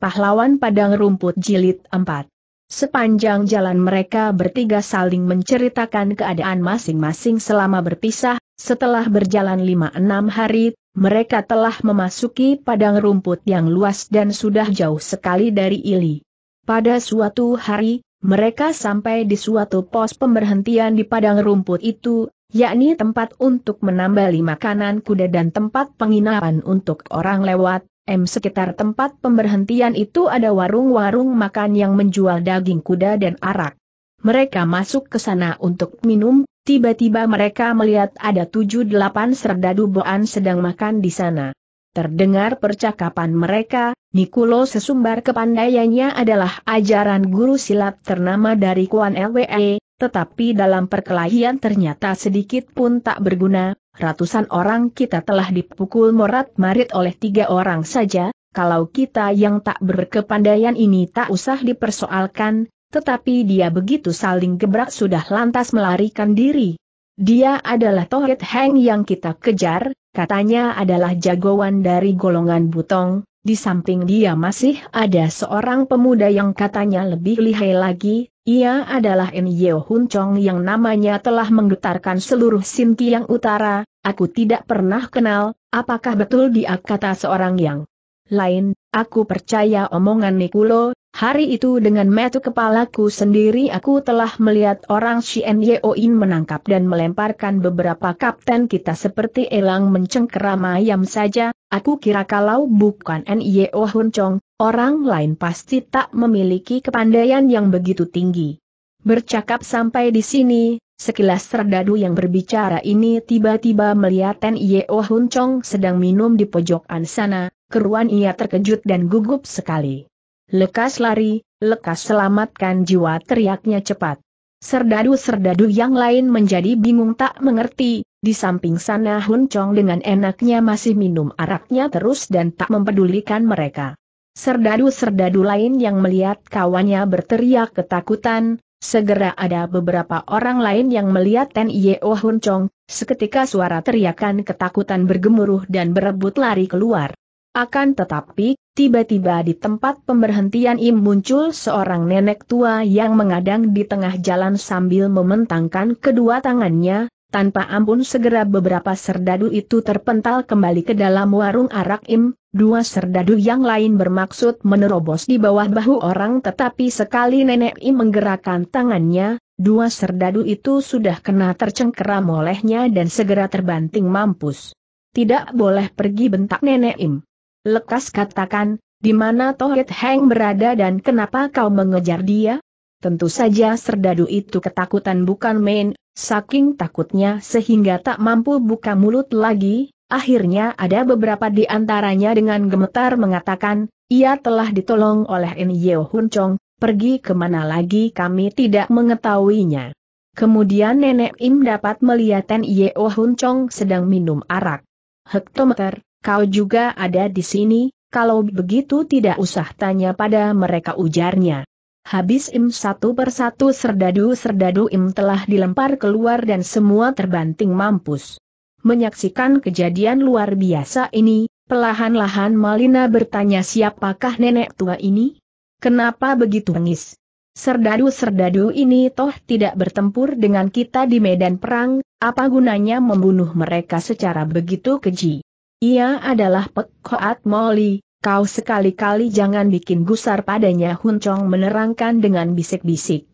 Pahlawan Padang Rumput Jilid 4 Sepanjang jalan mereka bertiga saling menceritakan keadaan masing-masing selama berpisah, setelah berjalan 5-6 hari, mereka telah memasuki padang rumput yang luas dan sudah jauh sekali dari Ili. Pada suatu hari, mereka sampai di suatu pos pemberhentian di padang rumput itu, yakni tempat untuk menambali makanan kuda dan tempat penginapan untuk orang lewat, M sekitar tempat pemberhentian itu ada warung-warung makan yang menjual daging kuda dan arak. Mereka masuk ke sana untuk minum, tiba-tiba mereka melihat ada tujuh delapan serdadu boan sedang makan di sana. Terdengar percakapan mereka, Nikulo sesumbar kepandaiannya adalah ajaran guru silat ternama dari Kuan LWE, tetapi dalam perkelahian ternyata sedikit pun tak berguna, ratusan orang kita telah dipukul morat-marit oleh tiga orang saja, kalau kita yang tak berkepandaian ini tak usah dipersoalkan, tetapi dia begitu saling gebrak sudah lantas melarikan diri. Dia adalah Tohit Heng yang kita kejar, katanya adalah jagoan dari golongan butong, di samping dia masih ada seorang pemuda yang katanya lebih lihai lagi, ia adalah N. Yeo Hun Chong yang namanya telah menggetarkan seluruh Sintiang Utara, aku tidak pernah kenal, apakah betul dia kata seorang yang lain, aku percaya omongan Nikulo, Hari itu dengan metu kepalaku sendiri aku telah melihat orang Xian Yeoin menangkap dan melemparkan beberapa kapten kita seperti elang mencengkeram ayam saja, aku kira kalau bukan NIO oh Hun Chong, orang lain pasti tak memiliki kepandaian yang begitu tinggi. Bercakap sampai di sini, sekilas serdadu yang berbicara ini tiba-tiba melihat NIO oh Hun Chong sedang minum di pojokan sana, keruan ia terkejut dan gugup sekali. Lekas lari, lekas selamatkan jiwa teriaknya cepat. Serdadu-serdadu yang lain menjadi bingung tak mengerti, di samping sana Hun Chong dengan enaknya masih minum araknya terus dan tak mempedulikan mereka. Serdadu-serdadu lain yang melihat kawannya berteriak ketakutan, segera ada beberapa orang lain yang melihat Ten Yeo oh Hun Chong, seketika suara teriakan ketakutan bergemuruh dan berebut lari keluar. Akan tetapi, tiba-tiba di tempat pemberhentian Im muncul seorang nenek tua yang mengadang di tengah jalan sambil mementangkan kedua tangannya, tanpa ampun segera beberapa serdadu itu terpental kembali ke dalam warung arak Im, dua serdadu yang lain bermaksud menerobos di bawah bahu orang tetapi sekali nenek Im menggerakkan tangannya, dua serdadu itu sudah kena tercengkeram olehnya dan segera terbanting mampus. Tidak boleh pergi bentak nenek Im. Lekas katakan, di mana Tohet Heng berada dan kenapa kau mengejar dia? Tentu saja serdadu itu ketakutan bukan main, saking takutnya sehingga tak mampu buka mulut lagi, akhirnya ada beberapa di antaranya dengan gemetar mengatakan, ia telah ditolong oleh In Yeo Hun Chong, pergi kemana lagi kami tidak mengetahuinya. Kemudian Nenek Im dapat melihat In Yeo Hun Chong sedang minum arak. Hektometer, kau juga ada di sini, kalau begitu tidak usah tanya pada mereka ujarnya. Habis Im satu persatu serdadu-serdadu Im telah dilempar keluar dan semua terbanting mampus. Menyaksikan kejadian luar biasa ini, Pelahan-lahan Malina bertanya siapakah nenek tua ini? Kenapa begitu bengis? Serdadu-serdadu ini toh tidak bertempur dengan kita di medan perang, apa gunanya membunuh mereka secara begitu keji? Ia adalah Pekoat Molly, kau sekali-kali jangan bikin gusar padanya Hun Chong menerangkan dengan bisik-bisik.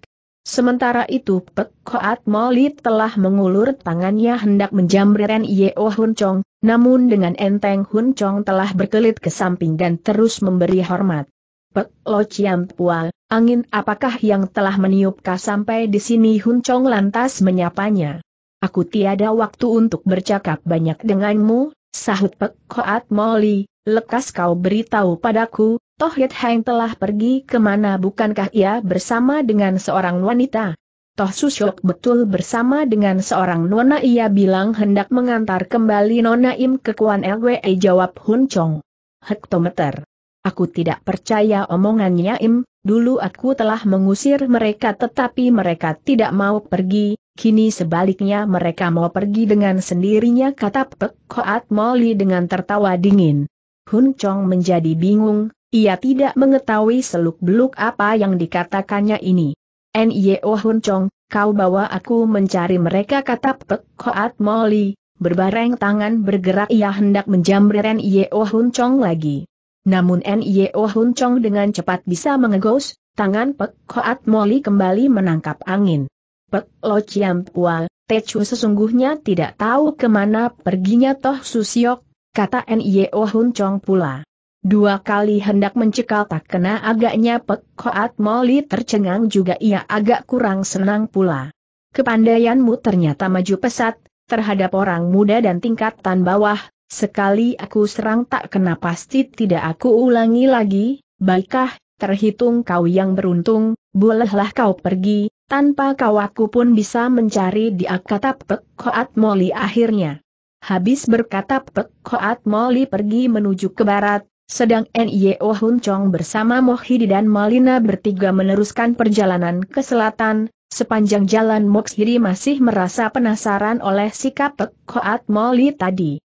Sementara itu Pekoat Molly telah mengulur tangannya hendak menjambreren Yeo oh Hun Chong, namun dengan enteng Hun Chong telah berkelit ke samping dan terus memberi hormat. Pek Lo Chiam Pual, angin apakah yang telah meniup sampai di sini Hun Chong lantas menyapanya. Aku tiada waktu untuk bercakap banyak denganmu, Sahut Pek Koat Moli, lekas kau beritahu padaku, Tohit Heng telah pergi kemana bukankah ia bersama dengan seorang wanita? Toh Susyok betul bersama dengan seorang nona ia bilang hendak mengantar kembali nona Im ke Kuan LWE jawab Hun Chong. Hektometer. Aku tidak percaya omongannya Im, Dulu aku telah mengusir mereka tetapi mereka tidak mau pergi, kini sebaliknya mereka mau pergi dengan sendirinya kata Pek Koat Moli dengan tertawa dingin. Hun Chong menjadi bingung, ia tidak mengetahui seluk-beluk apa yang dikatakannya ini. N.Y.O. Oh Hun Chong, kau bawa aku mencari mereka kata Pek Koat Moli, berbareng tangan bergerak ia hendak menjamret N.Y.O. Oh Hun Chong lagi. Namun Nio e oh Hun Chong dengan cepat bisa mengegos, tangan Pek Koat Moli kembali menangkap angin. Pek Lo Chiam Pua, Techu sesungguhnya tidak tahu kemana perginya Toh Susiok, kata Nio e oh Hun Chong pula. Dua kali hendak mencekal tak kena agaknya Pek Koat Moli tercengang juga ia agak kurang senang pula. Kepandaianmu ternyata maju pesat, terhadap orang muda dan tingkatan bawah, Sekali aku serang tak kena pasti tidak aku ulangi lagi, baikah, terhitung kau yang beruntung, bolehlah kau pergi, tanpa kau aku pun bisa mencari di kata Pek Koat Moli akhirnya. Habis berkata Pek Koat Moli pergi menuju ke barat, sedang N.Y.O. Hun Chong bersama Mohidi dan Malina bertiga meneruskan perjalanan ke selatan, sepanjang jalan Mokshiri masih merasa penasaran oleh sikap Pek Koat Moli tadi.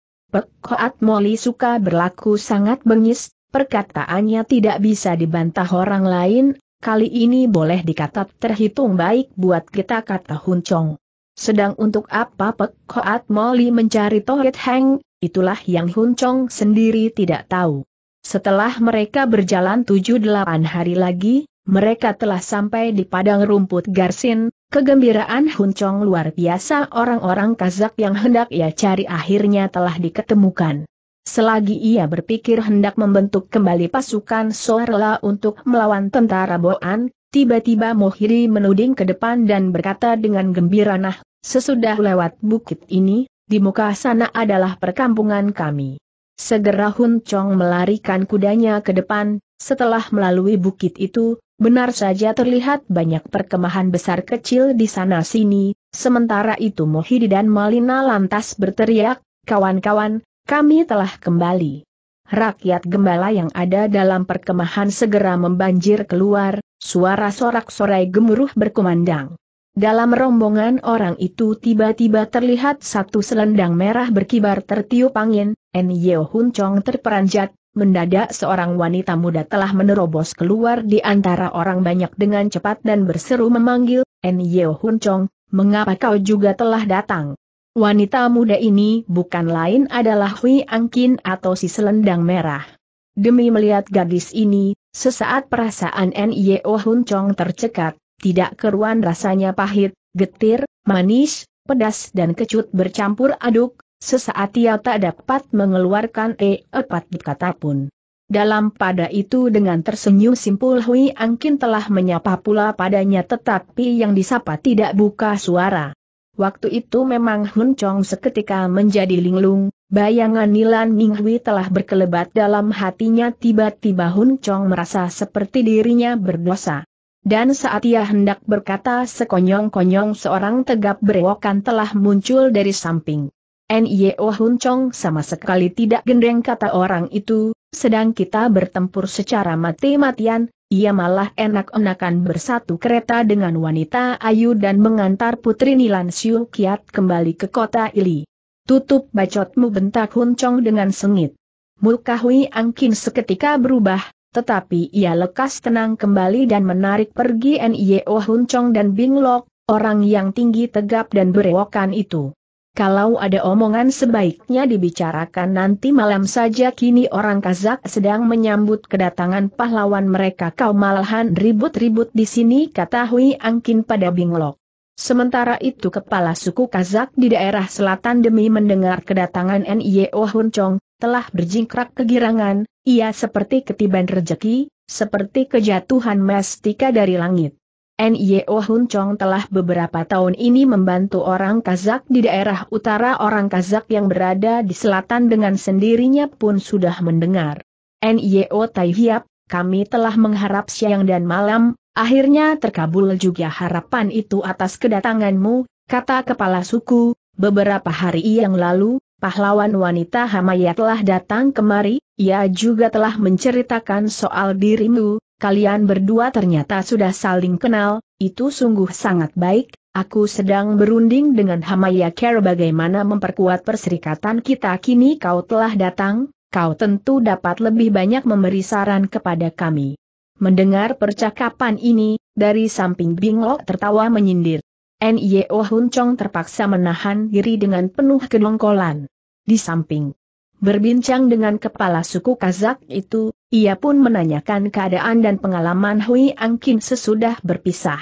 Pek Moli suka berlaku sangat bengis, perkataannya tidak bisa dibantah orang lain, kali ini boleh dikata terhitung baik buat kita kata Huncong. Sedang untuk apa Pek Koat Moli mencari Tohit Heng, itulah yang Huncong sendiri tidak tahu. Setelah mereka berjalan tujuh delapan hari lagi, mereka telah sampai di padang rumput Garsin, Kegembiraan Hun Chong luar biasa orang-orang Kazak yang hendak ia cari akhirnya telah diketemukan. Selagi ia berpikir hendak membentuk kembali pasukan Soerla untuk melawan tentara Boan, tiba-tiba Mohiri menuding ke depan dan berkata dengan gembira nah, sesudah lewat bukit ini, di muka sana adalah perkampungan kami. Segera Hun Chong melarikan kudanya ke depan, setelah melalui bukit itu, Benar saja terlihat banyak perkemahan besar kecil di sana-sini, sementara itu Mohidi dan Malina lantas berteriak, kawan-kawan, kami telah kembali. Rakyat gembala yang ada dalam perkemahan segera membanjir keluar, suara sorak-sorai gemuruh berkumandang. Dalam rombongan orang itu tiba-tiba terlihat satu selendang merah berkibar tertiup angin, N. Yeo Hun Chong terperanjat, mendadak seorang wanita muda telah menerobos keluar di antara orang banyak dengan cepat dan berseru memanggil, En Yeo Hun Chong, mengapa kau juga telah datang? Wanita muda ini bukan lain adalah Hui Angkin atau si selendang merah. Demi melihat gadis ini, sesaat perasaan En Yeo Hun Chong tercekat, tidak keruan rasanya pahit, getir, manis, pedas dan kecut bercampur aduk, Sesaat ia tak dapat mengeluarkan e empat kata pun. Dalam pada itu dengan tersenyum simpul Hui Angkin telah menyapa pula padanya tetapi yang disapa tidak buka suara. Waktu itu memang Hun Chong seketika menjadi linglung, bayangan Nilan Hui telah berkelebat dalam hatinya tiba-tiba Hun Chong merasa seperti dirinya berdosa. Dan saat ia hendak berkata sekonyong-konyong seorang tegap berewokan telah muncul dari samping. Nio oh Hun Chong sama sekali tidak gendeng kata orang itu, sedang kita bertempur secara mati-matian, ia malah enak-enakan bersatu kereta dengan wanita Ayu dan mengantar Putri Nilan Siu Kiat kembali ke kota Ili. Tutup bacotmu bentak Hun Chong dengan sengit. Muka Hui Angkin seketika berubah, tetapi ia lekas tenang kembali dan menarik pergi Nio oh Hun Chong dan Bing Lok, orang yang tinggi tegap dan berewokan itu. Kalau ada omongan sebaiknya dibicarakan nanti malam saja kini orang Kazak sedang menyambut kedatangan pahlawan mereka kau malahan ribut-ribut di sini kata Hui Angkin pada Binglok. Sementara itu kepala suku Kazak di daerah selatan demi mendengar kedatangan N.I.O. Oh Hun telah berjingkrak kegirangan, ia seperti ketiban rejeki, seperti kejatuhan mestika dari langit. NIO Hun Chong telah beberapa tahun ini membantu orang Kazak di daerah utara orang Kazak yang berada di selatan dengan sendirinya pun sudah mendengar. NIO Tai Hiap, kami telah mengharap siang dan malam, akhirnya terkabul juga harapan itu atas kedatanganmu, kata kepala suku, beberapa hari yang lalu, pahlawan wanita Hamaya telah datang kemari, ia juga telah menceritakan soal dirimu, kalian berdua ternyata sudah saling kenal, itu sungguh sangat baik, aku sedang berunding dengan Hamaya Care bagaimana memperkuat perserikatan kita kini kau telah datang, kau tentu dapat lebih banyak memberi saran kepada kami. Mendengar percakapan ini, dari samping Binglok tertawa menyindir. N.Y.O. Hun terpaksa menahan diri dengan penuh kedongkolan. Di samping Berbincang dengan kepala suku Kazak itu, ia pun menanyakan keadaan dan pengalaman Hui Angkin sesudah berpisah.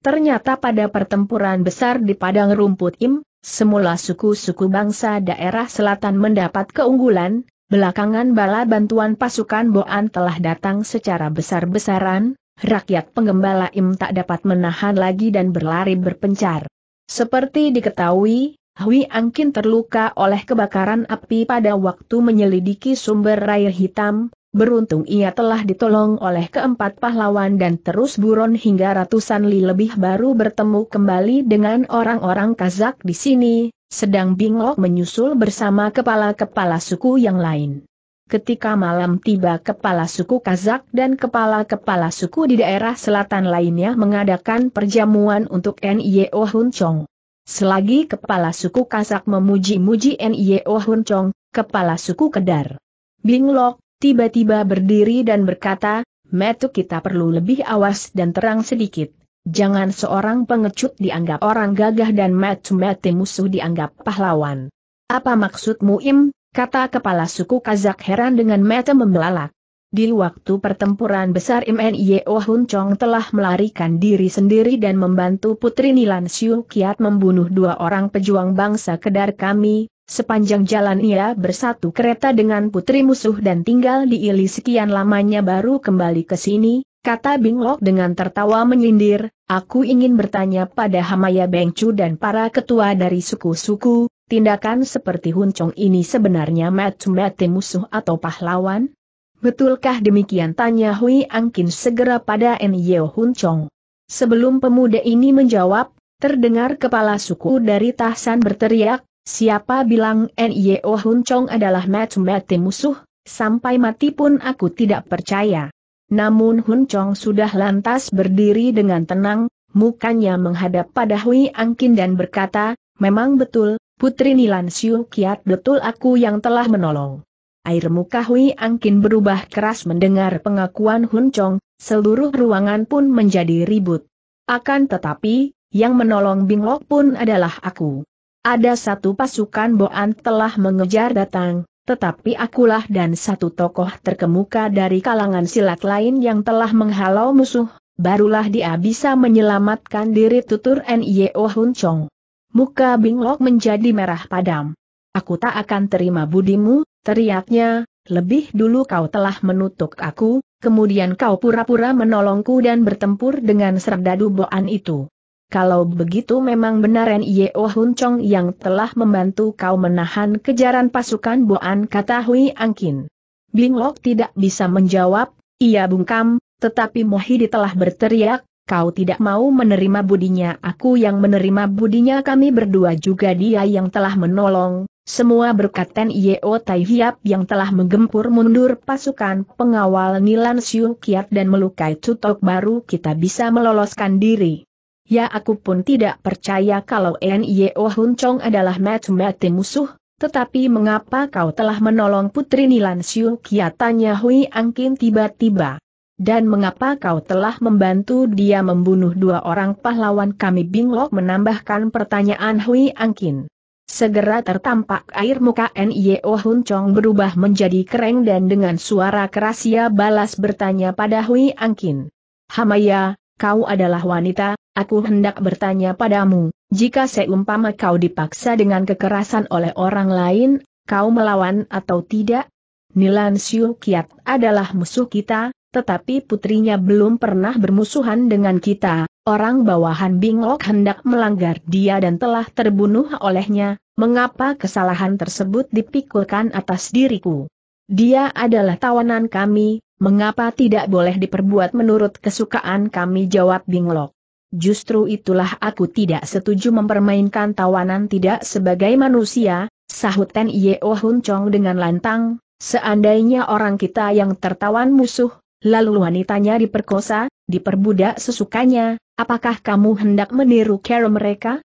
Ternyata pada pertempuran besar di padang rumput Im, semula suku-suku bangsa daerah selatan mendapat keunggulan, belakangan bala bantuan pasukan Boan telah datang secara besar-besaran, rakyat pengembala Im tak dapat menahan lagi dan berlari berpencar. Seperti diketahui, Hui Angkin terluka oleh kebakaran api pada waktu menyelidiki sumber raya hitam, beruntung ia telah ditolong oleh keempat pahlawan dan terus buron hingga ratusan li lebih baru bertemu kembali dengan orang-orang Kazak di sini, sedang Binglok menyusul bersama kepala-kepala suku yang lain. Ketika malam tiba kepala suku Kazak dan kepala-kepala suku di daerah selatan lainnya mengadakan perjamuan untuk NIO Hun Chong. Selagi kepala suku Kasak memuji-muji Nio Hun Chong, kepala suku Kedar. Binglok, tiba-tiba berdiri dan berkata, Metu kita perlu lebih awas dan terang sedikit. Jangan seorang pengecut dianggap orang gagah dan metu-mete musuh dianggap pahlawan. Apa maksudmu Im? Kata kepala suku Kazak heran dengan mata membelalak. Di waktu pertempuran besar Im Hun Chong telah melarikan diri sendiri dan membantu Putri Nilan Siu Kiat membunuh dua orang pejuang bangsa kedar kami, sepanjang jalan ia bersatu kereta dengan putri musuh dan tinggal di Ili sekian lamanya baru kembali ke sini, kata Binglok dengan tertawa menyindir, aku ingin bertanya pada Hamaya Bengcu dan para ketua dari suku-suku, tindakan seperti Hun Chong ini sebenarnya mati-mati musuh atau pahlawan? Betulkah demikian tanya Hui Angkin segera pada N. Yeo Hun Chong. Sebelum pemuda ini menjawab, terdengar kepala suku dari Tahsan berteriak, siapa bilang N. Yeo Hun Chong adalah mati-mati musuh, sampai mati pun aku tidak percaya. Namun Hun Chong sudah lantas berdiri dengan tenang, mukanya menghadap pada Hui Angkin dan berkata, memang betul, Putri Nilan Siu Kiat betul aku yang telah menolong muka Hui Angkin berubah keras mendengar pengakuan Hun Chong, seluruh ruangan pun menjadi ribut. Akan tetapi, yang menolong Binglok pun adalah aku. Ada satu pasukan Boan telah mengejar datang, tetapi akulah dan satu tokoh terkemuka dari kalangan silat lain yang telah menghalau musuh, barulah dia bisa menyelamatkan diri tutur N.I.O. Hun Chong. Muka Binglok menjadi merah padam. Aku tak akan terima budimu, Teriaknya, lebih dulu kau telah menutup aku, kemudian kau pura-pura menolongku dan bertempur dengan serdadu boan itu. Kalau begitu memang benar N.Y.O. Hun Chong yang telah membantu kau menahan kejaran pasukan Boan kata Hui Angkin. Binglok tidak bisa menjawab, ia bungkam, tetapi Mohidi telah berteriak, kau tidak mau menerima budinya aku yang menerima budinya kami berdua juga dia yang telah menolong, semua berkat Ten Yeo Tai Hiap yang telah menggempur mundur pasukan pengawal Nilan Siu Kiat dan melukai Tutok baru kita bisa meloloskan diri. Ya aku pun tidak percaya kalau Yeo Hun Chong adalah mati-mati musuh, tetapi mengapa kau telah menolong Putri Nilan Siu Kiat tanya Hui Angkin tiba-tiba. Dan mengapa kau telah membantu dia membunuh dua orang pahlawan kami Binglok menambahkan pertanyaan Hui Angkin. Segera tertampak air muka Nio Hun Chong berubah menjadi kering dan dengan suara keras ia balas bertanya pada Hui Angkin. Hamaya, kau adalah wanita, aku hendak bertanya padamu, jika seumpama kau dipaksa dengan kekerasan oleh orang lain, kau melawan atau tidak? Nilan Siu Kiat adalah musuh kita, tetapi putrinya belum pernah bermusuhan dengan kita, Orang bawahan Binglok hendak melanggar dia dan telah terbunuh olehnya, mengapa kesalahan tersebut dipikulkan atas diriku? Dia adalah tawanan kami, mengapa tidak boleh diperbuat menurut kesukaan kami jawab Binglok. Justru itulah aku tidak setuju mempermainkan tawanan tidak sebagai manusia, sahut Ten Yeo Hun Chong dengan lantang, seandainya orang kita yang tertawan musuh, Lalu wanitanya diperkosa, diperbudak sesukanya, apakah kamu hendak meniru cara mereka?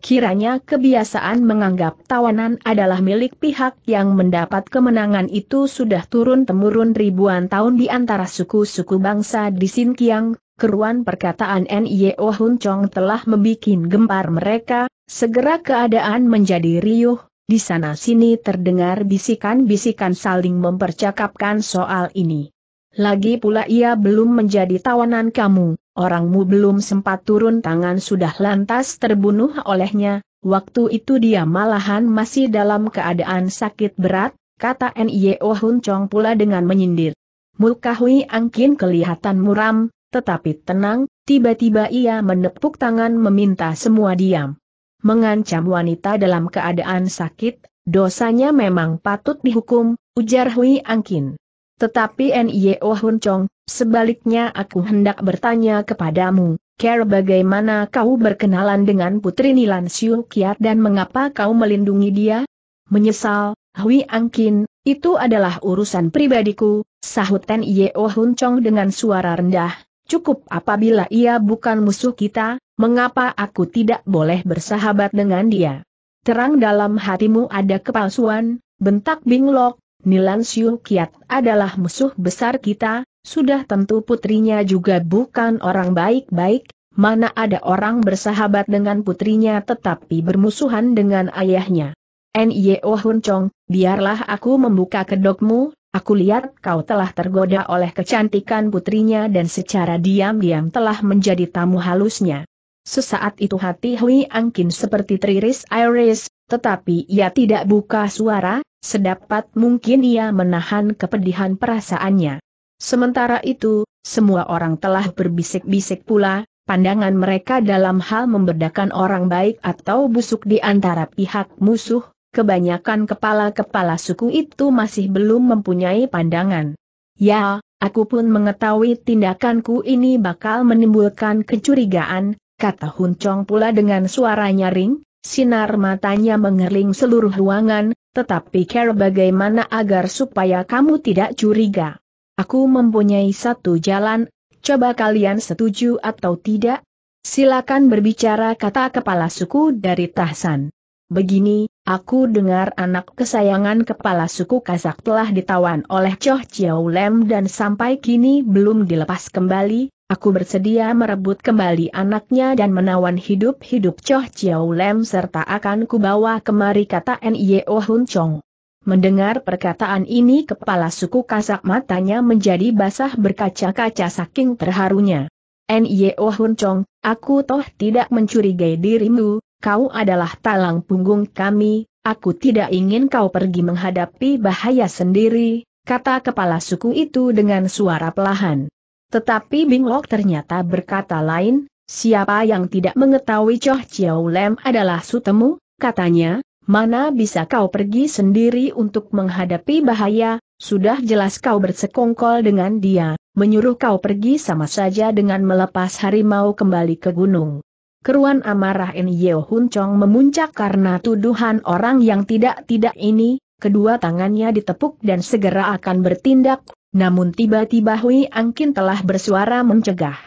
Kiranya kebiasaan menganggap tawanan adalah milik pihak yang mendapat kemenangan itu sudah turun-temurun ribuan tahun di antara suku-suku bangsa di Sinkiang, keruan perkataan N.I.O. E oh Hun Chong telah membuat gempar mereka, segera keadaan menjadi riuh, di sana-sini terdengar bisikan-bisikan saling mempercakapkan soal ini. Lagi pula ia belum menjadi tawanan kamu, orangmu belum sempat turun tangan sudah lantas terbunuh olehnya, waktu itu dia malahan masih dalam keadaan sakit berat, kata N.I.O. Hun pula dengan menyindir. Mulkahui Angkin kelihatan muram, tetapi tenang, tiba-tiba ia menepuk tangan meminta semua diam. Mengancam wanita dalam keadaan sakit, dosanya memang patut dihukum, ujar Hui Angkin. Tetapi Nio e oh Hun Chong, sebaliknya aku hendak bertanya kepadamu, Care bagaimana kau berkenalan dengan Putri Nilan Siu Kiat dan mengapa kau melindungi dia? Menyesal, Hui Angkin, itu adalah urusan pribadiku, sahut Nio e oh Hun Chong dengan suara rendah. Cukup apabila ia bukan musuh kita, mengapa aku tidak boleh bersahabat dengan dia? Terang dalam hatimu ada kepalsuan, bentak Binglok, Nilan Siu Kiat adalah musuh besar kita, sudah tentu putrinya juga bukan orang baik-baik, mana ada orang bersahabat dengan putrinya tetapi bermusuhan dengan ayahnya. N.Y.O. Oh Hun Chong, biarlah aku membuka kedokmu, Aku lihat kau telah tergoda oleh kecantikan putrinya dan secara diam-diam telah menjadi tamu halusnya. Sesaat itu hati Hui Angkin seperti teriris iris, tetapi ia tidak buka suara, sedapat mungkin ia menahan kepedihan perasaannya. Sementara itu, semua orang telah berbisik-bisik pula, pandangan mereka dalam hal membedakan orang baik atau busuk di antara pihak musuh, kebanyakan kepala-kepala suku itu masih belum mempunyai pandangan. Ya, aku pun mengetahui tindakanku ini bakal menimbulkan kecurigaan, kata Hun Chong pula dengan suara nyaring, sinar matanya mengerling seluruh ruangan, tetapi care bagaimana agar supaya kamu tidak curiga. Aku mempunyai satu jalan, coba kalian setuju atau tidak? Silakan berbicara kata kepala suku dari Tahsan. Begini, aku dengar anak kesayangan kepala suku Kazak telah ditawan oleh Choh Chiao Lem dan sampai kini belum dilepas kembali, aku bersedia merebut kembali anaknya dan menawan hidup-hidup Choh Chiao Lem serta akan kubawa kemari kata N.I.O. Hun Chong. Mendengar perkataan ini kepala suku Kazak matanya menjadi basah berkaca-kaca saking terharunya. N.I.O. Hun Chong, aku toh tidak mencurigai dirimu, kau adalah talang punggung kami, aku tidak ingin kau pergi menghadapi bahaya sendiri, kata kepala suku itu dengan suara pelahan. Tetapi Binglok ternyata berkata lain, siapa yang tidak mengetahui Choh Chiao Lem adalah sutemu, katanya, mana bisa kau pergi sendiri untuk menghadapi bahaya, sudah jelas kau bersekongkol dengan dia, menyuruh kau pergi sama saja dengan melepas harimau kembali ke gunung. Keruan amarah En Yeo Hun Chong memuncak karena tuduhan orang yang tidak-tidak ini, kedua tangannya ditepuk dan segera akan bertindak, namun tiba-tiba Hui Angkin telah bersuara mencegah.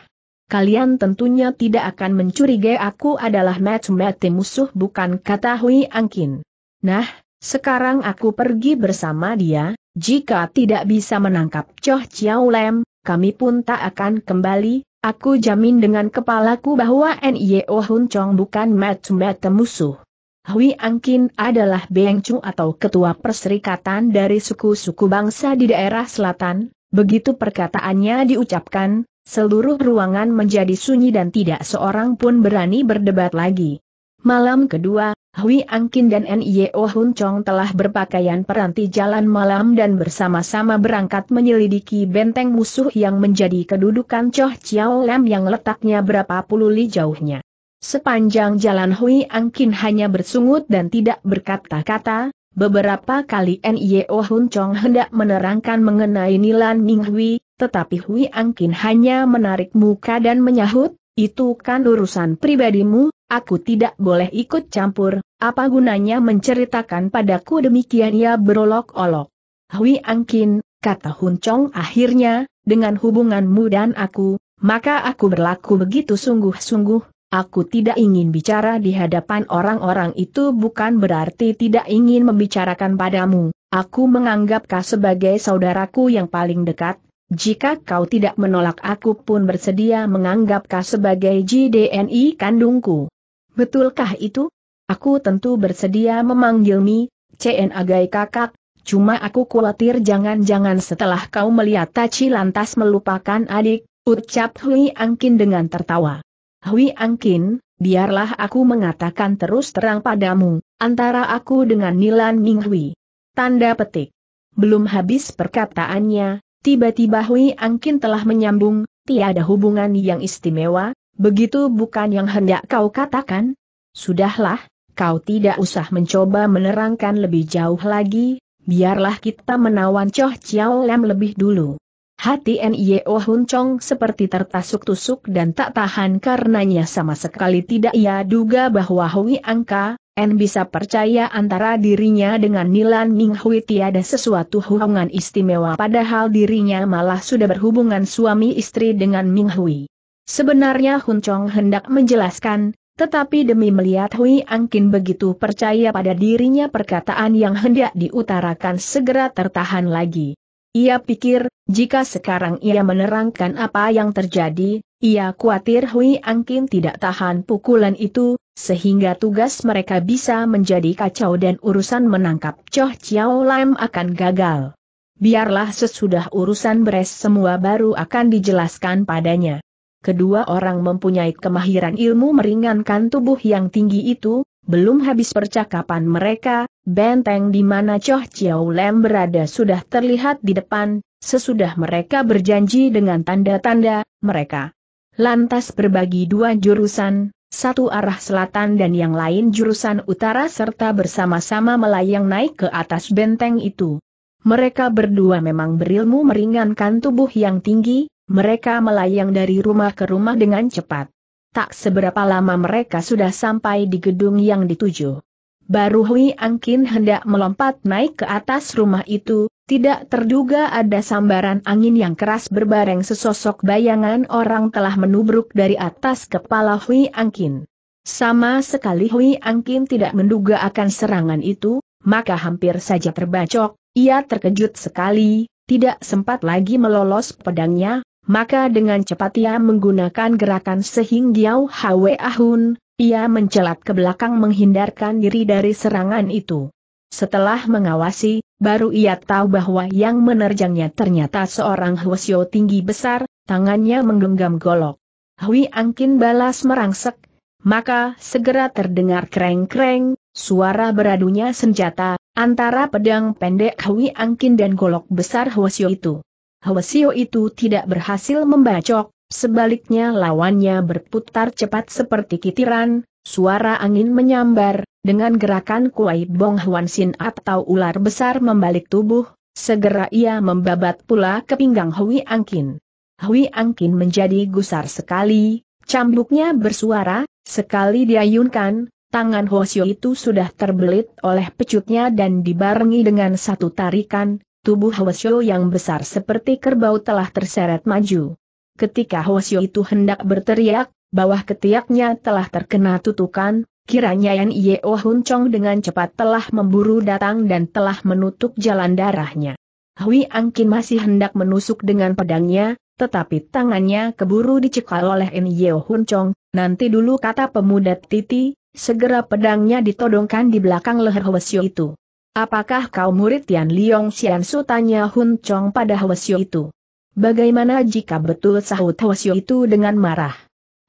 Kalian tentunya tidak akan mencurigai aku adalah match-match musuh bukan kata Hui Angkin. Nah, sekarang aku pergi bersama dia, jika tidak bisa menangkap Choh Chiao Lem, kami pun tak akan kembali, Aku jamin dengan kepalaku bahwa N.I.O. Hun Chong bukan macam mata musuh. Hui Angkin adalah Beng Chu atau ketua perserikatan dari suku-suku bangsa di daerah selatan, begitu perkataannya diucapkan, seluruh ruangan menjadi sunyi dan tidak seorang pun berani berdebat lagi. Malam kedua, Hui Angkin dan N.I.O. Hun Chong telah berpakaian peranti jalan malam dan bersama-sama berangkat menyelidiki benteng musuh yang menjadi kedudukan Choh Chiao Lam yang letaknya berapa puluh li jauhnya. Sepanjang jalan Hui Angkin hanya bersungut dan tidak berkata-kata, beberapa kali N.I.O. Hun Chong hendak menerangkan mengenai Nilan Ning Hui, tetapi Hui Angkin hanya menarik muka dan menyahut, itu kan urusan pribadimu, Aku tidak boleh ikut campur, apa gunanya menceritakan padaku demikian ia berolok-olok. Hui Angkin, kata Hun Chong akhirnya, dengan hubunganmu dan aku, maka aku berlaku begitu sungguh-sungguh, aku tidak ingin bicara di hadapan orang-orang itu bukan berarti tidak ingin membicarakan padamu, aku menganggap kau sebagai saudaraku yang paling dekat, jika kau tidak menolak aku pun bersedia menganggap kau sebagai JDNI kandungku. Betulkah itu? Aku tentu bersedia memanggil Mi, CN Agai kakak, cuma aku khawatir jangan-jangan setelah kau melihat Taci lantas melupakan adik, ucap Hui Angkin dengan tertawa. Hui Angkin, biarlah aku mengatakan terus terang padamu, antara aku dengan Nilan Hui. Tanda petik. Belum habis perkataannya, tiba-tiba Hui Angkin telah menyambung, tiada hubungan yang istimewa, Begitu bukan yang hendak kau katakan? Sudahlah, kau tidak usah mencoba menerangkan lebih jauh lagi, biarlah kita menawan Choh Chiao Lem lebih dulu. Hati N.I.O. Hun Chong seperti tertasuk-tusuk dan tak tahan karenanya sama sekali tidak ia duga bahwa Hui Angka, N bisa percaya antara dirinya dengan Nilan Ming Hui tiada sesuatu hubungan istimewa padahal dirinya malah sudah berhubungan suami istri dengan Ming Hui. Sebenarnya Hun Chong hendak menjelaskan, tetapi demi melihat Hui Angkin begitu percaya pada dirinya perkataan yang hendak diutarakan segera tertahan lagi. Ia pikir, jika sekarang ia menerangkan apa yang terjadi, ia khawatir Hui Angkin tidak tahan pukulan itu, sehingga tugas mereka bisa menjadi kacau dan urusan menangkap Choh Chiao Lam akan gagal. Biarlah sesudah urusan beres semua baru akan dijelaskan padanya kedua orang mempunyai kemahiran ilmu meringankan tubuh yang tinggi itu, belum habis percakapan mereka, benteng di mana Choh Chiao Lem berada sudah terlihat di depan, sesudah mereka berjanji dengan tanda-tanda, mereka lantas berbagi dua jurusan, satu arah selatan dan yang lain jurusan utara serta bersama-sama melayang naik ke atas benteng itu. Mereka berdua memang berilmu meringankan tubuh yang tinggi, mereka melayang dari rumah ke rumah dengan cepat. Tak seberapa lama mereka sudah sampai di gedung yang dituju. Baru Hui Angkin hendak melompat naik ke atas rumah itu, tidak terduga ada sambaran angin yang keras berbareng sesosok bayangan orang telah menubruk dari atas kepala Hui Angkin. Sama sekali Hui Angkin tidak menduga akan serangan itu, maka hampir saja terbacok, ia terkejut sekali, tidak sempat lagi melolos pedangnya, maka dengan cepat ia menggunakan gerakan sehingga Hwe Ahun, ia mencelat ke belakang menghindarkan diri dari serangan itu. Setelah mengawasi, baru ia tahu bahwa yang menerjangnya ternyata seorang Hwasyo tinggi besar, tangannya menggenggam golok. Hwi Angkin balas merangsek, maka segera terdengar kreng-kreng, suara beradunya senjata, antara pedang pendek Hwi Angkin dan golok besar Hwasyo itu. Hwasio itu tidak berhasil membacok, sebaliknya lawannya berputar cepat seperti kitiran, suara angin menyambar, dengan gerakan kuai bong huansin atau ular besar membalik tubuh, segera ia membabat pula ke pinggang Hui Angkin. Hui Angkin menjadi gusar sekali, cambuknya bersuara, sekali diayunkan, tangan Hosio itu sudah terbelit oleh pecutnya dan dibarengi dengan satu tarikan, tubuh Hwasyo yang besar seperti kerbau telah terseret maju. Ketika Hwasyo itu hendak berteriak, bawah ketiaknya telah terkena tutukan, kiranya Yan Yeo Hun Chong dengan cepat telah memburu datang dan telah menutup jalan darahnya. Hui Angkin masih hendak menusuk dengan pedangnya, tetapi tangannya keburu dicekal oleh Yan Yeo Hun Chong, nanti dulu kata pemuda Titi, segera pedangnya ditodongkan di belakang leher Hwasyo itu. Apakah kau murid Tian Liong Xian Su tanya Hun Chong pada Hwasyo itu? Bagaimana jika betul sahut Hwasyo itu dengan marah?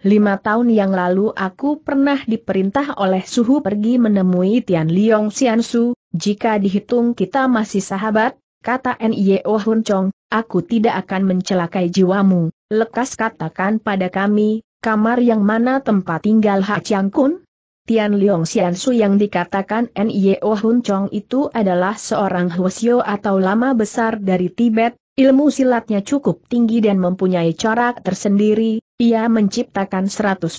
Lima tahun yang lalu aku pernah diperintah oleh Suhu pergi menemui Tian Liong Xian Su, jika dihitung kita masih sahabat, kata N.I.O. Hun Chong, aku tidak akan mencelakai jiwamu, lekas katakan pada kami, kamar yang mana tempat tinggal Ha Chiang Kun? Tian Liong Xian yang dikatakan Nio oh Hun Chong itu adalah seorang Huosio atau lama besar dari Tibet, ilmu silatnya cukup tinggi dan mempunyai corak tersendiri, ia menciptakan 126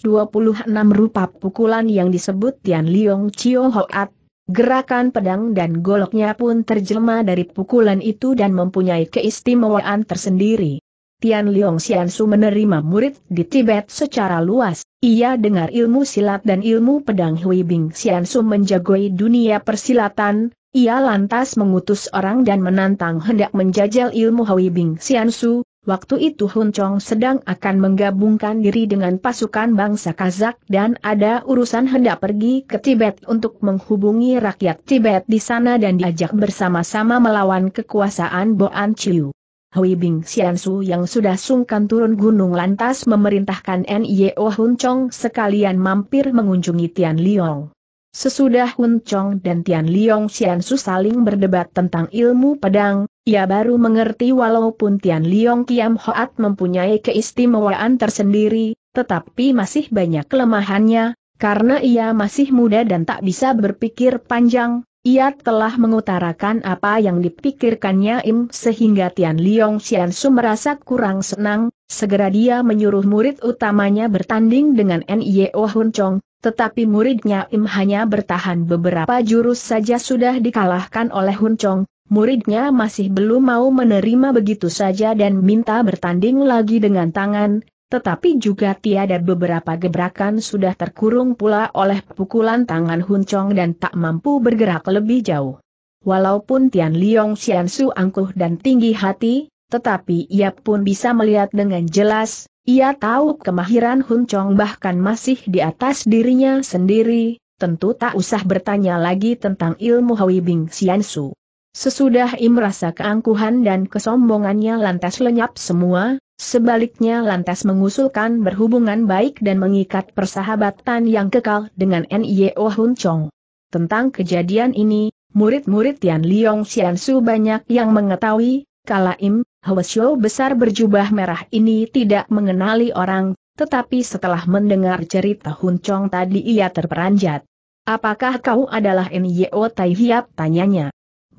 rupa pukulan yang disebut Tian Liong Chio Hoat, gerakan pedang dan goloknya pun terjelma dari pukulan itu dan mempunyai keistimewaan tersendiri. Tian Liong Xiansu menerima murid di Tibet secara luas, ia dengar ilmu silat dan ilmu pedang Hui Bing Xiansu menjagoi dunia persilatan, ia lantas mengutus orang dan menantang hendak menjajal ilmu Hui Bing Xiansu, waktu itu Hun Chong sedang akan menggabungkan diri dengan pasukan bangsa Kazak dan ada urusan hendak pergi ke Tibet untuk menghubungi rakyat Tibet di sana dan diajak bersama-sama melawan kekuasaan Boan Chiu. Hui Bing Xiansu yang sudah sungkan turun gunung lantas memerintahkan Nio Hun Chong sekalian mampir mengunjungi Tian Liong. Sesudah Hun Chong dan Tian Liong Xiansu saling berdebat tentang ilmu pedang, ia baru mengerti walaupun Tian Liong Kiam Hoat mempunyai keistimewaan tersendiri, tetapi masih banyak kelemahannya, karena ia masih muda dan tak bisa berpikir panjang, ia telah mengutarakan apa yang dipikirkannya Im sehingga Tian Liong Su merasa kurang senang, segera dia menyuruh murid utamanya bertanding dengan N.I.O. Oh Hun Chong, tetapi muridnya Im hanya bertahan beberapa jurus saja sudah dikalahkan oleh Hun Chong, muridnya masih belum mau menerima begitu saja dan minta bertanding lagi dengan tangan, tetapi juga tiada beberapa gebrakan sudah terkurung pula oleh pukulan tangan Huncong dan tak mampu bergerak lebih jauh. Walaupun Tian Liong Xiansu angkuh dan tinggi hati, tetapi ia pun bisa melihat dengan jelas, ia tahu kemahiran Huncong bahkan masih di atas dirinya sendiri, tentu tak usah bertanya lagi tentang ilmu Hui Bing Xiansu. Sesudah ia merasa keangkuhan dan kesombongannya lantas lenyap semua, Sebaliknya lantas mengusulkan berhubungan baik dan mengikat persahabatan yang kekal dengan NIO oh Hun Chong. Tentang kejadian ini, murid-murid Tian Liong Su banyak yang mengetahui, Kala im Hwasyo besar berjubah merah ini tidak mengenali orang, tetapi setelah mendengar cerita Hun Chong tadi ia terperanjat. Apakah kau adalah NIO oh Tai Hiap? Tanyanya.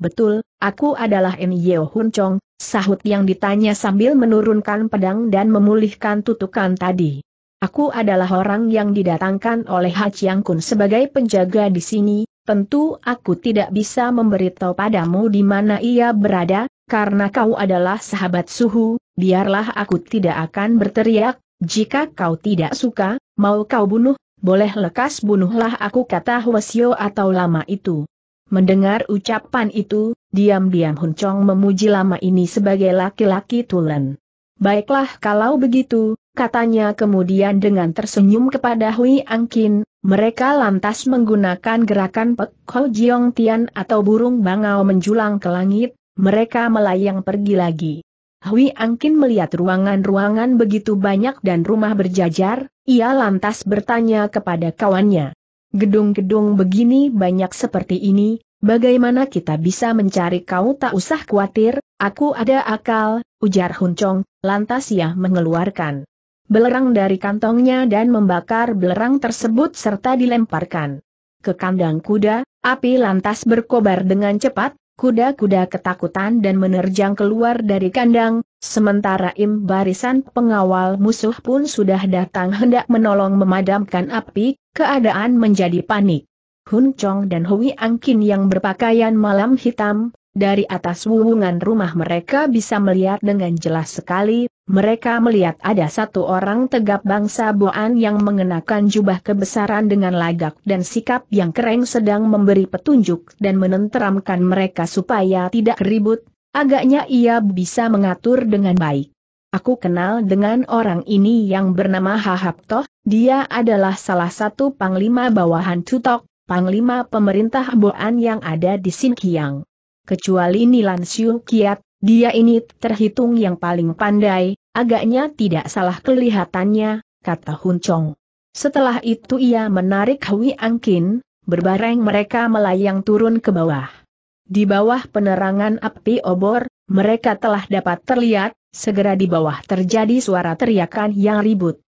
Betul, aku adalah N. Yeo Hun Chong, sahut yang ditanya sambil menurunkan pedang dan memulihkan tutukan tadi. Aku adalah orang yang didatangkan oleh Ha Chiang Kun sebagai penjaga di sini, tentu aku tidak bisa memberitahu padamu di mana ia berada, karena kau adalah sahabat suhu, biarlah aku tidak akan berteriak, jika kau tidak suka, mau kau bunuh, boleh lekas bunuhlah aku kata Hwasyo atau lama itu. Mendengar ucapan itu, diam-diam Hun Chong memuji lama ini sebagai laki-laki tulen. Baiklah kalau begitu, katanya kemudian dengan tersenyum kepada Hui Angkin, mereka lantas menggunakan gerakan Pek Ho Jiong Tian atau burung bangau menjulang ke langit, mereka melayang pergi lagi. Hui Angkin melihat ruangan-ruangan begitu banyak dan rumah berjajar, ia lantas bertanya kepada kawannya. Gedung-gedung begini banyak seperti ini, bagaimana kita bisa mencari kau tak usah khawatir, aku ada akal, ujar Huncong, lantas ia mengeluarkan belerang dari kantongnya dan membakar belerang tersebut serta dilemparkan ke kandang kuda, api lantas berkobar dengan cepat, kuda-kuda ketakutan dan menerjang keluar dari kandang, Sementara im barisan pengawal musuh pun sudah datang hendak menolong memadamkan api, keadaan menjadi panik. Hun Chong dan Hui Angkin yang berpakaian malam hitam, dari atas wuhungan rumah mereka bisa melihat dengan jelas sekali, mereka melihat ada satu orang tegap bangsa Boan yang mengenakan jubah kebesaran dengan lagak dan sikap yang kering sedang memberi petunjuk dan menenteramkan mereka supaya tidak ribut, Agaknya ia bisa mengatur dengan baik. Aku kenal dengan orang ini yang bernama Hahaptoh, dia adalah salah satu panglima bawahan Tutok, panglima pemerintah Boan yang ada di Sinkiang. Kecuali Nilan Siu Kiat, dia ini terhitung yang paling pandai, agaknya tidak salah kelihatannya, kata Hun Chong. Setelah itu ia menarik Hui Angkin, berbareng mereka melayang turun ke bawah. Di bawah penerangan api obor, mereka telah dapat terlihat, segera di bawah terjadi suara teriakan yang ribut.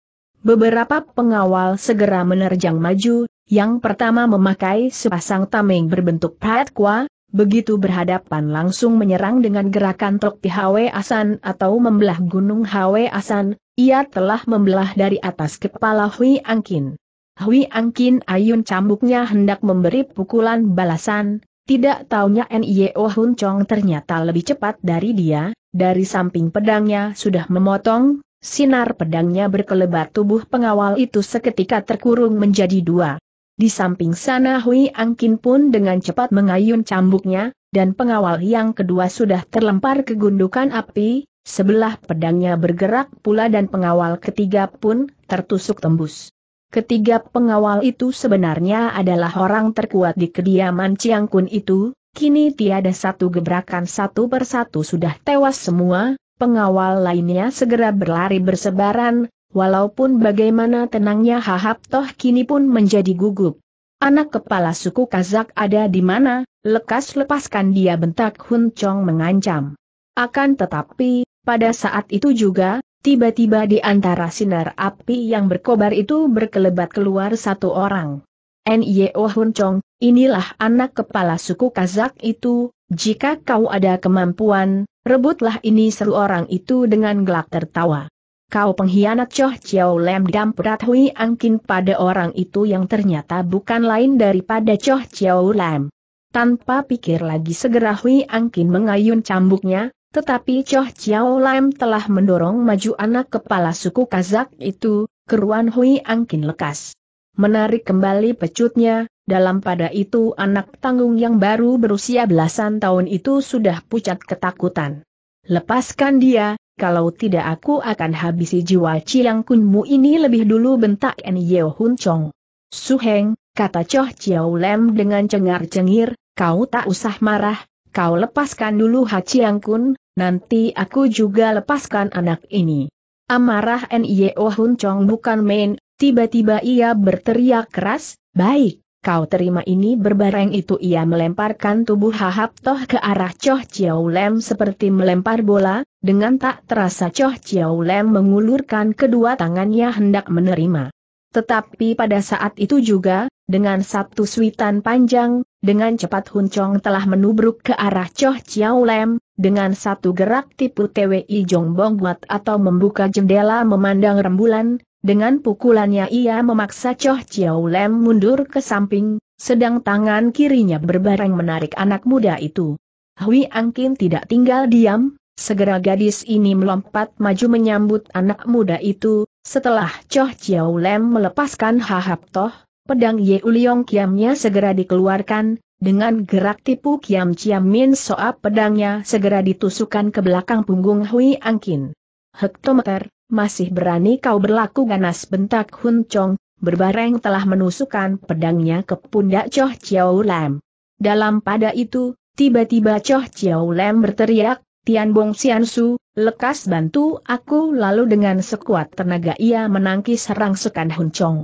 Beberapa pengawal segera menerjang maju, yang pertama memakai sepasang tameng berbentuk patkwa, begitu berhadapan langsung menyerang dengan gerakan truk di Hwe Asan atau membelah gunung Hwe Asan, ia telah membelah dari atas kepala Hui Angkin. Hui Angkin ayun cambuknya hendak memberi pukulan balasan, tidak taunya N.I.O. E oh Hun Chong ternyata lebih cepat dari dia, dari samping pedangnya sudah memotong, sinar pedangnya berkelebat tubuh pengawal itu seketika terkurung menjadi dua. Di samping sana Hui Angkin pun dengan cepat mengayun cambuknya, dan pengawal yang kedua sudah terlempar ke gundukan api, sebelah pedangnya bergerak pula dan pengawal ketiga pun tertusuk tembus. Ketiga pengawal itu sebenarnya adalah orang terkuat di kediaman Ciang Kun itu, kini tiada satu gebrakan satu persatu sudah tewas semua, pengawal lainnya segera berlari bersebaran, walaupun bagaimana tenangnya Hahap Toh kini pun menjadi gugup. Anak kepala suku Kazak ada di mana, lekas lepaskan dia bentak Hun Chong mengancam. Akan tetapi, pada saat itu juga, Tiba-tiba di antara sinar api yang berkobar itu berkelebat keluar satu orang. N.Y.O. Oh Hun Chong, inilah anak kepala suku Kazak itu, jika kau ada kemampuan, rebutlah ini seru orang itu dengan gelak tertawa. Kau pengkhianat Choh Chiao Lem Dam Prat Hui Angkin pada orang itu yang ternyata bukan lain daripada Choh Chiao Lem. Tanpa pikir lagi segera Hui Angkin mengayun cambuknya, tetapi Choh Chiao Lam telah mendorong maju anak kepala suku Kazak itu, keruan Hui Angkin lekas. Menarik kembali pecutnya, dalam pada itu anak tanggung yang baru berusia belasan tahun itu sudah pucat ketakutan. Lepaskan dia, kalau tidak aku akan habisi jiwa Chiang Kunmu ini lebih dulu bentak En Yeo Hun Chong. Suheng, kata Choh Chiao Lam dengan cengar-cengir, kau tak usah marah, kau lepaskan dulu Ha Chiang Kun, nanti aku juga lepaskan anak ini. Amarah N.Y.O. Hun Chong bukan main, tiba-tiba ia berteriak keras, baik, kau terima ini berbareng itu ia melemparkan tubuh hahap toh ke arah Choh Chiao Lem seperti melempar bola, dengan tak terasa Choh Chiao Lem mengulurkan kedua tangannya hendak menerima. Tetapi pada saat itu juga, dengan satu switan panjang, dengan cepat Hun Chong telah menubruk ke arah Choh Chiao Lem, dengan satu gerak tipu TWI Jong Bong buat atau membuka jendela memandang rembulan, dengan pukulannya ia memaksa Choh Chiao Lem mundur ke samping, sedang tangan kirinya berbareng menarik anak muda itu. Hui Angkin tidak tinggal diam, segera gadis ini melompat maju menyambut anak muda itu, setelah Choh Chiao Lem melepaskan hahap toh, pedang Ye Uliong Kiamnya segera dikeluarkan, dengan gerak tipu Kiam Chiam Min Soap pedangnya segera ditusukkan ke belakang punggung Hui Angkin. Hektometer, masih berani kau berlaku ganas bentak Hun Chong, berbareng telah menusukkan pedangnya ke pundak Choh Chiao Lem. Dalam pada itu, tiba-tiba Choh Chiao Lem berteriak, Tian Bong Xian Su, lekas bantu aku lalu dengan sekuat tenaga ia menangkis serang sekan Hun Chong.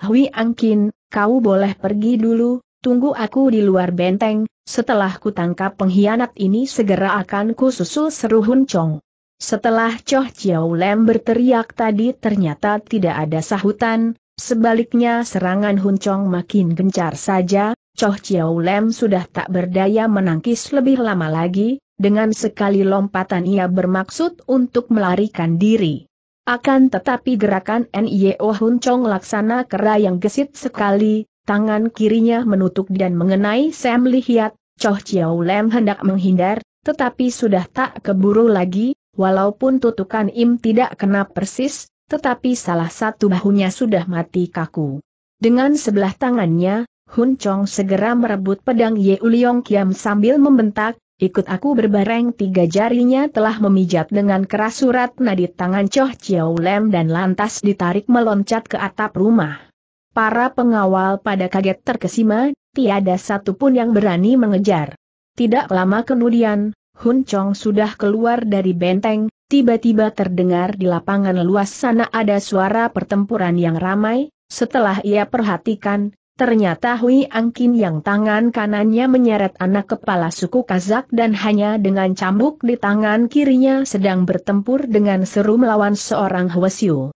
Hui Angkin, kau boleh pergi dulu, tunggu aku di luar benteng, setelah ku tangkap pengkhianat ini segera akan ku susul seru Hun Chong. Setelah Choh Chiao Lem berteriak tadi ternyata tidak ada sahutan, sebaliknya serangan Hun Chong makin gencar saja, Choh Chiao Lem sudah tak berdaya menangkis lebih lama lagi, dengan sekali lompatan ia bermaksud untuk melarikan diri. Akan tetapi gerakan NIO Hun Chong laksana kera yang gesit sekali, tangan kirinya menutup dan mengenai Sam Hiat. Choh Chiao Lem hendak menghindar, tetapi sudah tak keburu lagi, walaupun tutukan Im tidak kena persis, tetapi salah satu bahunya sudah mati kaku. Dengan sebelah tangannya, Hun Chong segera merebut pedang Ye Uliong Kiam sambil membentak, Ikut aku berbareng tiga jarinya telah memijat dengan keras surat nadi tangan Choh Chiao Lem dan lantas ditarik meloncat ke atap rumah. Para pengawal pada kaget terkesima, tiada satupun yang berani mengejar. Tidak lama kemudian, Hun Chong sudah keluar dari benteng, tiba-tiba terdengar di lapangan luas sana ada suara pertempuran yang ramai, setelah ia perhatikan, Ternyata Hui Angkin yang tangan kanannya menyeret anak kepala suku Kazak dan hanya dengan cambuk di tangan kirinya sedang bertempur dengan seru melawan seorang Hwasyo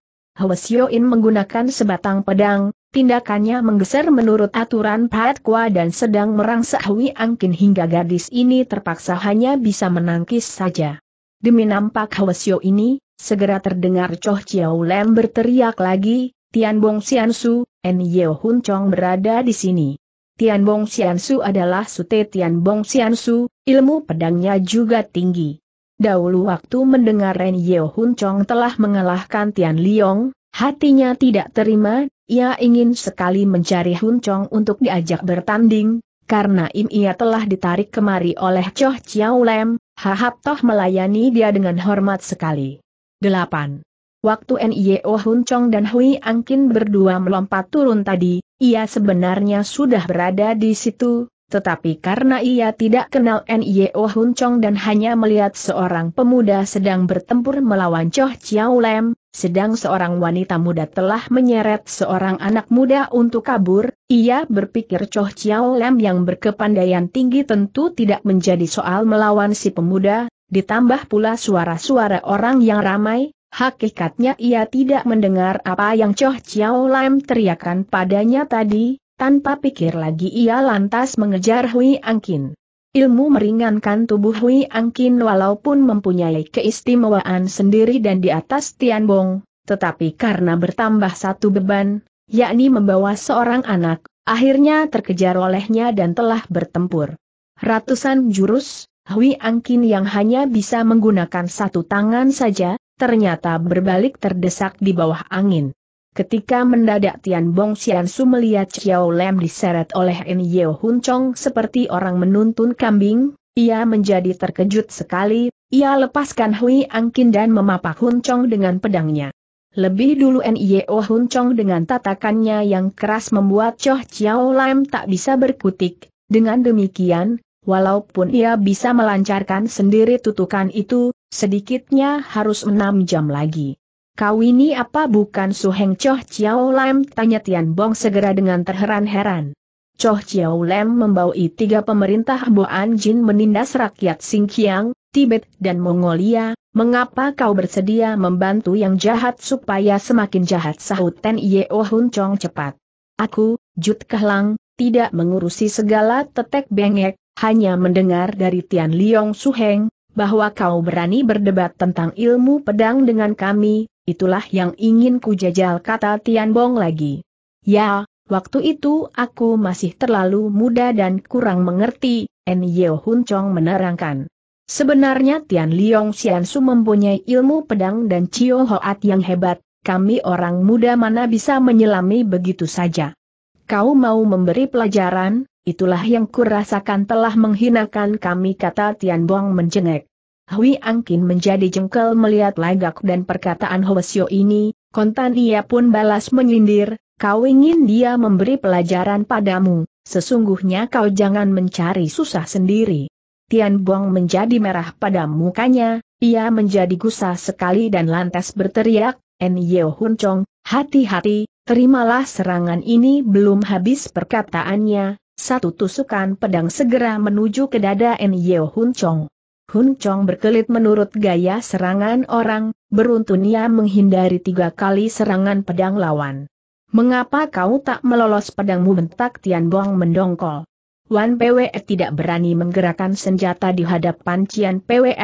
In menggunakan sebatang pedang, tindakannya menggeser menurut aturan Pat Kwa dan sedang merangsak Hui Angkin hingga gadis ini terpaksa hanya bisa menangkis saja. Demi nampak Hwasyo ini, segera terdengar Choh Chiao Lem berteriak lagi, Tian Tianbong Xiansu, En Yeo Hun Chong berada di sini. Tian Tianbong Xiansu adalah sute Tianbong Xiansu, ilmu pedangnya juga tinggi. Dahulu waktu mendengar En Yeo Hun Chong telah mengalahkan Tian Liong, hatinya tidak terima, ia ingin sekali mencari Hun Chong untuk diajak bertanding, karena Im ia telah ditarik kemari oleh Choh Chiao Lem, Hahap Toh melayani dia dengan hormat sekali. 8. Waktu NIO Hun Chong dan Hui Angkin berdua melompat turun tadi, ia sebenarnya sudah berada di situ, tetapi karena ia tidak kenal NIO Hun Chong dan hanya melihat seorang pemuda sedang bertempur melawan Choh Chiao Lem, sedang seorang wanita muda telah menyeret seorang anak muda untuk kabur, ia berpikir Choh Chiao Lem yang berkepandaian tinggi tentu tidak menjadi soal melawan si pemuda, ditambah pula suara-suara orang yang ramai, Hakikatnya ia tidak mendengar apa yang Choh Chiao Lam teriakan padanya tadi, tanpa pikir lagi ia lantas mengejar Hui Angkin. Ilmu meringankan tubuh Hui Angkin walaupun mempunyai keistimewaan sendiri dan di atas Tian Bong, tetapi karena bertambah satu beban, yakni membawa seorang anak, akhirnya terkejar olehnya dan telah bertempur. Ratusan jurus, Hui Angkin yang hanya bisa menggunakan satu tangan saja, ternyata berbalik terdesak di bawah angin. Ketika mendadak Tian Bong Xian Su melihat Xiao Lem diseret oleh En Yeo Hun Chong seperti orang menuntun kambing, ia menjadi terkejut sekali, ia lepaskan Hui Angkin dan memapak Hun Chong dengan pedangnya. Lebih dulu En Yeo Hun Chong dengan tatakannya yang keras membuat Choh Xiao Lem tak bisa berkutik, dengan demikian, Walaupun ia bisa melancarkan sendiri tutukan itu, sedikitnya harus enam jam lagi. Kau ini apa bukan Su Heng Choh Chiao Lam? Tanya Tian Bong segera dengan terheran-heran. Choh Chiao Lam membawi tiga pemerintah Boan Jin menindas rakyat Xinjiang, Tibet dan Mongolia, mengapa kau bersedia membantu yang jahat supaya semakin jahat sahut Ten Yeo oh Hun Chong cepat. Aku, Jut Kehlang, tidak mengurusi segala tetek bengek, hanya mendengar dari Tian Liong Suheng, bahwa kau berani berdebat tentang ilmu pedang dengan kami, itulah yang ingin kujajal kata Tian Bong lagi. Ya, waktu itu aku masih terlalu muda dan kurang mengerti, N. Yeo Hun Chong menerangkan. Sebenarnya Tian Liong Xiansu mempunyai ilmu pedang dan Cio Hoat yang hebat, kami orang muda mana bisa menyelami begitu saja. Kau mau memberi pelajaran, Itulah yang kurasakan telah menghinakan kami kata Tian Buang menjengek. Hui Angkin menjadi jengkel melihat lagak dan perkataan Hwasyo ini, kontan ia pun balas menyindir, kau ingin dia memberi pelajaran padamu, sesungguhnya kau jangan mencari susah sendiri. Tian Buang menjadi merah pada mukanya, ia menjadi gusah sekali dan lantas berteriak, En Yeo Hun Chong, hati-hati, terimalah serangan ini belum habis perkataannya, satu tusukan pedang segera menuju ke dada Nyeo Hun Chong. Hun Chong berkelit menurut gaya serangan orang, beruntun ia menghindari tiga kali serangan pedang lawan. Mengapa kau tak melolos pedangmu bentak Tian Bong mendongkol? Wan Pwe tidak berani menggerakkan senjata di hadapan Cian Pwe,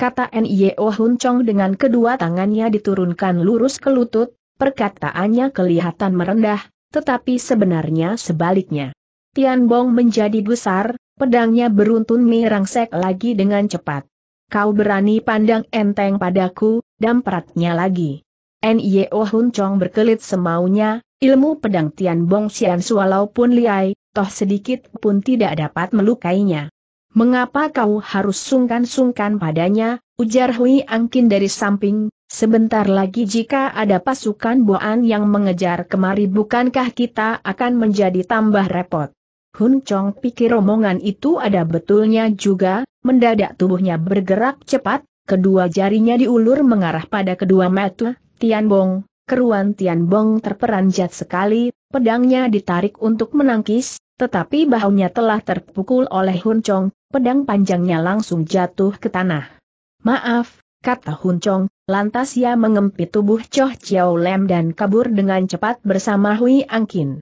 kata Nyeo Hun Chong dengan kedua tangannya diturunkan lurus ke lutut, perkataannya kelihatan merendah, tetapi sebenarnya sebaliknya. Tian Bong menjadi besar, pedangnya beruntun merangsek lagi dengan cepat. Kau berani pandang enteng padaku, dan peratnya lagi. N.Y.O. Oh Hun Chong berkelit semaunya, ilmu pedang Tian Tianbong Xian walaupun liai, toh sedikit pun tidak dapat melukainya. Mengapa kau harus sungkan-sungkan padanya, ujar Hui Angkin dari samping, Sebentar lagi jika ada pasukan Boan yang mengejar kemari bukankah kita akan menjadi tambah repot. Hun Chong pikir omongan itu ada betulnya juga, mendadak tubuhnya bergerak cepat, kedua jarinya diulur mengarah pada kedua mata, Tian Bong, keruan Tian Bong terperanjat sekali, pedangnya ditarik untuk menangkis, tetapi bahunya telah terpukul oleh Hun Chong, pedang panjangnya langsung jatuh ke tanah. Maaf, kata Hun Chong, lantas ia mengempit tubuh Choh Chiao Lem dan kabur dengan cepat bersama Hui Angkin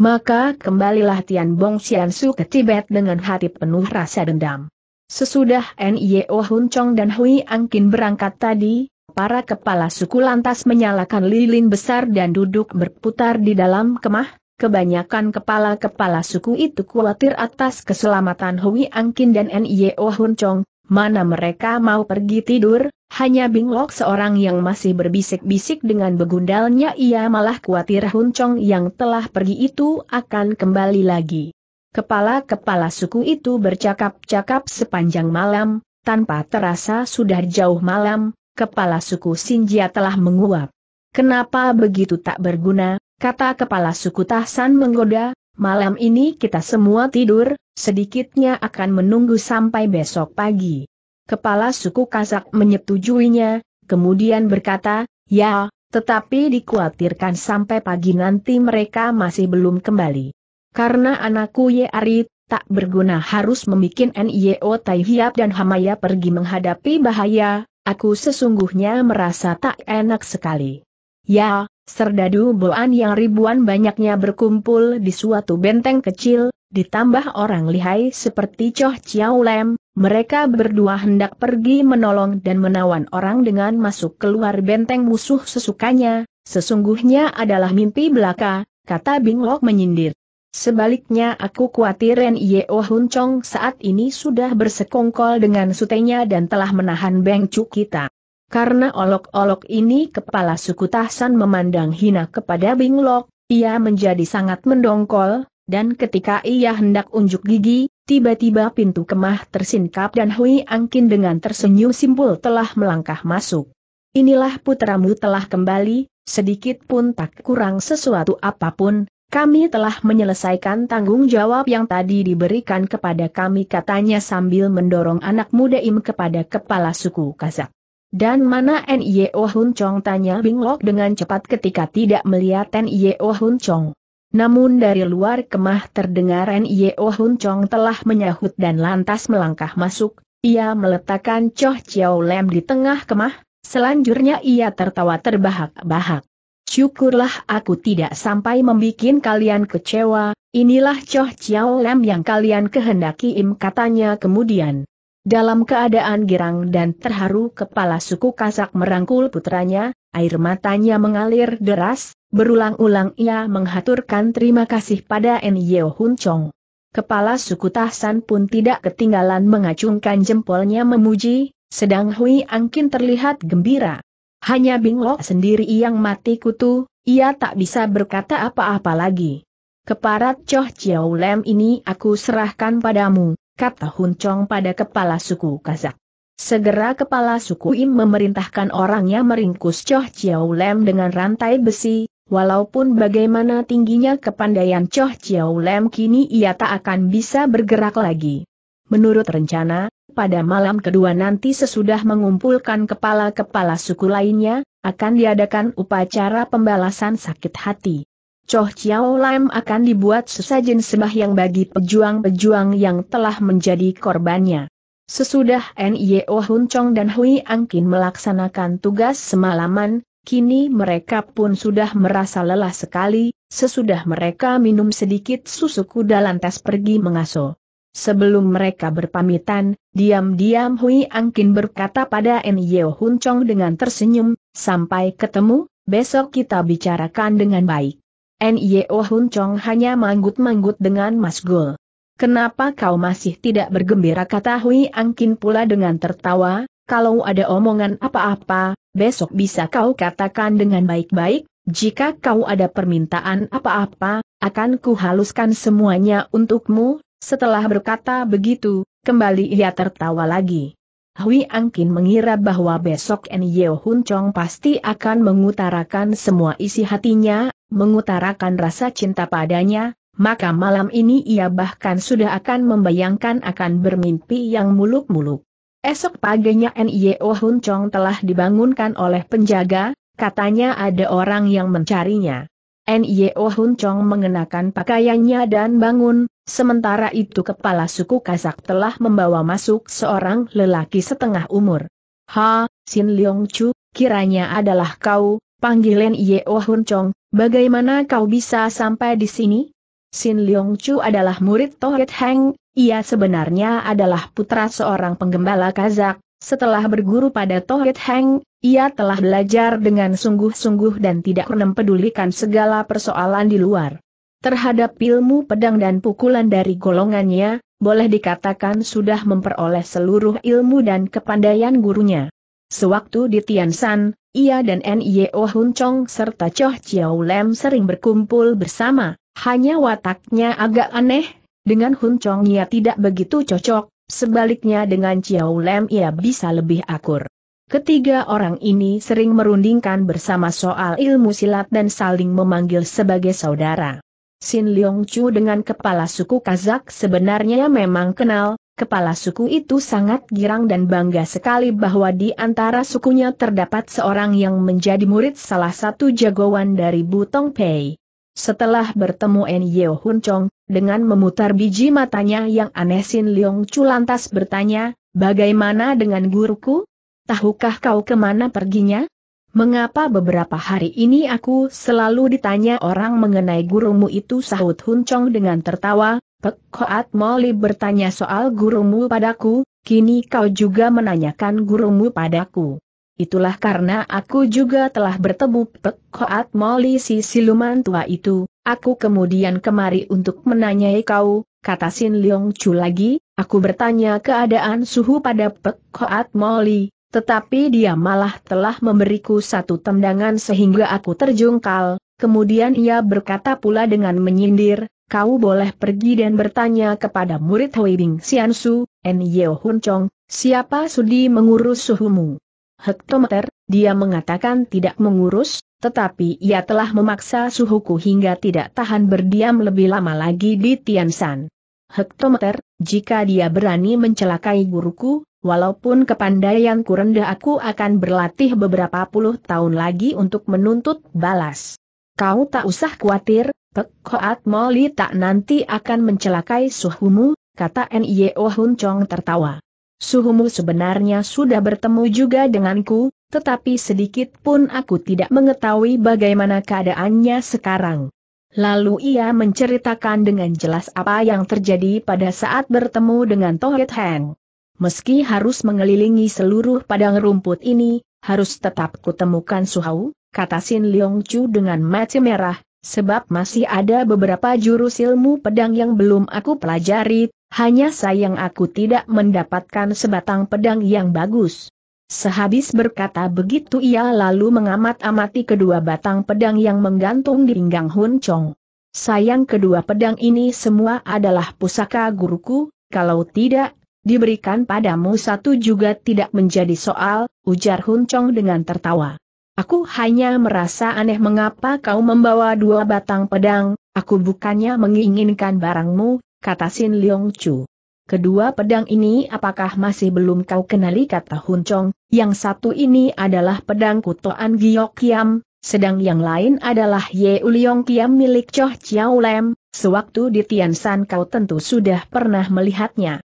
maka kembalilah Tian Bong Xiansu ke Tibet dengan hati penuh rasa dendam. Sesudah N.I.O. Hun Chong dan Hui Angkin berangkat tadi, para kepala suku lantas menyalakan lilin besar dan duduk berputar di dalam kemah, kebanyakan kepala-kepala suku itu khawatir atas keselamatan Hui Angkin dan N.I.O. Hun Chong, mana mereka mau pergi tidur, hanya Binglok seorang yang masih berbisik-bisik dengan begundalnya ia malah khawatir Hun Chong yang telah pergi itu akan kembali lagi. Kepala-kepala suku itu bercakap-cakap sepanjang malam, tanpa terasa sudah jauh malam, kepala suku Sinjia telah menguap. Kenapa begitu tak berguna, kata kepala suku Tahsan menggoda, malam ini kita semua tidur, sedikitnya akan menunggu sampai besok pagi. Kepala suku Kazak menyetujuinya, kemudian berkata, ya, tetapi dikhawatirkan sampai pagi nanti mereka masih belum kembali. Karena anakku Ye Ari tak berguna harus membuat NIO Tai Hiap dan Hamaya pergi menghadapi bahaya, aku sesungguhnya merasa tak enak sekali. Ya, serdadu boan yang ribuan banyaknya berkumpul di suatu benteng kecil, ditambah orang lihai seperti Choh Chiao Lem, mereka berdua hendak pergi menolong dan menawan orang dengan masuk keluar benteng musuh sesukanya, sesungguhnya adalah mimpi belaka, kata Binglok menyindir. Sebaliknya aku khawatir Ren Yeo Hun Chong saat ini sudah bersekongkol dengan sutenya dan telah menahan Beng kita. Karena olok-olok ini kepala suku Tahsan memandang hina kepada Binglok, ia menjadi sangat mendongkol, dan ketika ia hendak unjuk gigi, Tiba-tiba pintu kemah tersingkap dan Hui Angkin dengan tersenyum simpul telah melangkah masuk. Inilah putramu telah kembali, sedikit pun tak kurang sesuatu apapun, kami telah menyelesaikan tanggung jawab yang tadi diberikan kepada kami katanya sambil mendorong anak muda Im kepada kepala suku Kazak. Dan mana N.Y.O. Hun Chong tanya Binglok dengan cepat ketika tidak melihat N.Y.O. Hun Chong. Namun dari luar kemah terdengar N.I.O. Hun Chong telah menyahut dan lantas melangkah masuk, ia meletakkan Choh Chiao Lem di tengah kemah, selanjutnya ia tertawa terbahak-bahak. Syukurlah aku tidak sampai membuat kalian kecewa, inilah Choh Chiao Lem yang kalian kehendaki im katanya kemudian. Dalam keadaan girang dan terharu kepala suku kasak merangkul putranya, air matanya mengalir deras, berulang-ulang ia menghaturkan terima kasih pada Nyeo Hunjong. Hun Chong. Kepala suku Tahsan pun tidak ketinggalan mengacungkan jempolnya memuji, sedang Hui Angkin terlihat gembira. Hanya Binglo sendiri yang mati kutu, ia tak bisa berkata apa-apa lagi. Keparat Choh Chiao Lem ini aku serahkan padamu kata Hun Chong pada kepala suku Kazak. Segera kepala suku Im memerintahkan orangnya meringkus Choh Chiao Lem dengan rantai besi, walaupun bagaimana tingginya kepandaian Choh Chiao Lem kini ia tak akan bisa bergerak lagi. Menurut rencana, pada malam kedua nanti sesudah mengumpulkan kepala-kepala suku lainnya, akan diadakan upacara pembalasan sakit hati. Choh Chiao Lam akan dibuat sesajen sembahyang bagi pejuang-pejuang yang telah menjadi korbannya. Sesudah N.Y.O. Hun Chong dan Hui Angkin melaksanakan tugas semalaman, kini mereka pun sudah merasa lelah sekali, sesudah mereka minum sedikit susu kuda lantas pergi mengaso. Sebelum mereka berpamitan, diam-diam Hui Angkin berkata pada N.Y.O. Hun Chong dengan tersenyum, sampai ketemu, besok kita bicarakan dengan baik. Nio oh Hun Chong hanya manggut-manggut dengan Mas Gul. Kenapa kau masih tidak bergembira kata Hui Angkin pula dengan tertawa, kalau ada omongan apa-apa, besok bisa kau katakan dengan baik-baik, jika kau ada permintaan apa-apa, akan kuhaluskan semuanya untukmu, setelah berkata begitu, kembali ia tertawa lagi. Hui Angkin mengira bahwa besok Nio oh Hun Chong pasti akan mengutarakan semua isi hatinya, mengutarakan rasa cinta padanya, maka malam ini ia bahkan sudah akan membayangkan akan bermimpi yang muluk-muluk. Esok paginya N.I.O. Hun Chong telah dibangunkan oleh penjaga, katanya ada orang yang mencarinya. N.I.O. Hun Chong mengenakan pakaiannya dan bangun, sementara itu kepala suku Kazak telah membawa masuk seorang lelaki setengah umur. Ha, Sin Leong Chu, kiranya adalah kau, Panggilan Oh Hun Chong, bagaimana kau bisa sampai di sini? Sin Leong Chu adalah murid Tohet Heng, ia sebenarnya adalah putra seorang penggembala Kazak. Setelah berguru pada Tohet Heng, ia telah belajar dengan sungguh-sungguh dan tidak mempedulikan segala persoalan di luar. Terhadap ilmu pedang dan pukulan dari golongannya, boleh dikatakan sudah memperoleh seluruh ilmu dan kepandaian gurunya. Sewaktu di Tiansan, ia dan N.I.O. Hun serta Choh Chiao Lem sering berkumpul bersama, hanya wataknya agak aneh, dengan Hun ia tidak begitu cocok, sebaliknya dengan Chiao Lem ia bisa lebih akur. Ketiga orang ini sering merundingkan bersama soal ilmu silat dan saling memanggil sebagai saudara. Sin Leong Chu dengan kepala suku Kazak sebenarnya memang kenal, Kepala suku itu sangat girang dan bangga sekali bahwa di antara sukunya terdapat seorang yang menjadi murid salah satu jagoan dari Butong Pei. Setelah bertemu En Yeo Hun Chong, dengan memutar biji matanya yang aneh Sin Leong Chu lantas bertanya, bagaimana dengan guruku? Tahukah kau kemana perginya? Mengapa beberapa hari ini aku selalu ditanya orang mengenai gurumu itu sahut Hun Chong dengan tertawa, Pek Koat Moli bertanya soal gurumu padaku, kini kau juga menanyakan gurumu padaku. Itulah karena aku juga telah bertemu Pek Koat Moli si siluman tua itu, aku kemudian kemari untuk menanyai kau, kata Sin Leong Chu lagi, aku bertanya keadaan suhu pada Pek Koat Moli, tetapi dia malah telah memberiku satu tendangan sehingga aku terjungkal, kemudian ia berkata pula dengan menyindir, kau boleh pergi dan bertanya kepada murid Hui Bing Sian Su, N Yeo Hun Chong, siapa sudi mengurus suhumu? Hektometer, dia mengatakan tidak mengurus, tetapi ia telah memaksa suhuku hingga tidak tahan berdiam lebih lama lagi di Tian Tiansan. Hektometer, jika dia berani mencelakai guruku, Walaupun kepandaianku rendah aku akan berlatih beberapa puluh tahun lagi untuk menuntut balas. Kau tak usah khawatir, Pekoat Moli tak nanti akan mencelakai suhumu, kata N.I.O. Hun Chong tertawa. Suhumu sebenarnya sudah bertemu juga denganku, tetapi sedikit pun aku tidak mengetahui bagaimana keadaannya sekarang. Lalu ia menceritakan dengan jelas apa yang terjadi pada saat bertemu dengan Tohit Heng meski harus mengelilingi seluruh padang rumput ini, harus tetap kutemukan Suhau, kata Sin Leong Chu dengan mata merah, sebab masih ada beberapa jurus ilmu pedang yang belum aku pelajari, hanya sayang aku tidak mendapatkan sebatang pedang yang bagus. Sehabis berkata begitu ia lalu mengamat-amati kedua batang pedang yang menggantung di pinggang Hun Chong. Sayang kedua pedang ini semua adalah pusaka guruku, kalau tidak Diberikan padamu satu juga tidak menjadi soal, ujar Hun Chong dengan tertawa. Aku hanya merasa aneh mengapa kau membawa dua batang pedang, aku bukannya menginginkan barangmu, kata Sin Leong Chu. Kedua pedang ini apakah masih belum kau kenali kata Hun Chong, yang satu ini adalah pedang kutoan Giok Kiam, sedang yang lain adalah Ye Uliong Kiam milik Choh Chiao Lem, sewaktu di Tian Tiansan kau tentu sudah pernah melihatnya.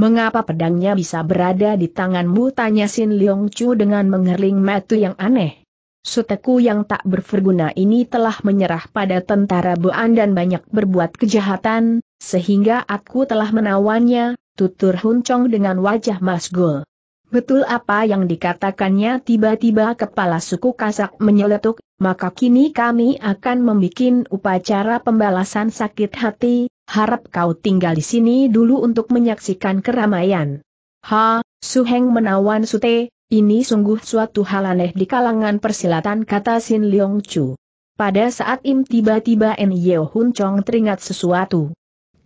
Mengapa pedangnya bisa berada di tanganmu? Tanya Sin Leong Chu dengan mengerling mata yang aneh. Suteku yang tak berguna ini telah menyerah pada tentara Boan dan banyak berbuat kejahatan, sehingga aku telah menawannya, tutur Hun Chong dengan wajah masgul. Betul apa yang dikatakannya tiba-tiba kepala suku kasak menyeletuk, maka kini kami akan membuat upacara pembalasan sakit hati, harap kau tinggal di sini dulu untuk menyaksikan keramaian. Ha, Heng menawan Sute, ini sungguh suatu hal aneh di kalangan persilatan kata Sin Leong Chu. Pada saat Im tiba-tiba En Yeo Hun Chong teringat sesuatu.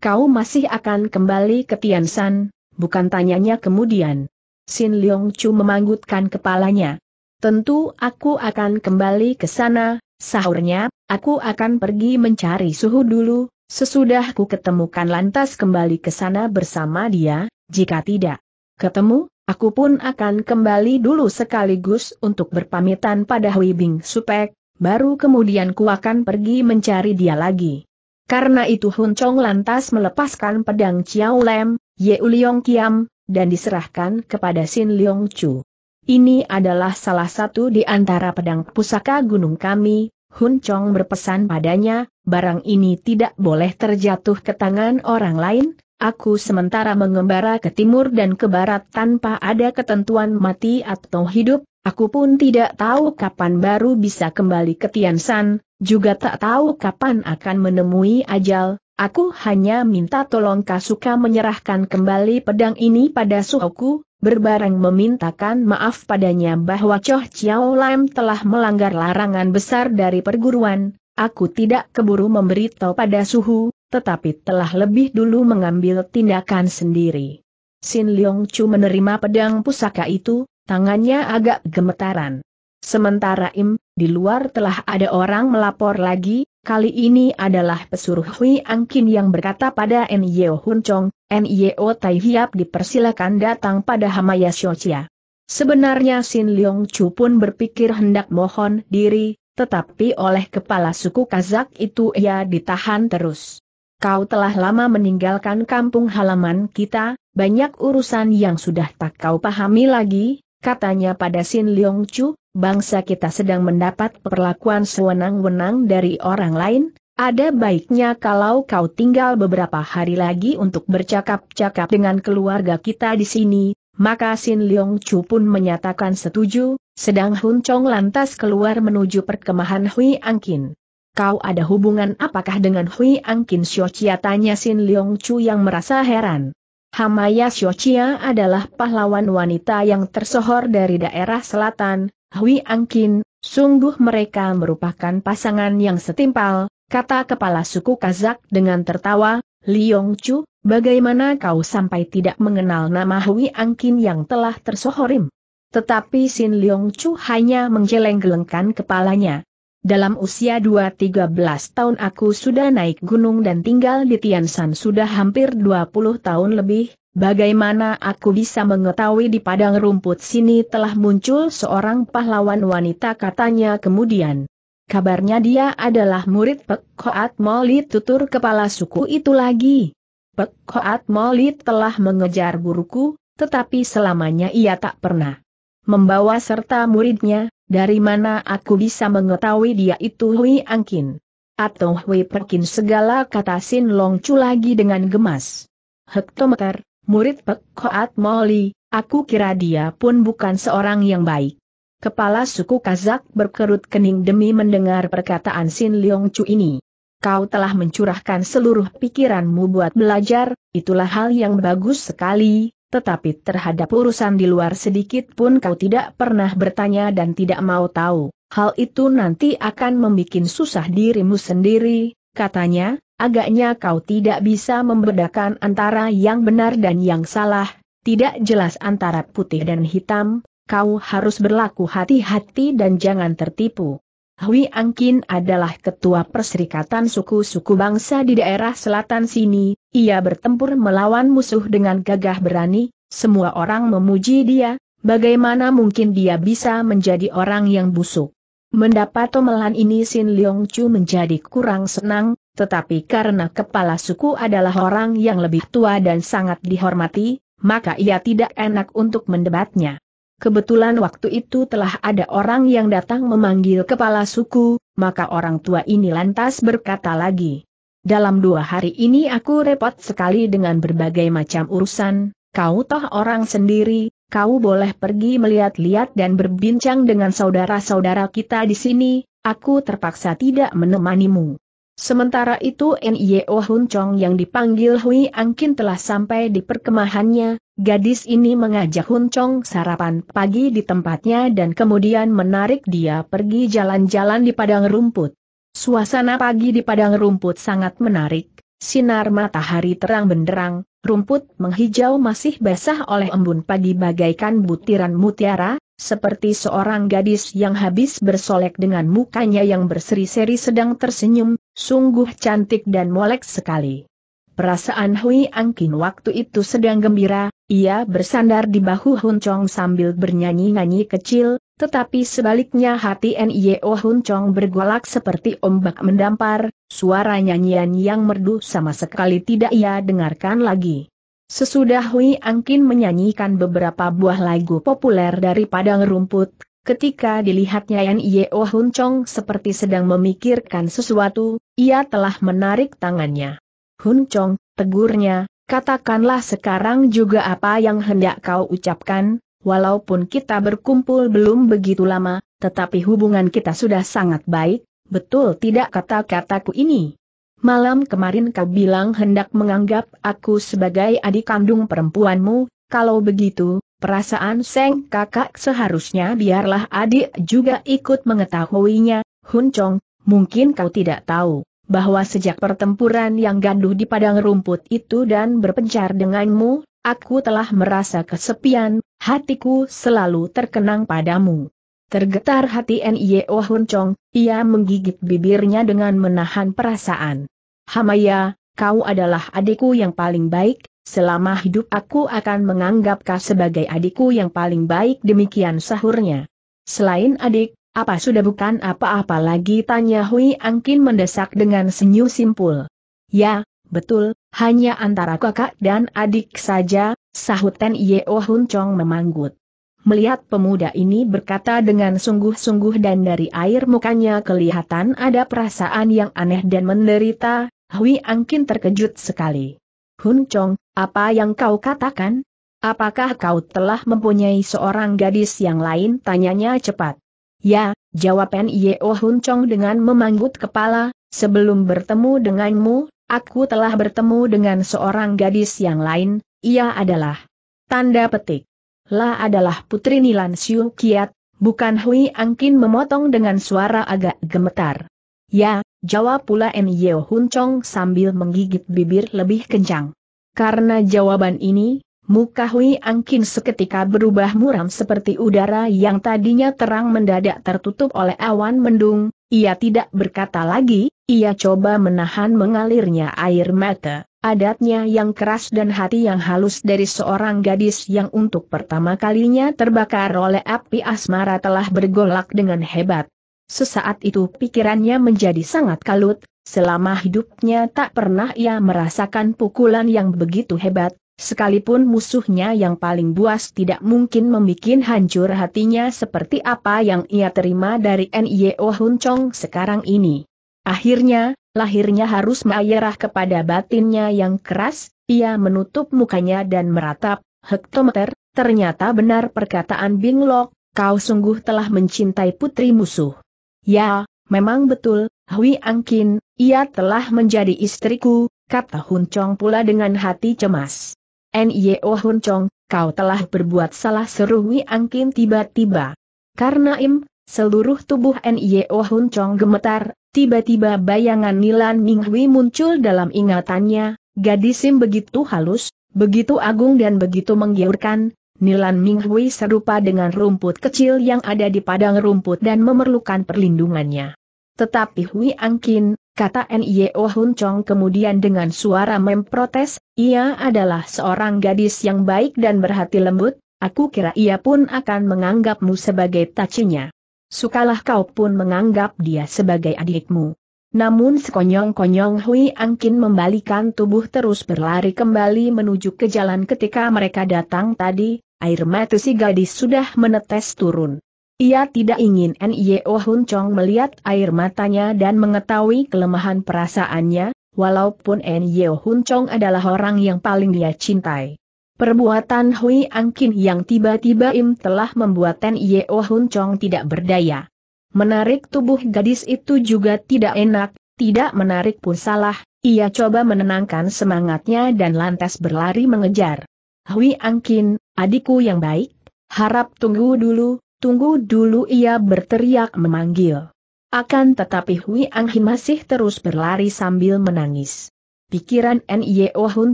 Kau masih akan kembali ke Tian San, bukan tanyanya kemudian. Sin Leong Chu memanggutkan kepalanya. Tentu aku akan kembali ke sana, sahurnya, aku akan pergi mencari suhu dulu, Sesudah ku ketemukan lantas kembali ke sana bersama dia, jika tidak ketemu, aku pun akan kembali dulu sekaligus untuk berpamitan pada Hui Bing Supek, baru kemudian ku akan pergi mencari dia lagi. Karena itu Hun Chong lantas melepaskan pedang Chiao Lem, Ye Uliong Kiam, dan diserahkan kepada Sin Leong Chu. Ini adalah salah satu di antara pedang pusaka gunung kami, Hun Chong berpesan padanya, barang ini tidak boleh terjatuh ke tangan orang lain, aku sementara mengembara ke timur dan ke barat tanpa ada ketentuan mati atau hidup, aku pun tidak tahu kapan baru bisa kembali ke Tian San, juga tak tahu kapan akan menemui ajal, aku hanya minta tolong Kasuka menyerahkan kembali pedang ini pada suhuku, berbareng memintakan maaf padanya bahwa Choh Chiao Lam telah melanggar larangan besar dari perguruan, aku tidak keburu memberitahu pada suhu, tetapi telah lebih dulu mengambil tindakan sendiri. Sin Leong Chu menerima pedang pusaka itu, tangannya agak gemetaran. Sementara Im, di luar telah ada orang melapor lagi, kali ini adalah pesuruh Hui Angkin yang berkata pada N. Yeo Hun Chong, NIO e Tai Hiap dipersilakan datang pada Hamaya Shochia. Sebenarnya Sin Leong Chu pun berpikir hendak mohon diri, tetapi oleh kepala suku Kazak itu ia ditahan terus. Kau telah lama meninggalkan kampung halaman kita, banyak urusan yang sudah tak kau pahami lagi, katanya pada Sin Leong Chu, bangsa kita sedang mendapat perlakuan sewenang-wenang dari orang lain, ada baiknya kalau kau tinggal beberapa hari lagi untuk bercakap-cakap dengan keluarga kita di sini, maka Sin Leong Chu pun menyatakan setuju, sedang Hun Chong lantas keluar menuju perkemahan Hui Angkin. Kau ada hubungan apakah dengan Hui Angkin Xiochia tanya Sin Leong Chu yang merasa heran. Hamaya Xiochia adalah pahlawan wanita yang tersohor dari daerah selatan, Hui Angkin, sungguh mereka merupakan pasangan yang setimpal, kata kepala suku Kazak dengan tertawa, Liong Chu, bagaimana kau sampai tidak mengenal nama Hui Angkin yang telah tersohorim? Tetapi Sin Liong Chu hanya menggeleng-gelengkan kepalanya. Dalam usia 2-13 tahun aku sudah naik gunung dan tinggal di Tiansan sudah hampir 20 tahun lebih, bagaimana aku bisa mengetahui di padang rumput sini telah muncul seorang pahlawan wanita katanya kemudian. Kabarnya dia adalah murid Pek Koat Molit tutur kepala suku itu lagi. Pek Koat Molit telah mengejar guruku, tetapi selamanya ia tak pernah membawa serta muridnya, dari mana aku bisa mengetahui dia itu Hui Angkin? Atau Hui Perkin segala kata Sin Long lagi dengan gemas. Hektometer, murid Pek Koat Moli, aku kira dia pun bukan seorang yang baik. Kepala suku Kazak berkerut kening demi mendengar perkataan Sin Leong Chu ini. Kau telah mencurahkan seluruh pikiranmu buat belajar, itulah hal yang bagus sekali, tetapi terhadap urusan di luar sedikit pun kau tidak pernah bertanya dan tidak mau tahu. Hal itu nanti akan membuat susah dirimu sendiri, katanya, agaknya kau tidak bisa membedakan antara yang benar dan yang salah, tidak jelas antara putih dan hitam, kau harus berlaku hati-hati dan jangan tertipu. Hui Angkin adalah ketua perserikatan suku-suku bangsa di daerah selatan sini, ia bertempur melawan musuh dengan gagah berani, semua orang memuji dia, bagaimana mungkin dia bisa menjadi orang yang busuk. Mendapat omelan ini Sin Leong Chu menjadi kurang senang, tetapi karena kepala suku adalah orang yang lebih tua dan sangat dihormati, maka ia tidak enak untuk mendebatnya kebetulan waktu itu telah ada orang yang datang memanggil kepala suku, maka orang tua ini lantas berkata lagi. Dalam dua hari ini aku repot sekali dengan berbagai macam urusan, kau toh orang sendiri, kau boleh pergi melihat-lihat dan berbincang dengan saudara-saudara kita di sini, aku terpaksa tidak menemanimu. Sementara itu Nio Hun Chong yang dipanggil Hui Angkin telah sampai di perkemahannya, Gadis ini mengajak Hun Chong sarapan pagi di tempatnya dan kemudian menarik dia pergi jalan-jalan di padang rumput. Suasana pagi di padang rumput sangat menarik, sinar matahari terang benderang, rumput menghijau masih basah oleh embun pagi bagaikan butiran mutiara, seperti seorang gadis yang habis bersolek dengan mukanya yang berseri-seri sedang tersenyum, sungguh cantik dan molek sekali. Perasaan Hui Angkin waktu itu sedang gembira, ia bersandar di bahu Hun Chong sambil bernyanyi-nyanyi kecil, tetapi sebaliknya hati N.I.O. Hun Chong bergolak seperti ombak mendampar, suara nyanyian yang merdu sama sekali tidak ia dengarkan lagi. Sesudah Hui Angkin menyanyikan beberapa buah lagu populer dari padang rumput, ketika dilihatnya N.I.O. Hun Chong seperti sedang memikirkan sesuatu, ia telah menarik tangannya. Hun Chong, tegurnya, katakanlah sekarang juga apa yang hendak kau ucapkan, walaupun kita berkumpul belum begitu lama, tetapi hubungan kita sudah sangat baik, betul tidak kata-kataku ini? Malam kemarin kau bilang hendak menganggap aku sebagai adik kandung perempuanmu, kalau begitu, perasaan Seng kakak seharusnya biarlah adik juga ikut mengetahuinya, Hun Chong, mungkin kau tidak tahu bahwa sejak pertempuran yang ganduh di padang rumput itu dan berpencar denganmu, aku telah merasa kesepian, hatiku selalu terkenang padamu. Tergetar hati N.I.O. Hun Chong, ia menggigit bibirnya dengan menahan perasaan. Hamaya, kau adalah adikku yang paling baik, selama hidup aku akan menganggap kau sebagai adikku yang paling baik demikian sahurnya. Selain adik, apa sudah bukan apa-apa lagi tanya Hui Angkin mendesak dengan senyum simpul. Ya, betul, hanya antara kakak dan adik saja, sahut Ten Yeo Hun Chong memanggut. Melihat pemuda ini berkata dengan sungguh-sungguh dan dari air mukanya kelihatan ada perasaan yang aneh dan menderita, Hui Angkin terkejut sekali. Hun Chong, apa yang kau katakan? Apakah kau telah mempunyai seorang gadis yang lain? Tanyanya cepat. Ya, jawab N.I.O. Hun Chong dengan memanggut kepala, sebelum bertemu denganmu, aku telah bertemu dengan seorang gadis yang lain, ia adalah. Tanda petik. La adalah putri Nilan Siu Kiat, bukan Hui Angkin memotong dengan suara agak gemetar. Ya, jawab pula N.I.O. Hun Chong sambil menggigit bibir lebih kencang. Karena jawaban ini, Muka Hui Angkin seketika berubah muram seperti udara yang tadinya terang mendadak tertutup oleh awan mendung, ia tidak berkata lagi, ia coba menahan mengalirnya air mata, adatnya yang keras dan hati yang halus dari seorang gadis yang untuk pertama kalinya terbakar oleh api asmara telah bergolak dengan hebat. Sesaat itu pikirannya menjadi sangat kalut, selama hidupnya tak pernah ia merasakan pukulan yang begitu hebat, Sekalipun musuhnya yang paling buas tidak mungkin membuat hancur hatinya seperti apa yang ia terima dari NIO e Hun Chong sekarang ini. Akhirnya, lahirnya harus mayerah kepada batinnya yang keras, ia menutup mukanya dan meratap, hektometer, ternyata benar perkataan Binglok, kau sungguh telah mencintai putri musuh. Ya, memang betul, Hui Angkin, ia telah menjadi istriku, kata Hun Chong pula dengan hati cemas. Nio Hun Chong, kau telah berbuat salah seru Wi Angkin tiba-tiba. Karena im, seluruh tubuh Nio Hun Chong gemetar, tiba-tiba bayangan Nilan Minghui muncul dalam ingatannya, gadis im begitu halus, begitu agung dan begitu menggiurkan, Nilan Minghui serupa dengan rumput kecil yang ada di padang rumput dan memerlukan perlindungannya. Tetapi Hui Angkin, kata N.Y.O. E oh Hun Chong kemudian dengan suara memprotes, ia adalah seorang gadis yang baik dan berhati lembut, aku kira ia pun akan menganggapmu sebagai tacinya. Sukalah kau pun menganggap dia sebagai adikmu. Namun sekonyong-konyong Hui Angkin membalikan tubuh terus berlari kembali menuju ke jalan ketika mereka datang tadi, air mata si gadis sudah menetes turun. Ia tidak ingin Nio Hun Chong melihat air matanya dan mengetahui kelemahan perasaannya, walaupun Nio Hun Chong adalah orang yang paling dia cintai. Perbuatan Hui Angkin yang tiba-tiba im telah membuat Nio Hun Chong tidak berdaya. Menarik tubuh gadis itu juga tidak enak, tidak menarik pun salah, ia coba menenangkan semangatnya dan lantas berlari mengejar. Hui Angkin, adikku yang baik, harap tunggu dulu, Tunggu dulu ia berteriak memanggil. Akan tetapi Hui Ang Hin masih terus berlari sambil menangis. Pikiran Nio oh Hun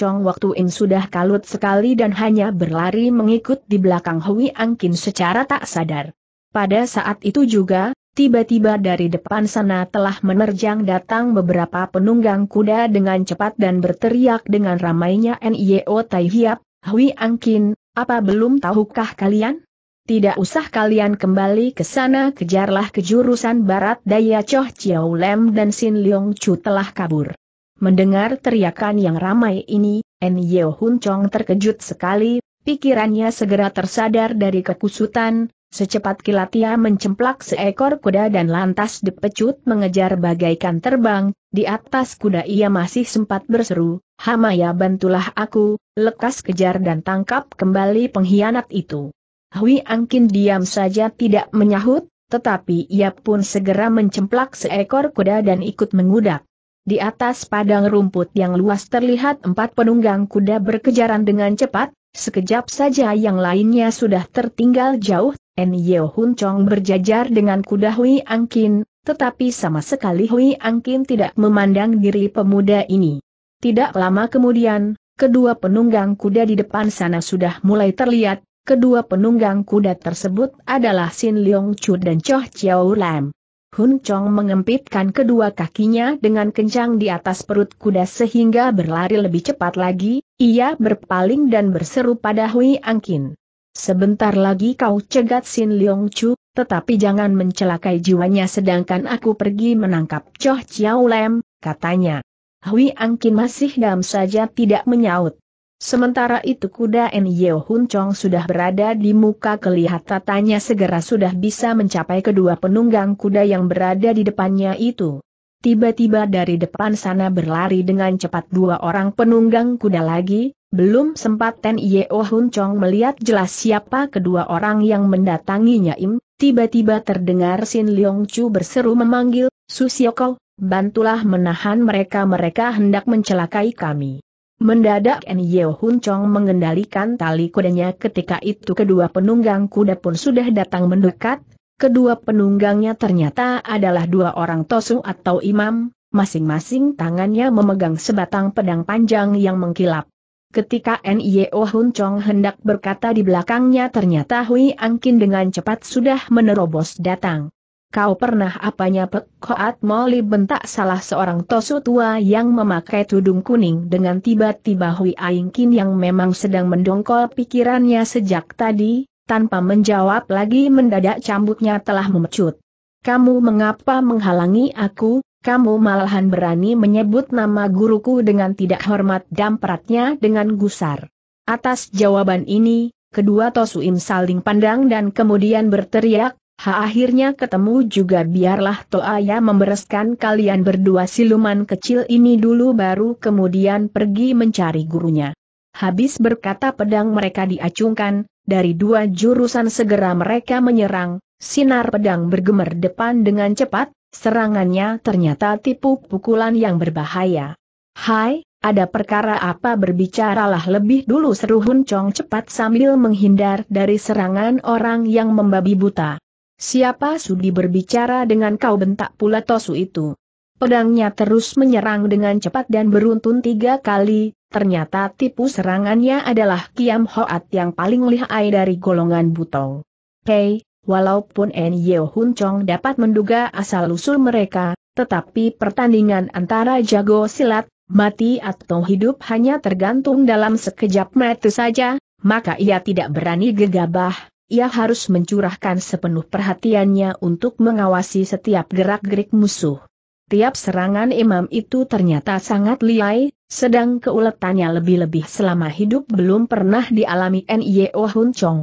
Chong waktu ini sudah kalut sekali dan hanya berlari mengikut di belakang Hui Ang Kin secara tak sadar. Pada saat itu juga, tiba-tiba dari depan sana telah menerjang datang beberapa penunggang kuda dengan cepat dan berteriak dengan ramainya Nio oh Tai Hiap, Hui Ang Kin, apa belum tahukah kalian? Tidak usah kalian kembali ke sana kejarlah kejurusan barat daya Choh Chiao Lem dan Sin Leong Chu telah kabur. Mendengar teriakan yang ramai ini, En Yeo Hun Chong terkejut sekali, pikirannya segera tersadar dari kekusutan, secepat kilat ia mencemplak seekor kuda dan lantas dipecut mengejar bagaikan terbang, di atas kuda ia masih sempat berseru, Hamaya bantulah aku, lekas kejar dan tangkap kembali pengkhianat itu. Hui Angkin diam saja tidak menyahut, tetapi ia pun segera mencemplak seekor kuda dan ikut mengudak. Di atas padang rumput yang luas terlihat empat penunggang kuda berkejaran dengan cepat, sekejap saja yang lainnya sudah tertinggal jauh, En Yeo Hun Chong berjajar dengan kuda Hui Angkin, tetapi sama sekali Hui Angkin tidak memandang diri pemuda ini. Tidak lama kemudian, kedua penunggang kuda di depan sana sudah mulai terlihat, Kedua penunggang kuda tersebut adalah Sin Leong Chu dan Choh Chiao Lam. Hun Chong mengempitkan kedua kakinya dengan kencang di atas perut kuda sehingga berlari lebih cepat lagi, ia berpaling dan berseru pada Hui Angkin. Sebentar lagi kau cegat Sin Leong Chu, tetapi jangan mencelakai jiwanya sedangkan aku pergi menangkap Choh Chiao Lam, katanya. Hui Angkin masih dam saja tidak menyaut. Sementara itu kuda En Yeo Hun Chong sudah berada di muka kelihatannya segera sudah bisa mencapai kedua penunggang kuda yang berada di depannya itu. Tiba-tiba dari depan sana berlari dengan cepat dua orang penunggang kuda lagi, belum sempat Ten Yeo Hun Chong melihat jelas siapa kedua orang yang mendatanginya im, tiba-tiba terdengar Sin Leong Chu berseru memanggil, Susioko, bantulah menahan mereka mereka hendak mencelakai kami. Mendadak N. Yeo Hun Chong mengendalikan tali kudanya ketika itu kedua penunggang kuda pun sudah datang mendekat, kedua penunggangnya ternyata adalah dua orang tosu atau imam, masing-masing tangannya memegang sebatang pedang panjang yang mengkilap. Ketika Yeo Hun Chong hendak berkata di belakangnya ternyata Hui Angkin dengan cepat sudah menerobos datang. Kau pernah apanya Pek Koat Moli bentak salah seorang tosu tua yang memakai tudung kuning dengan tiba-tiba Hui Aing yang memang sedang mendongkol pikirannya sejak tadi, tanpa menjawab lagi mendadak cambuknya telah memecut. Kamu mengapa menghalangi aku, kamu malahan berani menyebut nama guruku dengan tidak hormat dampratnya dengan gusar. Atas jawaban ini, kedua Tosuim saling pandang dan kemudian berteriak, Ha akhirnya ketemu juga biarlah Toaya membereskan kalian berdua siluman kecil ini dulu baru kemudian pergi mencari gurunya. Habis berkata pedang mereka diacungkan, dari dua jurusan segera mereka menyerang, sinar pedang bergemer depan dengan cepat, serangannya ternyata tipu pukulan yang berbahaya. Hai, ada perkara apa berbicaralah lebih dulu seru Hun Chong cepat sambil menghindar dari serangan orang yang membabi buta. Siapa sudi berbicara dengan kau bentak pula Tosu itu? Pedangnya terus menyerang dengan cepat dan beruntun tiga kali, ternyata tipu serangannya adalah Kiam Hoat yang paling lihai dari golongan Butong. Hei, walaupun En Hunjong Hun Chong dapat menduga asal-usul mereka, tetapi pertandingan antara jago silat, mati atau hidup hanya tergantung dalam sekejap mata saja, maka ia tidak berani gegabah, ia harus mencurahkan sepenuh perhatiannya untuk mengawasi setiap gerak-gerik musuh. Tiap serangan imam itu ternyata sangat liai, sedang keuletannya lebih-lebih selama hidup belum pernah dialami N.Y.O. Hun Chong.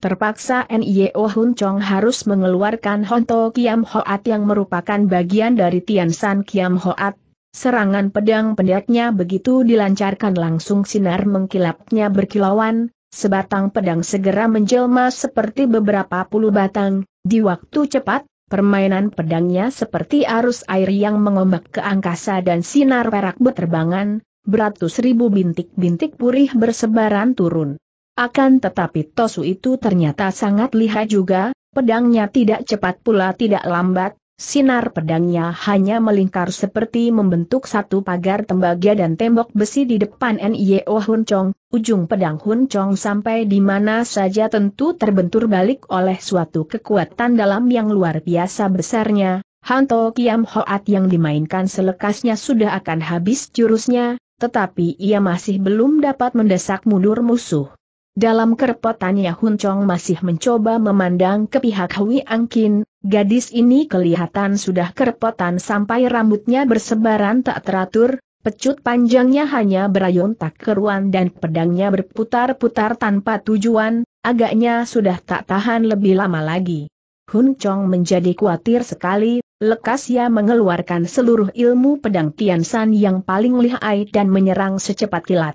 Terpaksa N.Y.O. Hun Chong harus mengeluarkan Honto Kiam Hoat yang merupakan bagian dari Tian San Kiam Hoat. Serangan pedang pendeknya begitu dilancarkan langsung sinar mengkilapnya berkilauan, sebatang pedang segera menjelma seperti beberapa puluh batang, di waktu cepat, permainan pedangnya seperti arus air yang mengombak ke angkasa dan sinar perak berterbangan. beratus ribu bintik-bintik purih bersebaran turun. Akan tetapi Tosu itu ternyata sangat lihai juga, pedangnya tidak cepat pula tidak lambat, Sinar pedangnya hanya melingkar seperti membentuk satu pagar tembaga dan tembok besi di depan N.I.O. Hun Chong, ujung pedang Hun Chong sampai di mana saja tentu terbentur balik oleh suatu kekuatan dalam yang luar biasa besarnya, Hanto Kiam Hoat yang dimainkan selekasnya sudah akan habis jurusnya, tetapi ia masih belum dapat mendesak mundur musuh. Dalam kerepotannya Hun Chong masih mencoba memandang ke pihak Hui Angkin, Gadis ini kelihatan sudah kerepotan sampai rambutnya bersebaran tak teratur, pecut panjangnya hanya berayun tak keruan dan pedangnya berputar-putar tanpa tujuan, agaknya sudah tak tahan lebih lama lagi. Hun Chong menjadi khawatir sekali, lekas ia mengeluarkan seluruh ilmu pedang Tian San yang paling lihai dan menyerang secepat kilat.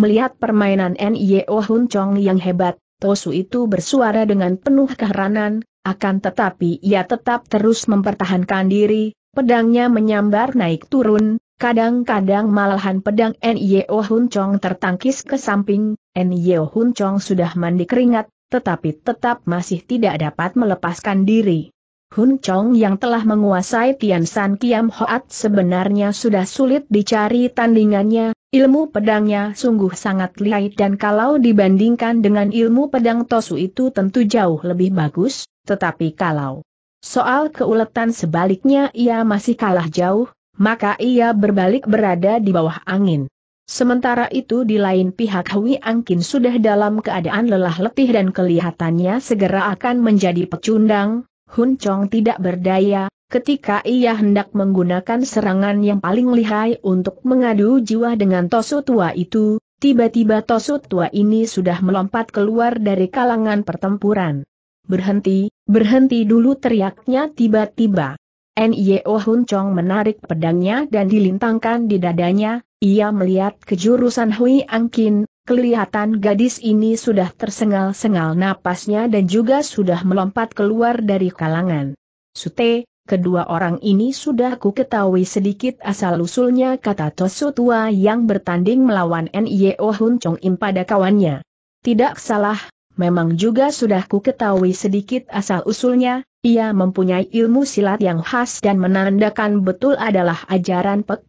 Melihat permainan NIO Hun Chong yang hebat, Tosu itu bersuara dengan penuh keheranan, akan tetapi ia tetap terus mempertahankan diri, pedangnya menyambar naik turun, kadang-kadang malahan pedang N.Y.O. Hun Chong tertangkis ke samping, N.Y.O. Hun Chong sudah mandi keringat, tetapi tetap masih tidak dapat melepaskan diri. Hun Chong yang telah menguasai Tian San Kiam Hoat sebenarnya sudah sulit dicari tandingannya, ilmu pedangnya sungguh sangat lihai dan kalau dibandingkan dengan ilmu pedang Tosu itu tentu jauh lebih bagus, tetapi kalau soal keuletan sebaliknya ia masih kalah jauh, maka ia berbalik berada di bawah angin. Sementara itu di lain pihak Hui Angkin sudah dalam keadaan lelah letih dan kelihatannya segera akan menjadi pecundang, Hun Chong tidak berdaya, ketika ia hendak menggunakan serangan yang paling lihai untuk mengadu jiwa dengan Tosu Tua itu, tiba-tiba Tosu Tua ini sudah melompat keluar dari kalangan pertempuran. Berhenti, Berhenti dulu teriaknya tiba-tiba. N.Y.O. Hun Chong menarik pedangnya dan dilintangkan di dadanya, ia melihat kejurusan Hui Angkin, kelihatan gadis ini sudah tersengal-sengal napasnya dan juga sudah melompat keluar dari kalangan. Sute, kedua orang ini sudah ku ketahui sedikit asal-usulnya kata Tosu Tua yang bertanding melawan N.Y.O. Hun Chong Im pada kawannya. Tidak salah, Memang juga sudah ku ketahui sedikit asal-usulnya, ia mempunyai ilmu silat yang khas dan menandakan betul adalah ajaran Pek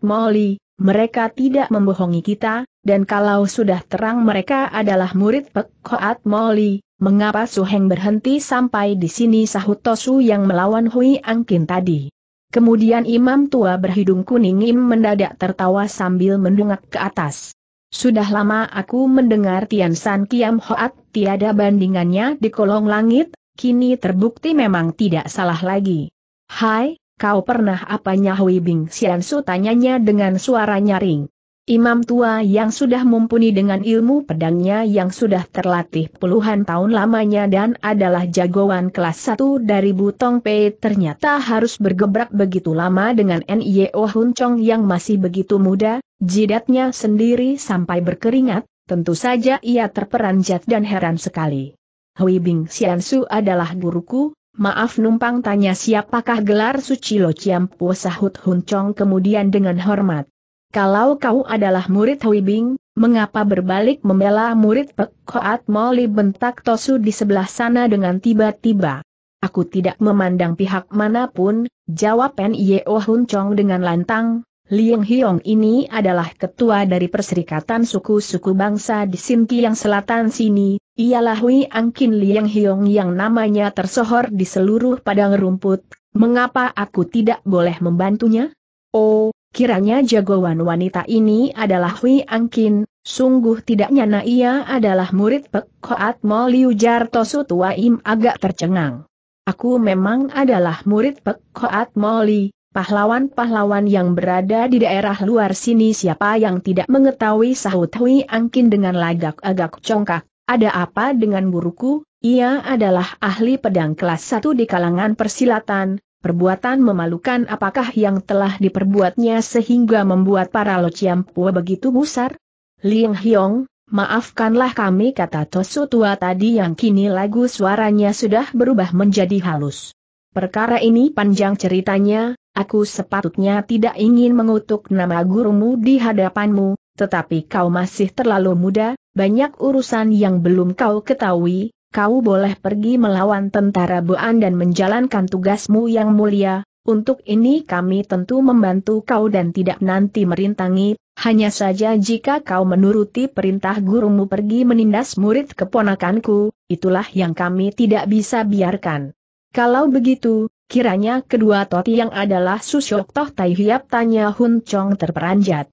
Moli, mereka tidak membohongi kita, dan kalau sudah terang mereka adalah murid Pek Moli, mengapa Suheng berhenti sampai di sini sahut Tosu yang melawan Hui Angkin tadi. Kemudian imam tua berhidung kuning Im mendadak tertawa sambil mendungak ke atas. Sudah lama aku mendengar Tian San Kiam Hoat, tiada bandingannya di kolong langit, kini terbukti memang tidak salah lagi. Hai, kau pernah apanya Hui Bing Xian Su tanyanya dengan suara nyaring. Imam tua yang sudah mumpuni dengan ilmu pedangnya yang sudah terlatih puluhan tahun lamanya dan adalah jagoan kelas 1 dari Butong Pei ternyata harus bergebrak begitu lama dengan N.I.O. Hun yang masih begitu muda, jidatnya sendiri sampai berkeringat, tentu saja ia terperanjat dan heran sekali. Hui Bing Xiansu adalah guruku, Maaf numpang tanya siapakah gelar suci Lo Chiam Po sahut Huncong kemudian dengan hormat kalau kau adalah murid Hui mengapa berbalik membela murid Pek Koat Moli bentak Tosu di sebelah sana dengan tiba-tiba. Aku tidak memandang pihak manapun, jawab Pen oh Hun Chong dengan lantang, Liang Hiong ini adalah ketua dari Perserikatan Suku-Suku Bangsa di Sinkiang Selatan sini, ialah Hui Angkin Liang Hiong yang namanya tersohor di seluruh padang rumput, mengapa aku tidak boleh membantunya? Oh, Kiranya jagoan wanita ini adalah Hui Angkin, sungguh tidak nyana ia adalah murid Pek Koat Mo Liu Jarto Sutuaim agak tercengang. Aku memang adalah murid Pek Koat Mo pahlawan-pahlawan yang berada di daerah luar sini siapa yang tidak mengetahui sahut Hui Angkin dengan lagak-agak congkak, ada apa dengan guruku, ia adalah ahli pedang kelas satu di kalangan persilatan, Perbuatan memalukan apakah yang telah diperbuatnya sehingga membuat para Lociampua begitu besar? Liang Hiong, maafkanlah kami kata Tosu tua tadi yang kini lagu suaranya sudah berubah menjadi halus. Perkara ini panjang ceritanya, aku sepatutnya tidak ingin mengutuk nama gurumu di hadapanmu, tetapi kau masih terlalu muda, banyak urusan yang belum kau ketahui, kau boleh pergi melawan tentara Boan dan menjalankan tugasmu yang mulia, untuk ini kami tentu membantu kau dan tidak nanti merintangi, hanya saja jika kau menuruti perintah gurumu pergi menindas murid keponakanku, itulah yang kami tidak bisa biarkan. Kalau begitu, kiranya kedua toti yang adalah Susyok Toh Tai tanya Hun Chong terperanjat.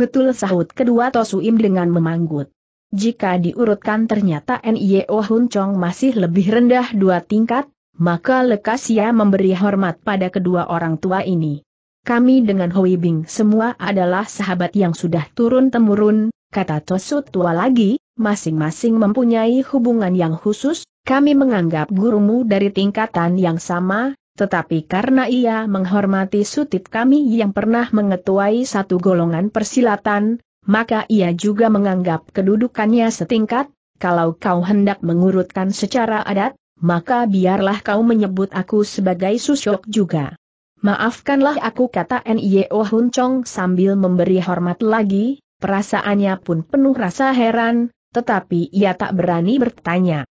Betul sahut kedua Tosuim dengan memanggut. Jika diurutkan ternyata NIO Hun Chong masih lebih rendah dua tingkat, maka lekas ia memberi hormat pada kedua orang tua ini. Kami dengan Hui Bing semua adalah sahabat yang sudah turun-temurun, kata Tosu tua lagi, masing-masing mempunyai hubungan yang khusus, kami menganggap gurumu dari tingkatan yang sama, tetapi karena ia menghormati sutit kami yang pernah mengetuai satu golongan persilatan, maka ia juga menganggap kedudukannya setingkat, kalau kau hendak mengurutkan secara adat, maka biarlah kau menyebut aku sebagai susyok juga. Maafkanlah aku kata N.I.O. Oh Hun sambil memberi hormat lagi, perasaannya pun penuh rasa heran, tetapi ia tak berani bertanya.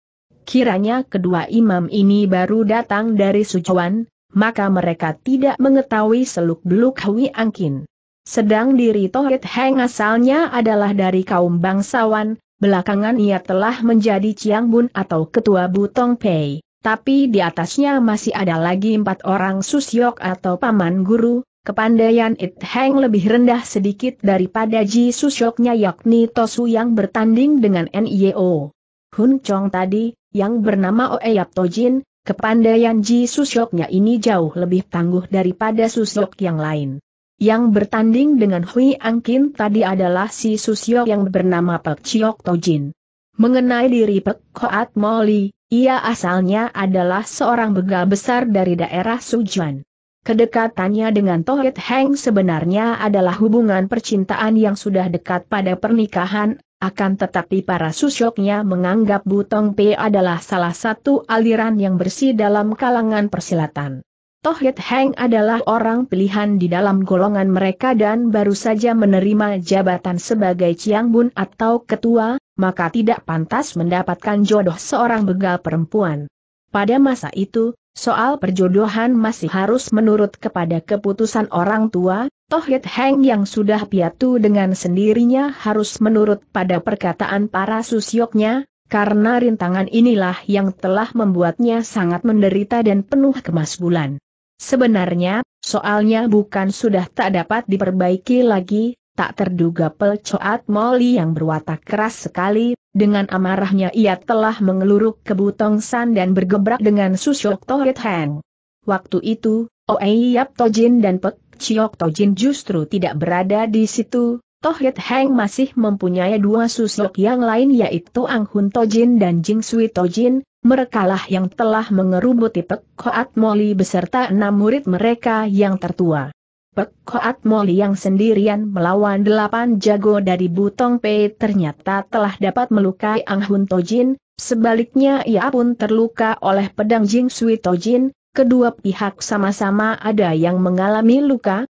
Kiranya kedua imam ini baru datang dari Sujuan, maka mereka tidak mengetahui seluk-beluk Hui Angkin. Sedang diri Tohit Heng asalnya adalah dari kaum bangsawan, belakangan ia telah menjadi Chiang Bun atau Ketua Butong Pei, tapi di atasnya masih ada lagi empat orang Susyok atau Paman Guru, kepandaian It Heng lebih rendah sedikit daripada Ji Susyoknya yakni Tosu yang bertanding dengan NIO. Hun Chong tadi, yang bernama Oe Oeyap Tojin, kepandaian Ji Susyoknya ini jauh lebih tangguh daripada Susyok yang lain. Yang bertanding dengan Hui Angkin tadi adalah si Susio yang bernama Pek Chiok Tojin. Mengenai diri Pek Koat Moli, ia asalnya adalah seorang begal besar dari daerah Sujuan. Kedekatannya dengan Tohit Heng sebenarnya adalah hubungan percintaan yang sudah dekat pada pernikahan, akan tetapi para susyoknya menganggap Butong P adalah salah satu aliran yang bersih dalam kalangan persilatan. Toh Heng adalah orang pilihan di dalam golongan mereka dan baru saja menerima jabatan sebagai Chiang Bun atau ketua, maka tidak pantas mendapatkan jodoh seorang begal perempuan. Pada masa itu, soal perjodohan masih harus menurut kepada keputusan orang tua, Toh Heng yang sudah piatu dengan sendirinya harus menurut pada perkataan para susyoknya, karena rintangan inilah yang telah membuatnya sangat menderita dan penuh kemasbulan. Sebenarnya, soalnya bukan sudah tak dapat diperbaiki lagi, tak terduga pelcoat Molly yang berwatak keras sekali, dengan amarahnya ia telah mengeluruk ke Butong San dan bergebrak dengan Susyok Tohit Heng. Waktu itu, Oei Yap Tojin dan Pek Chiok Tojin justru tidak berada di situ, Toh Hiet Heng masih mempunyai dua susuk yang lain yaitu Ang Hun Tojin dan Jing Sui Tojin, merekalah yang telah mengerubuti Pek Koat Moli beserta enam murid mereka yang tertua. Pek Koat Moli yang sendirian melawan delapan jago dari Butong Pe, ternyata telah dapat melukai Ang Hun Tojin, sebaliknya ia pun terluka oleh pedang Jing Sui Tojin, kedua pihak sama-sama ada yang mengalami luka,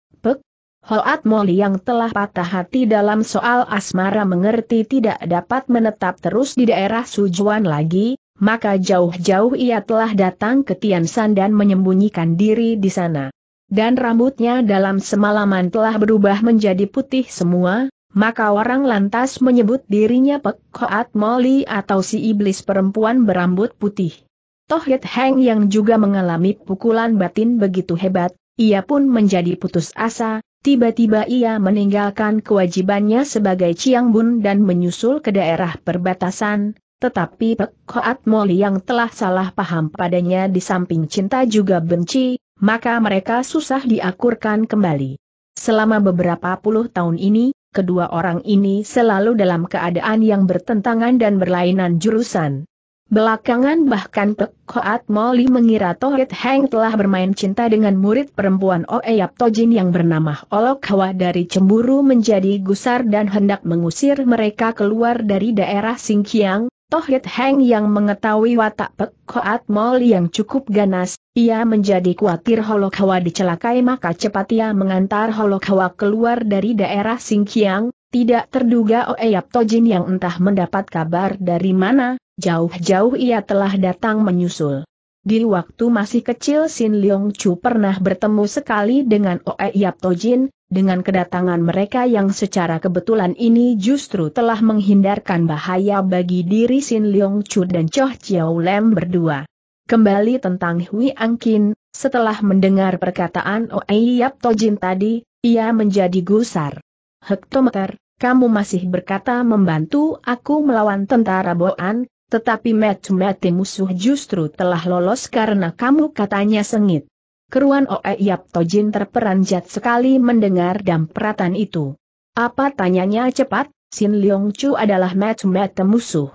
Hoat Moli yang telah patah hati dalam soal asmara mengerti tidak dapat menetap terus di daerah Sujuan lagi, maka jauh-jauh ia telah datang ke Tian dan menyembunyikan diri di sana. Dan rambutnya dalam semalaman telah berubah menjadi putih semua, maka orang lantas menyebut dirinya Pek Hoat Moli atau si iblis perempuan berambut putih. Toh Yit Heng yang juga mengalami pukulan batin begitu hebat, ia pun menjadi putus asa, Tiba-tiba ia meninggalkan kewajibannya sebagai Chiang Bun dan menyusul ke daerah perbatasan, tetapi Pek Hoat Moli yang telah salah paham padanya di samping cinta juga benci, maka mereka susah diakurkan kembali. Selama beberapa puluh tahun ini, kedua orang ini selalu dalam keadaan yang bertentangan dan berlainan jurusan. Belakangan bahkan Pek Koat Moli mengira Tohit Heng telah bermain cinta dengan murid perempuan Oeyap Tojin yang bernama Olok Hawa dari cemburu menjadi gusar dan hendak mengusir mereka keluar dari daerah Singkiang. Tohit Heng yang mengetahui watak Pek Koat Moli yang cukup ganas, ia menjadi khawatir Holok Hawa dicelakai maka cepat ia mengantar Holok Hawa keluar dari daerah Singkiang, tidak terduga Oeyap Tojin yang entah mendapat kabar dari mana, jauh-jauh ia telah datang menyusul. Di waktu masih kecil Sin Leong Chu pernah bertemu sekali dengan Oeyap Tojin, dengan kedatangan mereka yang secara kebetulan ini justru telah menghindarkan bahaya bagi diri Sin Leong Chu dan Choh Chiao Lem berdua. Kembali tentang Hui Angkin, setelah mendengar perkataan Oeyap Tojin tadi, ia menjadi gusar. Hektometer, kamu masih berkata membantu aku melawan tentara Boan, tetapi mati musuh justru telah lolos karena kamu katanya sengit. Keruan Oe Yap Tojin terperanjat sekali mendengar dampratan itu. Apa tanyanya cepat, Sin Leong Chu adalah mati musuh.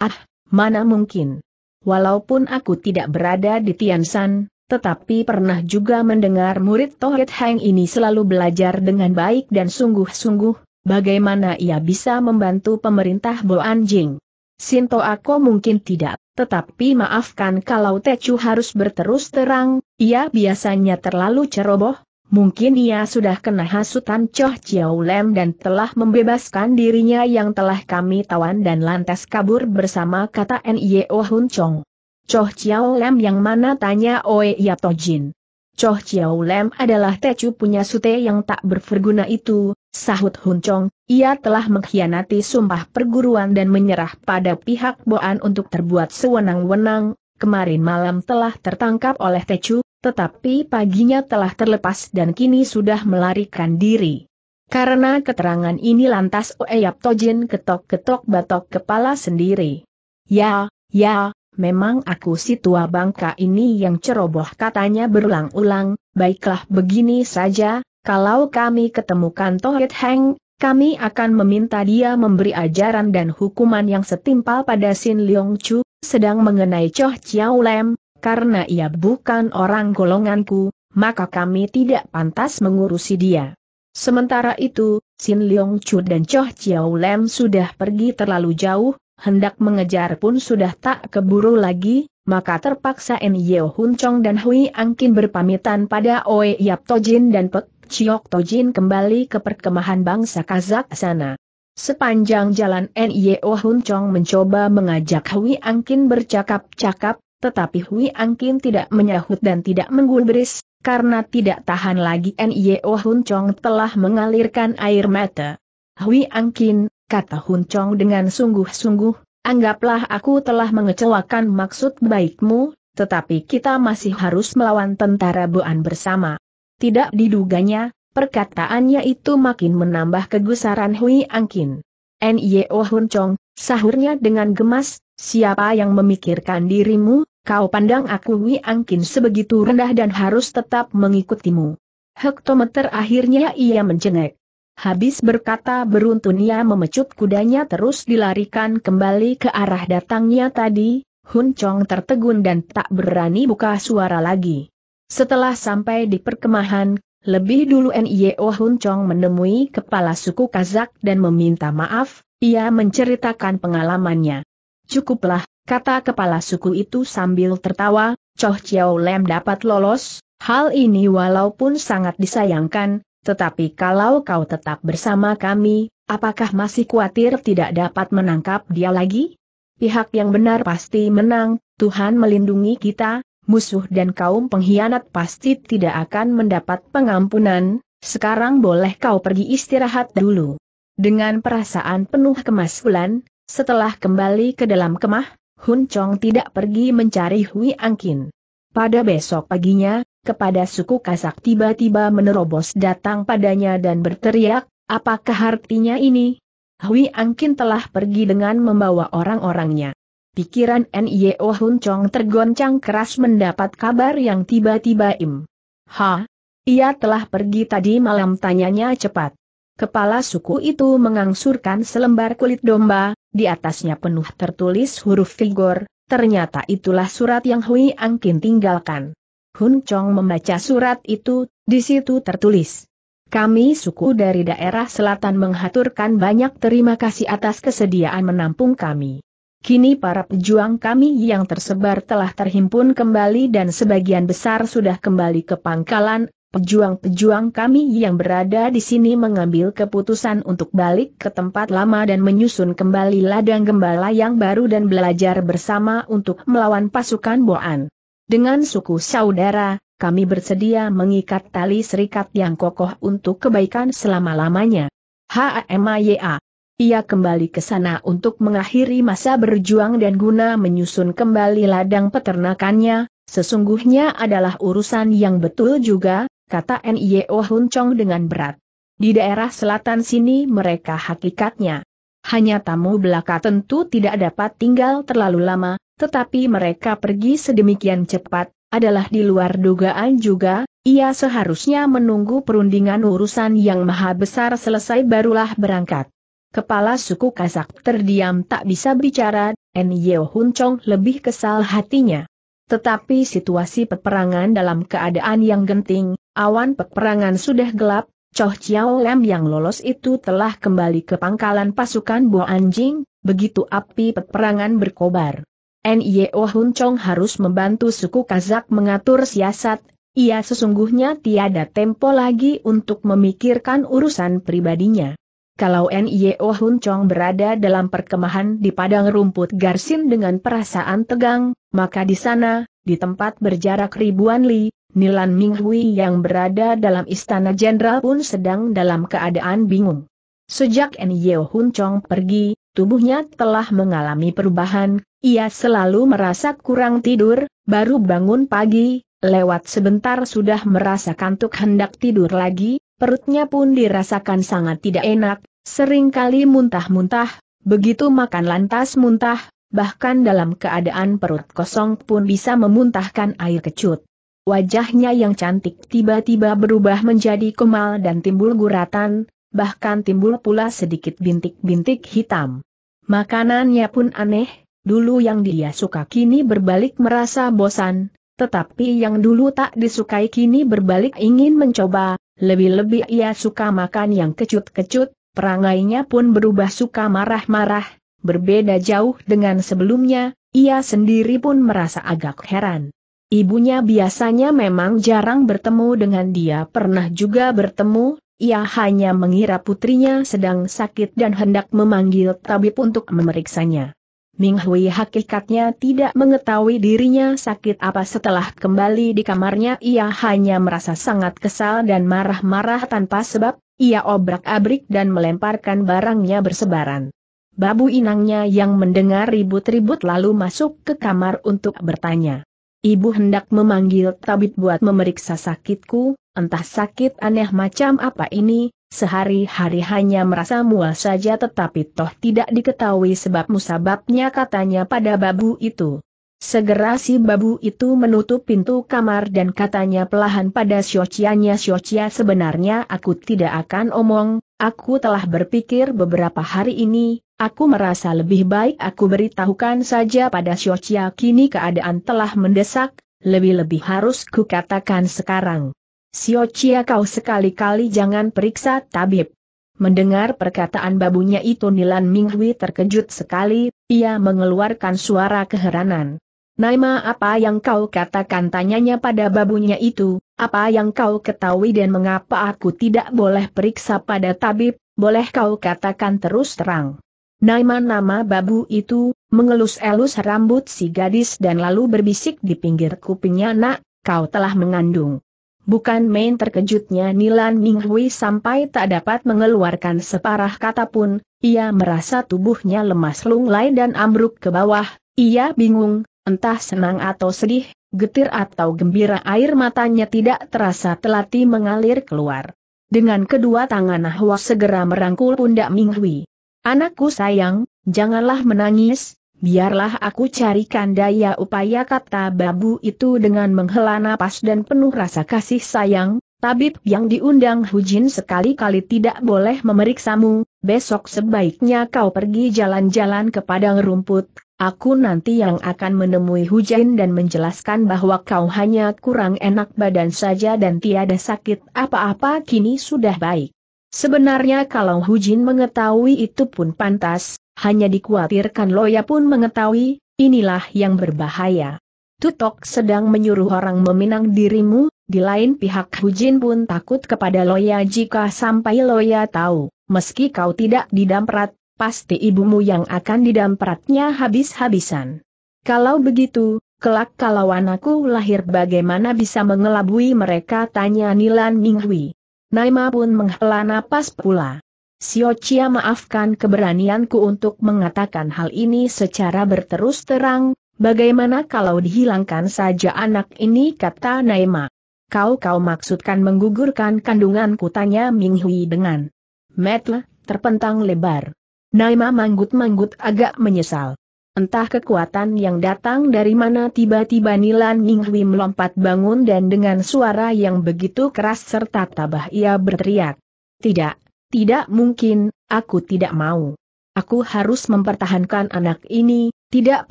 Ah, mana mungkin. Walaupun aku tidak berada di Tian Tiansan, tetapi pernah juga mendengar murid Tohit Heng ini selalu belajar dengan baik dan sungguh-sungguh, bagaimana ia bisa membantu pemerintah Bo Anjing? Sinto Ako mungkin tidak, tetapi maafkan kalau Techu harus berterus terang, ia biasanya terlalu ceroboh, mungkin ia sudah kena hasutan Choh Chiao Lem dan telah membebaskan dirinya yang telah kami tawan dan lantas kabur bersama kata N.Y.O. Hun Chong. Choh Chiao Lam yang mana tanya Oe Yap Tojin. Choh Chiao Lam adalah tecu punya sute yang tak berferguna itu, sahut Hun Chong, ia telah mengkhianati sumpah perguruan dan menyerah pada pihak Boan untuk terbuat sewenang-wenang, kemarin malam telah tertangkap oleh Tecu, tetapi paginya telah terlepas dan kini sudah melarikan diri. Karena keterangan ini lantas Yap Tojin ketok-ketok batok kepala sendiri. Ya, ya, memang aku si tua bangka ini yang ceroboh katanya berulang-ulang, baiklah begini saja, kalau kami ketemukan Tohit Heng, kami akan meminta dia memberi ajaran dan hukuman yang setimpal pada Sin Leong Chu, sedang mengenai Choh Chiao Lem, karena ia bukan orang golonganku, maka kami tidak pantas mengurusi dia. Sementara itu, Sin Leong Chu dan Choh Chiao Lem sudah pergi terlalu jauh, hendak mengejar pun sudah tak keburu lagi, maka terpaksa N. Yeo Hun Chong dan Hui Angkin berpamitan pada Oe Yap Tojin dan Pek Chiok Tojin kembali ke perkemahan bangsa Kazak sana. Sepanjang jalan N. Yeo Hun Chong mencoba mengajak Hui Angkin bercakap-cakap, tetapi Hui Angkin tidak menyahut dan tidak menggubris, karena tidak tahan lagi Yeo Hun Chong telah mengalirkan air mata. Hui Angkin, kata Hun Chong dengan sungguh-sungguh, anggaplah aku telah mengecewakan maksud baikmu, tetapi kita masih harus melawan tentara Boan bersama. Tidak diduganya, perkataannya itu makin menambah kegusaran Hui Angkin. N.Y.O. Oh Hun Chong, sahurnya dengan gemas, siapa yang memikirkan dirimu, kau pandang aku Hui Angkin sebegitu rendah dan harus tetap mengikutimu. Hektometer akhirnya ia menjenguk. Habis berkata beruntun ia memecut kudanya terus dilarikan kembali ke arah datangnya tadi, Hun Chong tertegun dan tak berani buka suara lagi. Setelah sampai di perkemahan, lebih dulu N.I.O. Hun Chong menemui kepala suku Kazak dan meminta maaf, ia menceritakan pengalamannya. Cukuplah, kata kepala suku itu sambil tertawa, Choh Chiao Lem dapat lolos, hal ini walaupun sangat disayangkan, tetapi kalau kau tetap bersama kami, apakah masih khawatir tidak dapat menangkap dia lagi? Pihak yang benar pasti menang, Tuhan melindungi kita, musuh dan kaum pengkhianat pasti tidak akan mendapat pengampunan, sekarang boleh kau pergi istirahat dulu. Dengan perasaan penuh kemasulan, setelah kembali ke dalam kemah, Hun Chong tidak pergi mencari Hui Angkin. Pada besok paginya, kepada suku Kasak tiba-tiba menerobos datang padanya dan berteriak, apakah artinya ini? Hui Angkin telah pergi dengan membawa orang-orangnya. Pikiran N.Y.O. Hun Chong tergoncang keras mendapat kabar yang tiba-tiba im. Ha? Ia telah pergi tadi malam tanyanya cepat. Kepala suku itu mengangsurkan selembar kulit domba, di atasnya penuh tertulis huruf figur, ternyata itulah surat yang Hui Angkin tinggalkan. Hun Chong membaca surat itu, di situ tertulis. Kami suku dari daerah selatan menghaturkan banyak terima kasih atas kesediaan menampung kami. Kini para pejuang kami yang tersebar telah terhimpun kembali dan sebagian besar sudah kembali ke pangkalan, pejuang-pejuang kami yang berada di sini mengambil keputusan untuk balik ke tempat lama dan menyusun kembali ladang gembala yang baru dan belajar bersama untuk melawan pasukan Boan. Dengan suku saudara, kami bersedia mengikat tali serikat yang kokoh untuk kebaikan selama-lamanya. HAMAYA. Ia kembali ke sana untuk mengakhiri masa berjuang dan guna menyusun kembali ladang peternakannya, sesungguhnya adalah urusan yang betul juga, kata NIO Hun Chong dengan berat. Di daerah selatan sini mereka hakikatnya. Hanya tamu belaka tentu tidak dapat tinggal terlalu lama, tetapi mereka pergi sedemikian cepat, adalah di luar dugaan juga, ia seharusnya menunggu perundingan urusan yang maha besar selesai barulah berangkat. Kepala suku kasak terdiam tak bisa bicara, dan Yeo Hun Chong lebih kesal hatinya. Tetapi situasi peperangan dalam keadaan yang genting, awan peperangan sudah gelap, Choh Chiao Lam yang lolos itu telah kembali ke pangkalan pasukan Bo Anjing, begitu api peperangan berkobar. NIO Hun Chong harus membantu suku Kazak mengatur siasat, ia sesungguhnya tiada tempo lagi untuk memikirkan urusan pribadinya. Kalau NIO Hun Chong berada dalam perkemahan di padang rumput Garsin dengan perasaan tegang, maka di sana, di tempat berjarak ribuan li, Nilan Minghui yang berada dalam istana jenderal pun sedang dalam keadaan bingung. Sejak Nio Hun Chong pergi, Tubuhnya telah mengalami perubahan, ia selalu merasa kurang tidur, baru bangun pagi, lewat sebentar sudah merasa kantuk hendak tidur lagi, perutnya pun dirasakan sangat tidak enak, seringkali muntah-muntah, begitu makan lantas muntah, bahkan dalam keadaan perut kosong pun bisa memuntahkan air kecut. Wajahnya yang cantik tiba-tiba berubah menjadi kemal dan timbul guratan, bahkan timbul pula sedikit bintik-bintik hitam. Makanannya pun aneh, dulu yang dia suka kini berbalik merasa bosan, tetapi yang dulu tak disukai kini berbalik ingin mencoba, lebih-lebih ia suka makan yang kecut-kecut, perangainya pun berubah suka marah-marah, berbeda jauh dengan sebelumnya, ia sendiri pun merasa agak heran. Ibunya biasanya memang jarang bertemu dengan dia pernah juga bertemu, ia hanya mengira putrinya sedang sakit dan hendak memanggil tabib untuk memeriksanya. Ming Hui hakikatnya tidak mengetahui dirinya sakit apa setelah kembali di kamarnya ia hanya merasa sangat kesal dan marah-marah tanpa sebab, ia obrak-abrik dan melemparkan barangnya bersebaran. Babu inangnya yang mendengar ribut-ribut lalu masuk ke kamar untuk bertanya. Ibu hendak memanggil tabib buat memeriksa sakitku, entah sakit aneh macam apa ini, sehari-hari hanya merasa mual saja tetapi toh tidak diketahui sebab musababnya katanya pada babu itu. Segera si babu itu menutup pintu kamar dan katanya pelahan pada syocianya Xiaoqia sebenarnya aku tidak akan omong, aku telah berpikir beberapa hari ini, Aku merasa lebih baik aku beritahukan saja pada Xiaochia kini keadaan telah mendesak, lebih-lebih harus kukatakan sekarang. Xiaochia kau sekali-kali jangan periksa tabib. Mendengar perkataan babunya itu Nilan Minghui terkejut sekali, ia mengeluarkan suara keheranan. Naima apa yang kau katakan tanyanya pada babunya itu, apa yang kau ketahui dan mengapa aku tidak boleh periksa pada tabib, boleh kau katakan terus terang. Naiman nama babu itu, mengelus-elus rambut si gadis dan lalu berbisik di pinggir kupingnya nak, kau telah mengandung. Bukan main terkejutnya Nilan Minghui sampai tak dapat mengeluarkan separah kata pun, ia merasa tubuhnya lemas lunglai dan ambruk ke bawah, ia bingung, entah senang atau sedih, getir atau gembira air matanya tidak terasa telati mengalir keluar. Dengan kedua tangan Ahwa segera merangkul pundak Minghui. Anakku sayang, janganlah menangis, biarlah aku carikan daya upaya kata babu itu dengan menghela napas dan penuh rasa kasih sayang, tabib yang diundang Hujin sekali-kali tidak boleh memeriksamu, besok sebaiknya kau pergi jalan-jalan ke padang rumput, Aku nanti yang akan menemui Hujin dan menjelaskan bahwa kau hanya kurang enak badan saja dan tiada sakit apa-apa kini sudah baik. Sebenarnya kalau Hu Jin mengetahui itu pun pantas, hanya dikhawatirkan Loya pun mengetahui, inilah yang berbahaya. Tutok sedang menyuruh orang meminang dirimu, di lain pihak Hu Jin pun takut kepada Loya jika sampai Loya tahu, meski kau tidak didamprat, pasti ibumu yang akan didampratnya habis-habisan. Kalau begitu, kelak kalau anakku lahir bagaimana bisa mengelabui mereka tanya Nilan Minghui. Naima pun menghela napas pula. Siocia Chia maafkan keberanianku untuk mengatakan hal ini secara berterus terang, bagaimana kalau dihilangkan saja anak ini kata Naima. Kau-kau maksudkan menggugurkan kandungan kutanya Ming Hui dengan metle, terpentang lebar. Naima manggut-manggut agak menyesal. Entah kekuatan yang datang dari mana tiba-tiba Nilan Ninghui melompat bangun dan dengan suara yang begitu keras serta tabah ia berteriak. Tidak, tidak mungkin, aku tidak mau. Aku harus mempertahankan anak ini, tidak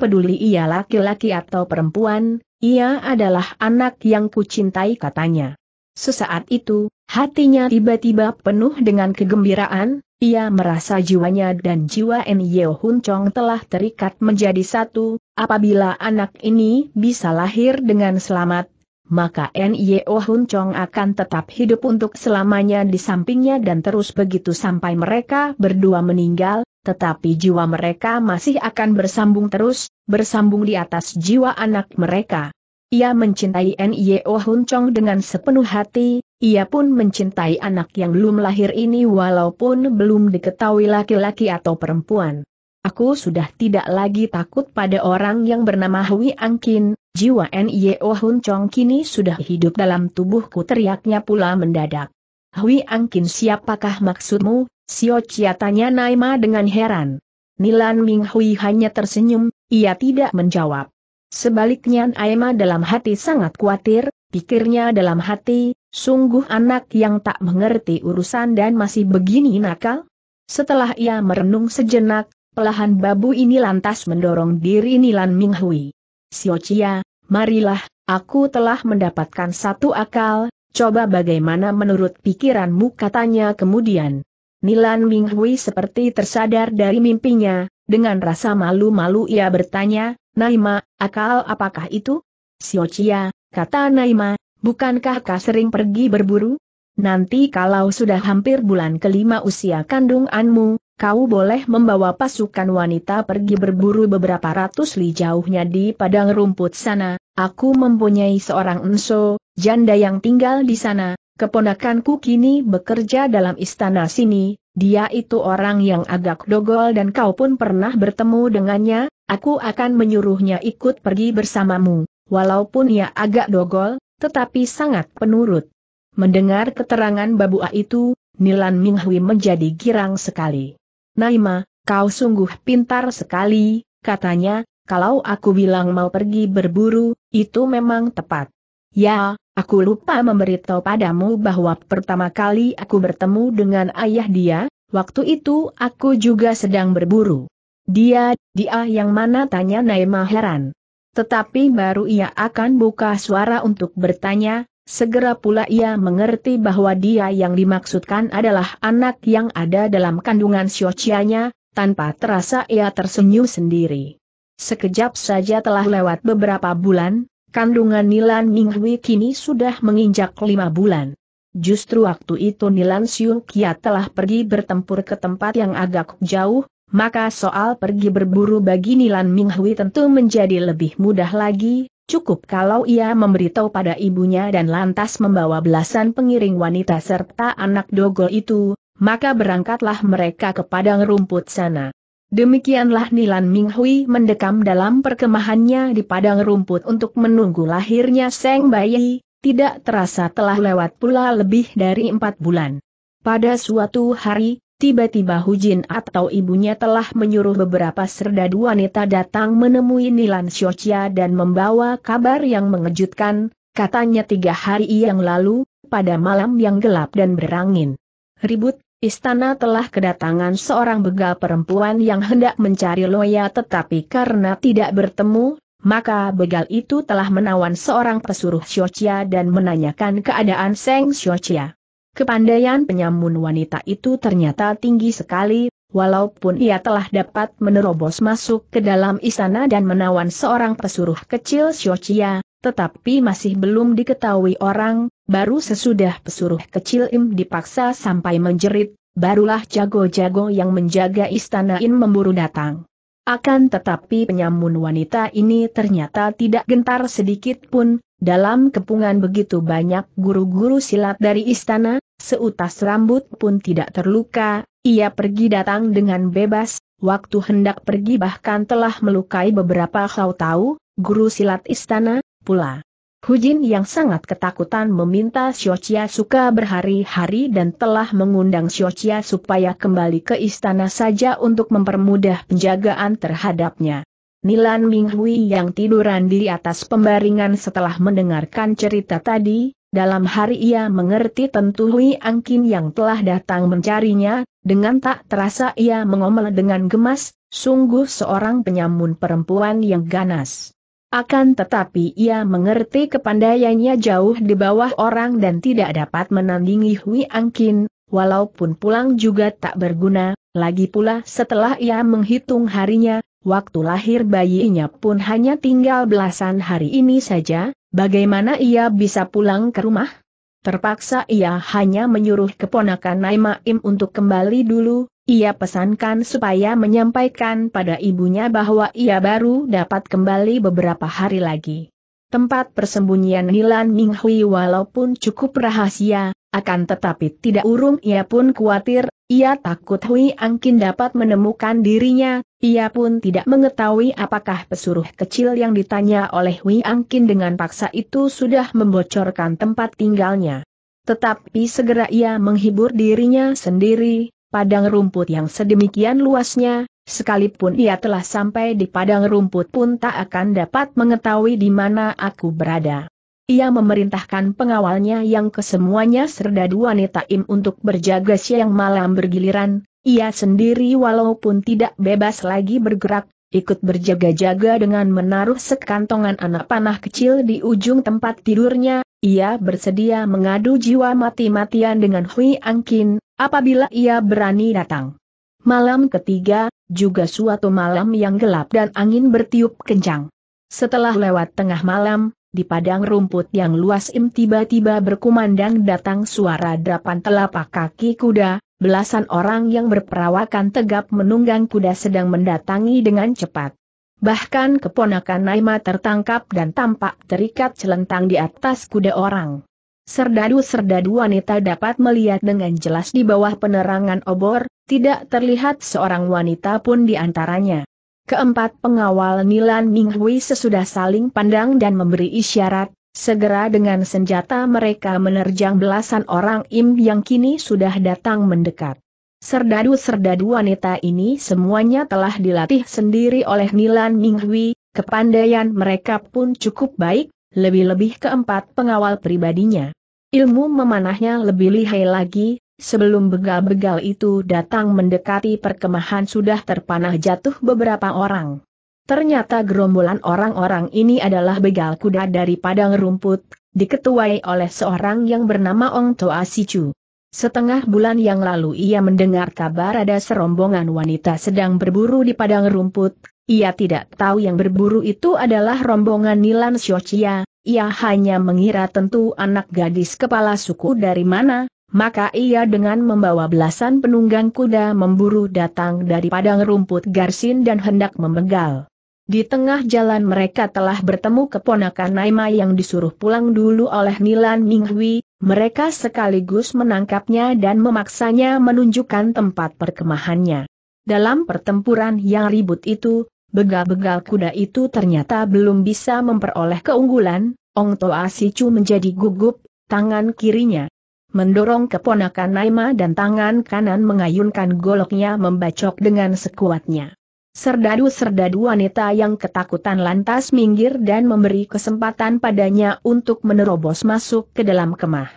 peduli ia laki-laki atau perempuan, ia adalah anak yang kucintai katanya. Sesaat itu, hatinya tiba-tiba penuh dengan kegembiraan, ia merasa jiwanya dan jiwa N. Hun Chong telah terikat menjadi satu, apabila anak ini bisa lahir dengan selamat, maka N. Hun Chong akan tetap hidup untuk selamanya di sampingnya dan terus begitu sampai mereka berdua meninggal, tetapi jiwa mereka masih akan bersambung terus, bersambung di atas jiwa anak mereka. Ia mencintai Nio Hun Chong dengan sepenuh hati, ia pun mencintai anak yang belum lahir ini walaupun belum diketahui laki-laki atau perempuan. Aku sudah tidak lagi takut pada orang yang bernama Hui Angkin, jiwa Nio Hun Chong kini sudah hidup dalam tubuhku teriaknya pula mendadak. Hui Angkin siapakah maksudmu, Sio Chia tanya Naima dengan heran. Nilan Ming Hui hanya tersenyum, ia tidak menjawab. Sebaliknya Naima dalam hati sangat khawatir, pikirnya dalam hati, sungguh anak yang tak mengerti urusan dan masih begini nakal. Setelah ia merenung sejenak, pelahan babu ini lantas mendorong diri Nilan Minghui. Siocia, marilah, aku telah mendapatkan satu akal, coba bagaimana menurut pikiranmu katanya kemudian. Nilan Minghui seperti tersadar dari mimpinya, dengan rasa malu-malu ia bertanya, Naima, akal apakah itu? Siocia, kata Naima, bukankah kau sering pergi berburu? Nanti kalau sudah hampir bulan kelima usia kandunganmu, kau boleh membawa pasukan wanita pergi berburu beberapa ratus li jauhnya di padang rumput sana. Aku mempunyai seorang enso, janda yang tinggal di sana, keponakanku kini bekerja dalam istana sini, dia itu orang yang agak dogol dan kau pun pernah bertemu dengannya, aku akan menyuruhnya ikut pergi bersamamu, walaupun ia agak dogol, tetapi sangat penurut. Mendengar keterangan Babua itu, Nilan Minghui menjadi girang sekali. Naima, kau sungguh pintar sekali, katanya, kalau aku bilang mau pergi berburu, itu memang tepat. Ya, aku lupa memberitahu padamu bahwa pertama kali aku bertemu dengan ayah dia, waktu itu aku juga sedang berburu. Dia, dia yang mana tanya Naima heran. Tetapi baru ia akan buka suara untuk bertanya, segera pula ia mengerti bahwa dia yang dimaksudkan adalah anak yang ada dalam kandungan siocianya, tanpa terasa ia tersenyum sendiri. Sekejap saja telah lewat beberapa bulan, kandungan Nilan Minghui kini sudah menginjak lima bulan. Justru waktu itu Nilan Siung Kia telah pergi bertempur ke tempat yang agak jauh, maka soal pergi berburu bagi Nilan Minghui tentu menjadi lebih mudah lagi, cukup kalau ia memberitahu pada ibunya dan lantas membawa belasan pengiring wanita serta anak dogol itu, maka berangkatlah mereka ke padang rumput sana. Demikianlah Nilan Minghui mendekam dalam perkemahannya di padang rumput untuk menunggu lahirnya Seng Bayi, tidak terasa telah lewat pula lebih dari empat bulan. Pada suatu hari, tiba-tiba Hujin atau ibunya telah menyuruh beberapa serdadu wanita datang menemui Nilan Shochia dan membawa kabar yang mengejutkan, katanya tiga hari yang lalu, pada malam yang gelap dan berangin. Ribut Istana telah kedatangan seorang begal perempuan yang hendak mencari Loya tetapi karena tidak bertemu, maka begal itu telah menawan seorang pesuruh Xiochia dan menanyakan keadaan Seng Xiochia. Kepandaian penyamun wanita itu ternyata tinggi sekali, walaupun ia telah dapat menerobos masuk ke dalam istana dan menawan seorang pesuruh kecil Xiochia, tetapi masih belum diketahui orang, baru sesudah pesuruh kecil Im dipaksa sampai menjerit, barulah jago-jago yang menjaga istana Im memburu datang. Akan tetapi penyamun wanita ini ternyata tidak gentar sedikit pun, dalam kepungan begitu banyak guru-guru silat dari istana, seutas rambut pun tidak terluka, ia pergi datang dengan bebas, waktu hendak pergi bahkan telah melukai beberapa kau tahu, guru silat istana, pula. Hujin yang sangat ketakutan meminta Xiochia Suka berhari-hari dan telah mengundang Xiochia supaya kembali ke istana saja untuk mempermudah penjagaan terhadapnya. Nilan Minghui yang tiduran di atas pembaringan setelah mendengarkan cerita tadi, dalam hari ia mengerti tentu Hui Angkin yang telah datang mencarinya, dengan tak terasa ia mengomel dengan gemas, sungguh seorang penyamun perempuan yang ganas. Akan tetapi ia mengerti kepandaiannya jauh di bawah orang dan tidak dapat menandingi Hui Angkin, walaupun pulang juga tak berguna, lagi pula setelah ia menghitung harinya, waktu lahir bayinya pun hanya tinggal belasan hari ini saja, bagaimana ia bisa pulang ke rumah? Terpaksa ia hanya menyuruh keponakan Naimaim untuk kembali dulu, ia pesankan supaya menyampaikan pada ibunya bahwa ia baru dapat kembali beberapa hari lagi. Tempat persembunyian Nilan Minghui walaupun cukup rahasia, akan tetapi tidak urung ia pun khawatir ia takut Hui Angkin dapat menemukan dirinya, ia pun tidak mengetahui apakah pesuruh kecil yang ditanya oleh Hui Angkin dengan paksa itu sudah membocorkan tempat tinggalnya. Tetapi segera ia menghibur dirinya sendiri, padang rumput yang sedemikian luasnya, sekalipun ia telah sampai di padang rumput pun tak akan dapat mengetahui di mana aku berada. Ia memerintahkan pengawalnya yang kesemuanya serdadu wanita im untuk berjaga siang malam bergiliran, ia sendiri walaupun tidak bebas lagi bergerak, ikut berjaga-jaga dengan menaruh sekantongan anak panah kecil di ujung tempat tidurnya, ia bersedia mengadu jiwa mati-matian dengan Hui Angkin, apabila ia berani datang. Malam ketiga, juga suatu malam yang gelap dan angin bertiup kencang. Setelah lewat tengah malam, di padang rumput yang luas im tiba-tiba berkumandang datang suara drapan telapak kaki kuda, belasan orang yang berperawakan tegap menunggang kuda sedang mendatangi dengan cepat. Bahkan keponakan Naima tertangkap dan tampak terikat celentang di atas kuda orang. Serdadu-serdadu wanita dapat melihat dengan jelas di bawah penerangan obor, tidak terlihat seorang wanita pun di antaranya. Keempat pengawal Nilan Minghui sesudah saling pandang dan memberi isyarat, segera dengan senjata mereka menerjang belasan orang Im yang kini sudah datang mendekat. Serdadu-serdadu wanita ini semuanya telah dilatih sendiri oleh Nilan Minghui, kepandaian mereka pun cukup baik, lebih-lebih keempat pengawal pribadinya. Ilmu memanahnya lebih lihai lagi, Sebelum begal-begal itu datang mendekati perkemahan sudah terpanah jatuh beberapa orang. Ternyata gerombolan orang-orang ini adalah begal kuda dari padang rumput, diketuai oleh seorang yang bernama Ong Toa Sichu. Setengah bulan yang lalu ia mendengar kabar ada serombongan wanita sedang berburu di padang rumput, ia tidak tahu yang berburu itu adalah rombongan Nilan Siochia, ia hanya mengira tentu anak gadis kepala suku dari mana, maka ia dengan membawa belasan penunggang kuda memburu datang dari padang rumput Garsin dan hendak membegal. Di tengah jalan mereka telah bertemu keponakan Naima yang disuruh pulang dulu oleh Nilan Minghui, mereka sekaligus menangkapnya dan memaksanya menunjukkan tempat perkemahannya. Dalam pertempuran yang ribut itu, begal-begal kuda itu ternyata belum bisa memperoleh keunggulan, Ong Toa Sicu menjadi gugup, tangan kirinya mendorong keponakan Naima dan tangan kanan mengayunkan goloknya membacok dengan sekuatnya. Serdadu-serdadu wanita yang ketakutan lantas minggir dan memberi kesempatan padanya untuk menerobos masuk ke dalam kemah.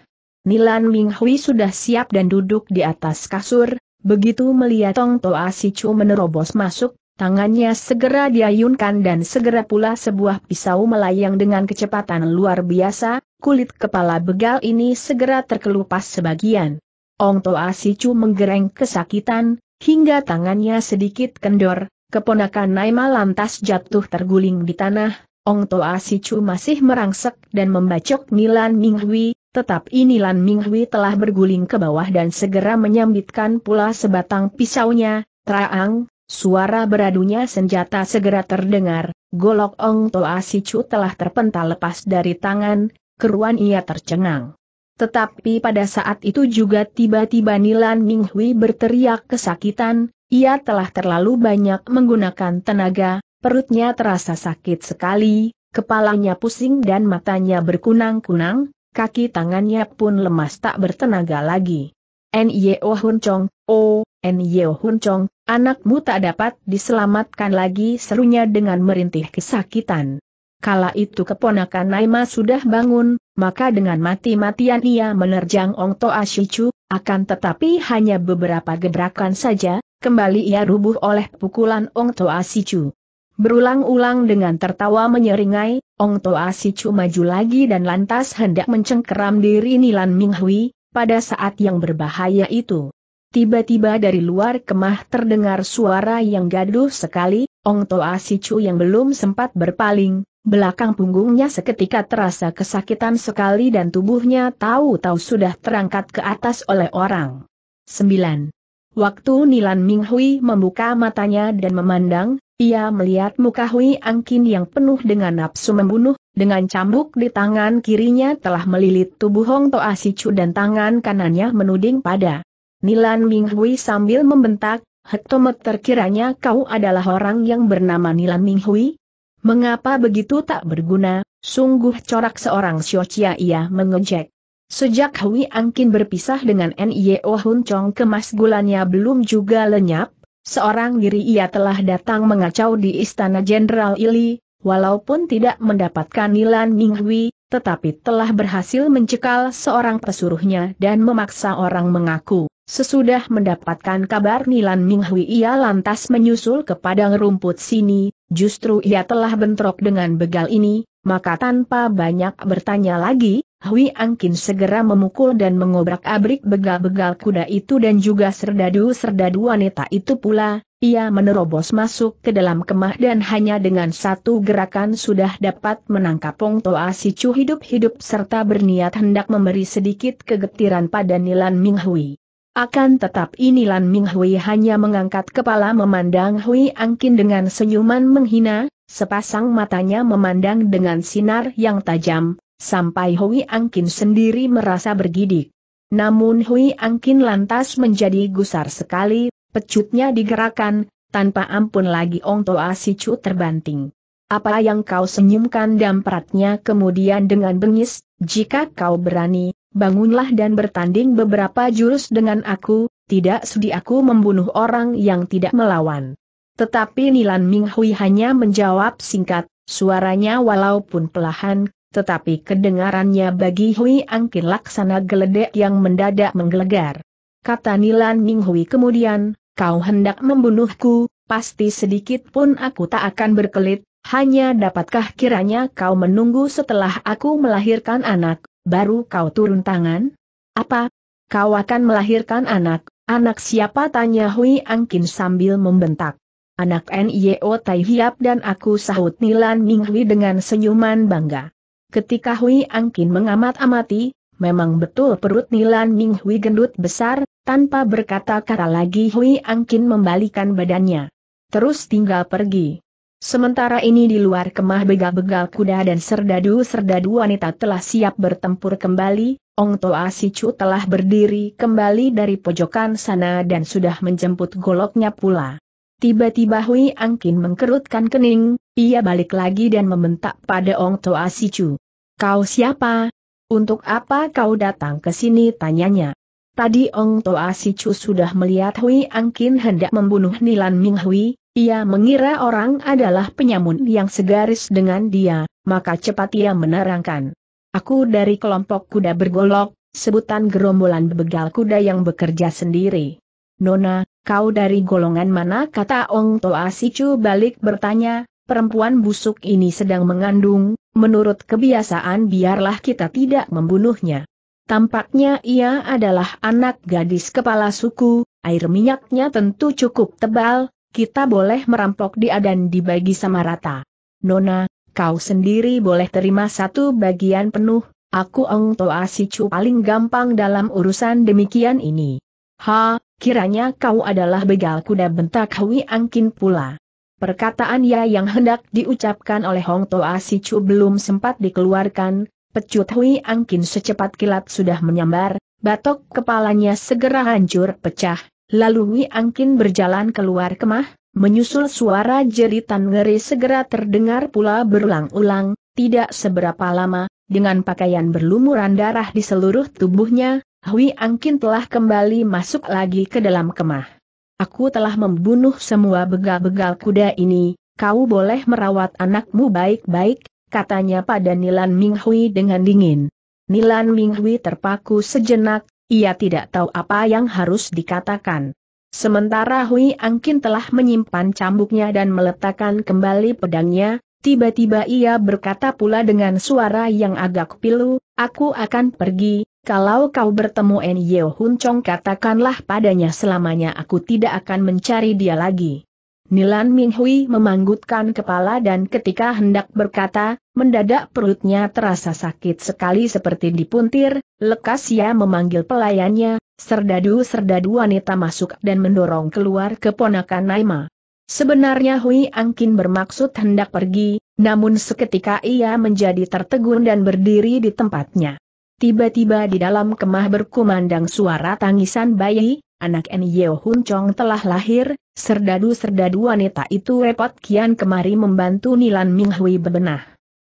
Nilan Minghui sudah siap dan duduk di atas kasur, begitu melihat Tong Toa Sichu menerobos masuk, Tangannya segera diayunkan dan segera pula sebuah pisau melayang dengan kecepatan luar biasa, kulit kepala begal ini segera terkelupas sebagian. Ong Toa Sicu menggereng kesakitan, hingga tangannya sedikit kendor, keponakan Naima lantas jatuh terguling di tanah, Ong Toa Sicu masih merangsek dan membacok Nilan Minghui, tetap inilan Minghui telah berguling ke bawah dan segera menyambitkan pula sebatang pisaunya, Traang, Suara beradunya senjata segera terdengar, golok Ong Toa Sicu telah terpental lepas dari tangan, keruan ia tercengang. Tetapi pada saat itu juga tiba-tiba Nilan Minghui berteriak kesakitan, ia telah terlalu banyak menggunakan tenaga, perutnya terasa sakit sekali, kepalanya pusing dan matanya berkunang-kunang, kaki tangannya pun lemas tak bertenaga lagi. N.Y.O. Oh Hun Chong, oh, N.Y.O. Hun Chong, anakmu tak dapat diselamatkan lagi serunya dengan merintih kesakitan. Kala itu keponakan Naima sudah bangun, maka dengan mati-matian ia menerjang Ong Toa Shichu, akan tetapi hanya beberapa gebrakan saja, kembali ia rubuh oleh pukulan Ong Toa Shichu. Berulang-ulang dengan tertawa menyeringai, Ong Toa Shichu maju lagi dan lantas hendak mencengkeram diri Nilan Minghui, pada saat yang berbahaya itu. Tiba-tiba dari luar kemah terdengar suara yang gaduh sekali, Ong Toa Shichu yang belum sempat berpaling, Belakang punggungnya seketika terasa kesakitan sekali dan tubuhnya tahu-tahu sudah terangkat ke atas oleh orang. 9. Waktu Nilan Minghui membuka matanya dan memandang, ia melihat muka Hui Angkin yang penuh dengan nafsu membunuh, dengan cambuk di tangan kirinya telah melilit tubuh Hong Toa Sichu dan tangan kanannya menuding pada. Nilan Minghui sambil membentak, hektometer kiranya kau adalah orang yang bernama Nilan Minghui? Mengapa begitu tak berguna, sungguh corak seorang Xiochia ia mengejek. Sejak Hui Angkin berpisah dengan N.I.O. Oh Hun Chong kemas belum juga lenyap, seorang diri ia telah datang mengacau di Istana Jenderal Ili, walaupun tidak mendapatkan nilan Minghui, Hui, tetapi telah berhasil mencekal seorang pesuruhnya dan memaksa orang mengaku. Sesudah mendapatkan kabar Nilan Minghui ia lantas menyusul ke padang rumput sini, justru ia telah bentrok dengan begal ini, maka tanpa banyak bertanya lagi, Hui Angkin segera memukul dan mengobrak-abrik begal-begal kuda itu dan juga serdadu-serdadu wanita itu pula, ia menerobos masuk ke dalam kemah dan hanya dengan satu gerakan sudah dapat menangkap Pong Toa Chu hidup-hidup serta berniat hendak memberi sedikit kegetiran pada Nilan Ming Hui. Akan tetap Lan Ming Hui hanya mengangkat kepala memandang Hui Angkin dengan senyuman menghina, sepasang matanya memandang dengan sinar yang tajam, sampai Hui Angkin sendiri merasa bergidik. Namun Hui Angkin lantas menjadi gusar sekali, pecutnya digerakkan, tanpa ampun lagi Ong Toa Si Chu terbanting. Apa yang kau senyumkan dampratnya kemudian dengan bengis, jika kau berani, bangunlah dan bertanding beberapa jurus dengan aku, tidak sudi aku membunuh orang yang tidak melawan. Tetapi Nilan Minghui hanya menjawab singkat, suaranya walaupun pelahan, tetapi kedengarannya bagi Hui Angkin laksana geledek yang mendadak menggelegar. Kata Nilan Minghui kemudian, kau hendak membunuhku, pasti sedikit pun aku tak akan berkelit, hanya dapatkah kiranya kau menunggu setelah aku melahirkan anak, baru kau turun tangan? Apa? Kau akan melahirkan anak, anak siapa tanya Hui Angkin sambil membentak. Anak Nio Tai Hiap dan aku sahut Nilan Hui dengan senyuman bangga. Ketika Hui Angkin mengamat-amati, memang betul perut Nilan Hui gendut besar, tanpa berkata-kata lagi Hui Angkin membalikan badannya. Terus tinggal pergi. Sementara ini di luar kemah begal-begal kuda dan serdadu-serdadu wanita telah siap bertempur kembali, Ong Toa Sicu telah berdiri kembali dari pojokan sana dan sudah menjemput goloknya pula. Tiba-tiba Hui Angkin mengkerutkan kening, ia balik lagi dan membentak pada Ong Toa Sicu. Kau siapa? Untuk apa kau datang ke sini tanyanya. Tadi Ong Toa Sicu sudah melihat Hui Angkin hendak membunuh Nilan Ming Hui, ia mengira orang adalah penyamun yang segaris dengan dia, maka cepat ia menerangkan. Aku dari kelompok kuda bergolok, sebutan gerombolan begal kuda yang bekerja sendiri. Nona, kau dari golongan mana kata Ong Toa Sicu balik bertanya, perempuan busuk ini sedang mengandung, menurut kebiasaan biarlah kita tidak membunuhnya. Tampaknya ia adalah anak gadis kepala suku, air minyaknya tentu cukup tebal, kita boleh merampok dia dan dibagi sama rata. Nona, kau sendiri boleh terima satu bagian penuh, aku Ong Toa Sicu paling gampang dalam urusan demikian ini. Ha, kiranya kau adalah begal kuda bentak Hui Angkin pula. Perkataan ya yang hendak diucapkan oleh Hong Toa Sicu belum sempat dikeluarkan, pecut Hui Angkin secepat kilat sudah menyambar, batok kepalanya segera hancur pecah, Lalu Wi Angkin berjalan keluar kemah, menyusul suara jeritan ngeri segera terdengar pula berulang-ulang, tidak seberapa lama, dengan pakaian berlumuran darah di seluruh tubuhnya, Hui Angkin telah kembali masuk lagi ke dalam kemah. Aku telah membunuh semua begal-begal kuda ini, kau boleh merawat anakmu baik-baik, katanya pada Nilan Minghui dengan dingin. Nilan Minghui terpaku sejenak, ia tidak tahu apa yang harus dikatakan. Sementara Hui Angkin telah menyimpan cambuknya dan meletakkan kembali pedangnya, tiba-tiba ia berkata pula dengan suara yang agak pilu, aku akan pergi, kalau kau bertemu En Hunjong, Hun Chong katakanlah padanya selamanya aku tidak akan mencari dia lagi. Nilan Minghui memanggutkan kepala dan ketika hendak berkata, mendadak perutnya terasa sakit sekali seperti dipuntir, lekas ia memanggil pelayannya, serdadu-serdadu wanita masuk dan mendorong keluar keponakan Naima. Sebenarnya Hui Angkin bermaksud hendak pergi, namun seketika ia menjadi tertegun dan berdiri di tempatnya. Tiba-tiba di dalam kemah berkumandang suara tangisan bayi, anak Nyeo Hunjong Hun Chong telah lahir, serdadu-serdadu wanita itu repot kian kemari membantu Nilan Ming Hui bebenah.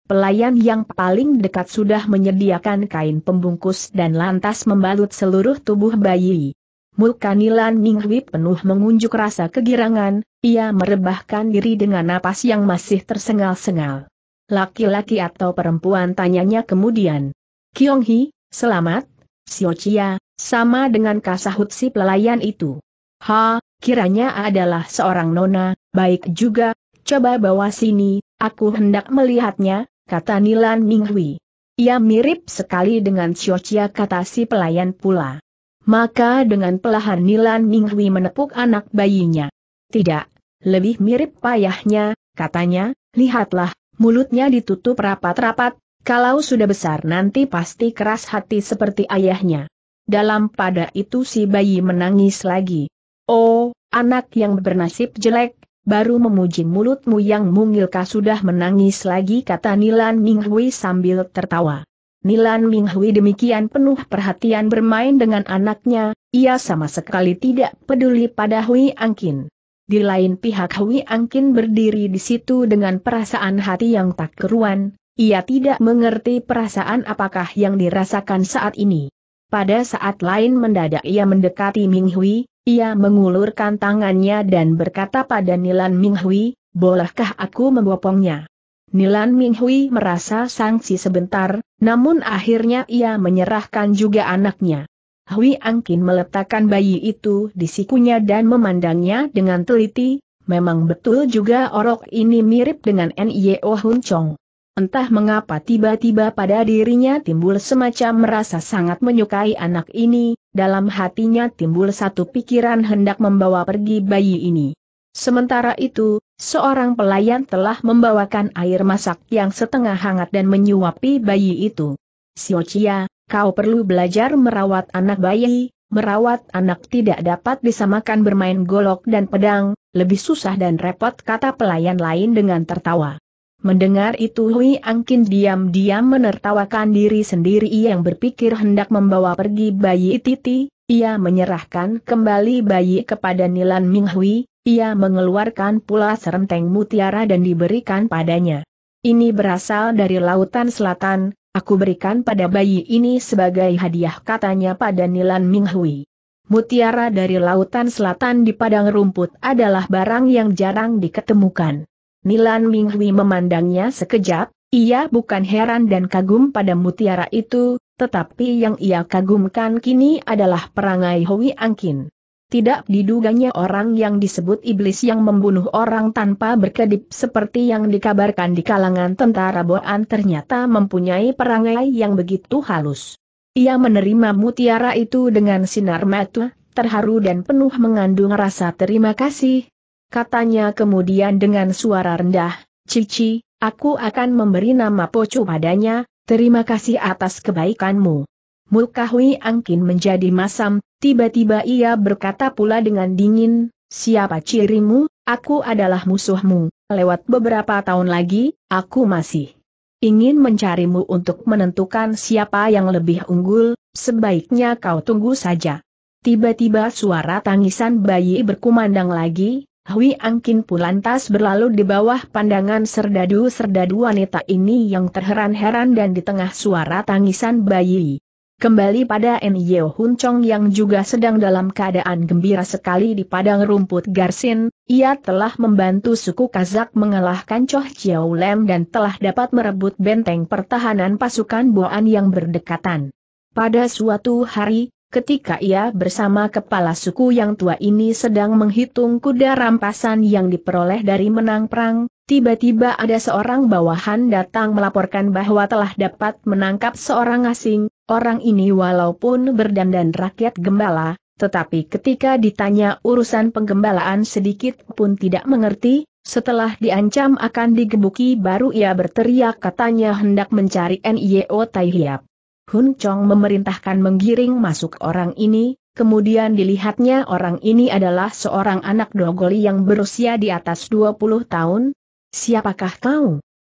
Pelayan yang paling dekat sudah menyediakan kain pembungkus dan lantas membalut seluruh tubuh bayi. Muka Nilan Minghui penuh mengunjuk rasa kegirangan, ia merebahkan diri dengan napas yang masih tersengal-sengal. Laki-laki atau perempuan tanyanya kemudian. Kiong Hi, selamat, Xiao Chia, sama dengan kasahut si pelayan itu. Ha, kiranya adalah seorang nona, baik juga, coba bawa sini, aku hendak melihatnya, kata Nilan Ninghui. Ia mirip sekali dengan siocia kata si pelayan pula. Maka dengan pelahan Nilan Ninghui menepuk anak bayinya. Tidak, lebih mirip payahnya, katanya, lihatlah, mulutnya ditutup rapat-rapat, kalau sudah besar nanti pasti keras hati seperti ayahnya. Dalam pada itu si bayi menangis lagi. Oh, anak yang bernasib jelek, baru memuji mulutmu yang mungilkah sudah menangis lagi kata Nilan Minghui sambil tertawa. Nilan Minghui demikian penuh perhatian bermain dengan anaknya, ia sama sekali tidak peduli pada Hui Angkin. Di lain pihak Hui Angkin berdiri di situ dengan perasaan hati yang tak keruan, ia tidak mengerti perasaan apakah yang dirasakan saat ini. Pada saat lain mendadak ia mendekati Ming Hui, ia mengulurkan tangannya dan berkata pada Nilan Ming Hui, bolehkah aku membopongnya? Nilan Ming Hui merasa sangsi sebentar, namun akhirnya ia menyerahkan juga anaknya. Hui Angkin meletakkan bayi itu di sikunya dan memandangnya dengan teliti, memang betul juga orok ini mirip dengan N.Y.O. Hun Chong. Entah mengapa tiba-tiba pada dirinya timbul semacam merasa sangat menyukai anak ini, dalam hatinya timbul satu pikiran hendak membawa pergi bayi ini. Sementara itu, seorang pelayan telah membawakan air masak yang setengah hangat dan menyuapi bayi itu. Siocia, kau perlu belajar merawat anak bayi, merawat anak tidak dapat disamakan bermain golok dan pedang, lebih susah dan repot kata pelayan lain dengan tertawa. Mendengar itu Hui Angkin diam-diam menertawakan diri sendiri yang berpikir hendak membawa pergi bayi Titi, ia menyerahkan kembali bayi kepada Nilan Ming Hui, ia mengeluarkan pula serenteng mutiara dan diberikan padanya. Ini berasal dari lautan selatan, aku berikan pada bayi ini sebagai hadiah katanya pada Nilan Ming Hui. Mutiara dari lautan selatan di padang rumput adalah barang yang jarang diketemukan. Nilan Minghui memandangnya sekejap, ia bukan heran dan kagum pada mutiara itu, tetapi yang ia kagumkan kini adalah perangai Hui Angkin. Tidak diduganya orang yang disebut iblis yang membunuh orang tanpa berkedip seperti yang dikabarkan di kalangan tentara Boan ternyata mempunyai perangai yang begitu halus. Ia menerima mutiara itu dengan sinar mata, terharu dan penuh mengandung rasa terima kasih, katanya kemudian dengan suara rendah, Cici, aku akan memberi nama Pocu padanya, terima kasih atas kebaikanmu. Mulkahui Angkin menjadi masam, tiba-tiba ia berkata pula dengan dingin, siapa cirimu, aku adalah musuhmu, lewat beberapa tahun lagi, aku masih ingin mencarimu untuk menentukan siapa yang lebih unggul, sebaiknya kau tunggu saja. Tiba-tiba suara tangisan bayi berkumandang lagi, Hui Angkin pun lantas berlalu di bawah pandangan serdadu-serdadu wanita ini yang terheran-heran dan di tengah suara tangisan bayi. Kembali pada Nye Hun Chong yang juga sedang dalam keadaan gembira sekali di padang rumput Garsin, ia telah membantu suku Kazak mengalahkan Choh Chiao Lem dan telah dapat merebut benteng pertahanan pasukan Boan yang berdekatan. Pada suatu hari, ketika ia bersama kepala suku yang tua ini sedang menghitung kuda rampasan yang diperoleh dari menang perang, tiba-tiba ada seorang bawahan datang melaporkan bahwa telah dapat menangkap seorang asing, orang ini walaupun berdandan rakyat gembala, tetapi ketika ditanya urusan penggembalaan sedikit pun tidak mengerti, setelah diancam akan digebuki baru ia berteriak katanya hendak mencari NIO Taihiap. Hun Chong memerintahkan menggiring masuk orang ini, kemudian dilihatnya orang ini adalah seorang anak dogoli yang berusia di atas 20 tahun. Siapakah kau?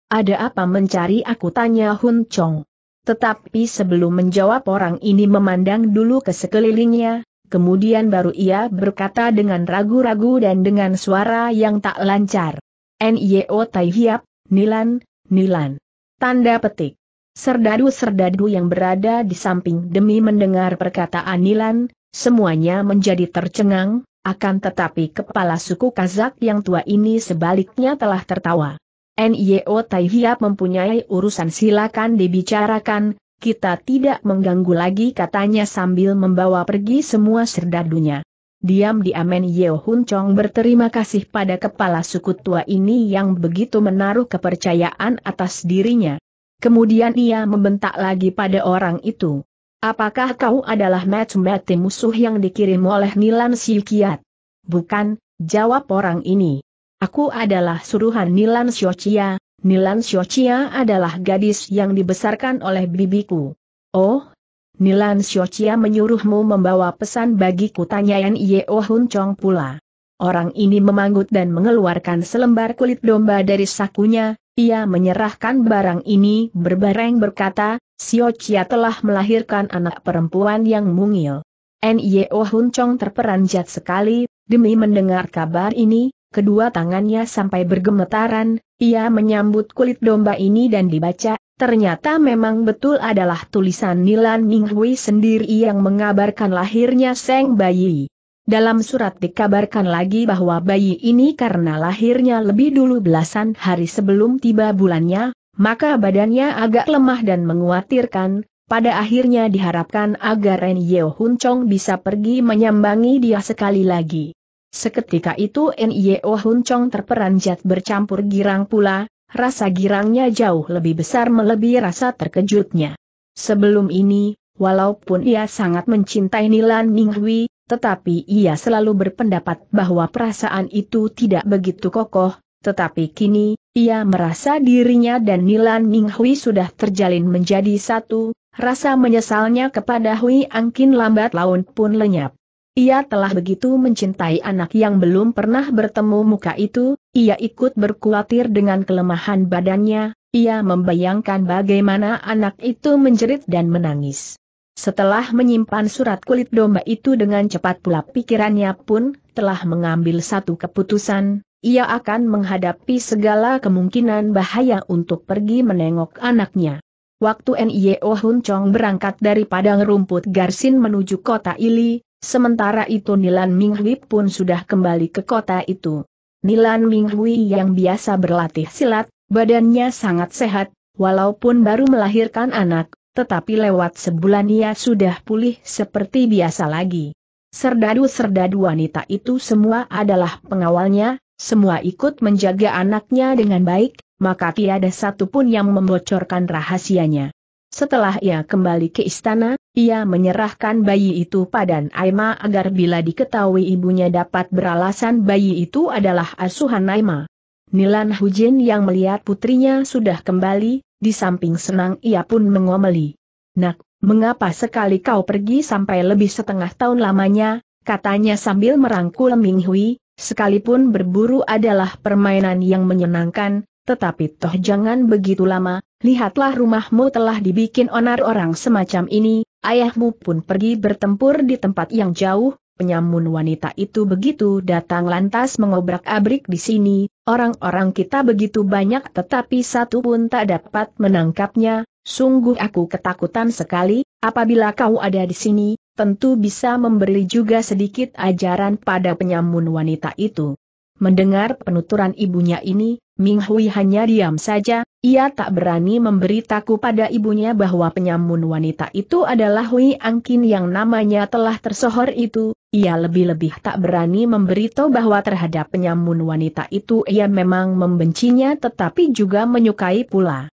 Ada apa mencari aku tanya Hun Chong. Tetapi sebelum menjawab orang ini memandang dulu ke sekelilingnya, kemudian baru ia berkata dengan ragu-ragu dan dengan suara yang tak lancar. Nio Tai Hiap, Nilan, Nilan. Tanda petik. Serdadu-serdadu yang berada di samping demi mendengar perkataan Nilan, semuanya menjadi tercengang, akan tetapi kepala suku Kazak yang tua ini sebaliknya telah tertawa. NIO Taihiap mempunyai urusan silakan dibicarakan, kita tidak mengganggu lagi katanya sambil membawa pergi semua serdadunya. Diam-diam Yeo Hun Chong berterima kasih pada kepala suku tua ini yang begitu menaruh kepercayaan atas dirinya. Kemudian ia membentak lagi pada orang itu. Apakah kau adalah mati musuh yang dikirim oleh Nilan Siukiat? Bukan, jawab orang ini. Aku adalah suruhan Nilan Siocia, Nilan Siocia adalah gadis yang dibesarkan oleh bibiku. Oh, Nilan Siocia menyuruhmu membawa pesan bagiku tanyaan Yeo Hun Chong pula. Orang ini memanggut dan mengeluarkan selembar kulit domba dari sakunya, ia menyerahkan barang ini berbareng berkata, Sio Chia telah melahirkan anak perempuan yang mungil. N.Y.O. Oh Hun Chong terperanjat sekali, demi mendengar kabar ini, kedua tangannya sampai bergemetaran, ia menyambut kulit domba ini dan dibaca, ternyata memang betul adalah tulisan Nilan Ninghui sendiri yang mengabarkan lahirnya Seng Bayi. Dalam surat dikabarkan lagi bahwa bayi ini karena lahirnya lebih dulu belasan hari sebelum tiba bulannya, maka badannya agak lemah dan menguatirkan, pada akhirnya diharapkan agar Ren Yeo Hun Chong bisa pergi menyambangi dia sekali lagi. Seketika itu Ren Yeo Hun Chong terperanjat bercampur girang pula, rasa girangnya jauh lebih besar melebihi rasa terkejutnya. Sebelum ini, walaupun ia sangat mencintai Nilan Ninghui, tetapi ia selalu berpendapat bahwa perasaan itu tidak begitu kokoh, tetapi kini, ia merasa dirinya dan Nilan Minghui sudah terjalin menjadi satu, rasa menyesalnya kepada Hui Angkin lambat laun pun lenyap. Ia telah begitu mencintai anak yang belum pernah bertemu muka itu, ia ikut berkuatir dengan kelemahan badannya, ia membayangkan bagaimana anak itu menjerit dan menangis. Setelah menyimpan surat kulit domba itu dengan cepat pula pikirannya pun telah mengambil satu keputusan, ia akan menghadapi segala kemungkinan bahaya untuk pergi menengok anaknya. Waktu N.I.O. Oh Hun Chong berangkat dari padang rumput Garsin menuju kota Ili, sementara itu Nilan Minghui pun sudah kembali ke kota itu. Nilan Minghui yang biasa berlatih silat, badannya sangat sehat, walaupun baru melahirkan anak, tetapi lewat sebulan ia sudah pulih seperti biasa lagi. Serdadu-serdadu wanita itu semua adalah pengawalnya, semua ikut menjaga anaknya dengan baik, maka tiada satu pun yang membocorkan rahasianya. Setelah ia kembali ke istana, ia menyerahkan bayi itu pada Naima agar bila diketahui ibunya dapat beralasan bayi itu adalah asuhan Naima. Nilan Hujin yang melihat putrinya sudah kembali, di samping senang ia pun mengomeli. Nak, mengapa sekali kau pergi sampai lebih setengah tahun lamanya, katanya sambil merangkul Ming Hui, sekalipun berburu adalah permainan yang menyenangkan, tetapi toh jangan begitu lama, lihatlah rumahmu telah dibikin onar orang semacam ini, ayahmu pun pergi bertempur di tempat yang jauh, Penyamun wanita itu begitu datang lantas mengobrak-abrik di sini, orang-orang kita begitu banyak tetapi satu pun tak dapat menangkapnya, sungguh aku ketakutan sekali, apabila kau ada di sini, tentu bisa memberi juga sedikit ajaran pada penyamun wanita itu. Mendengar penuturan ibunya ini, Ming Hui hanya diam saja, ia tak berani memberitaku pada ibunya bahwa penyamun wanita itu adalah Hui Angkin yang namanya telah tersohor itu, ia lebih-lebih tak berani memberitahu bahwa terhadap penyamun wanita itu ia memang membencinya tetapi juga menyukai pula.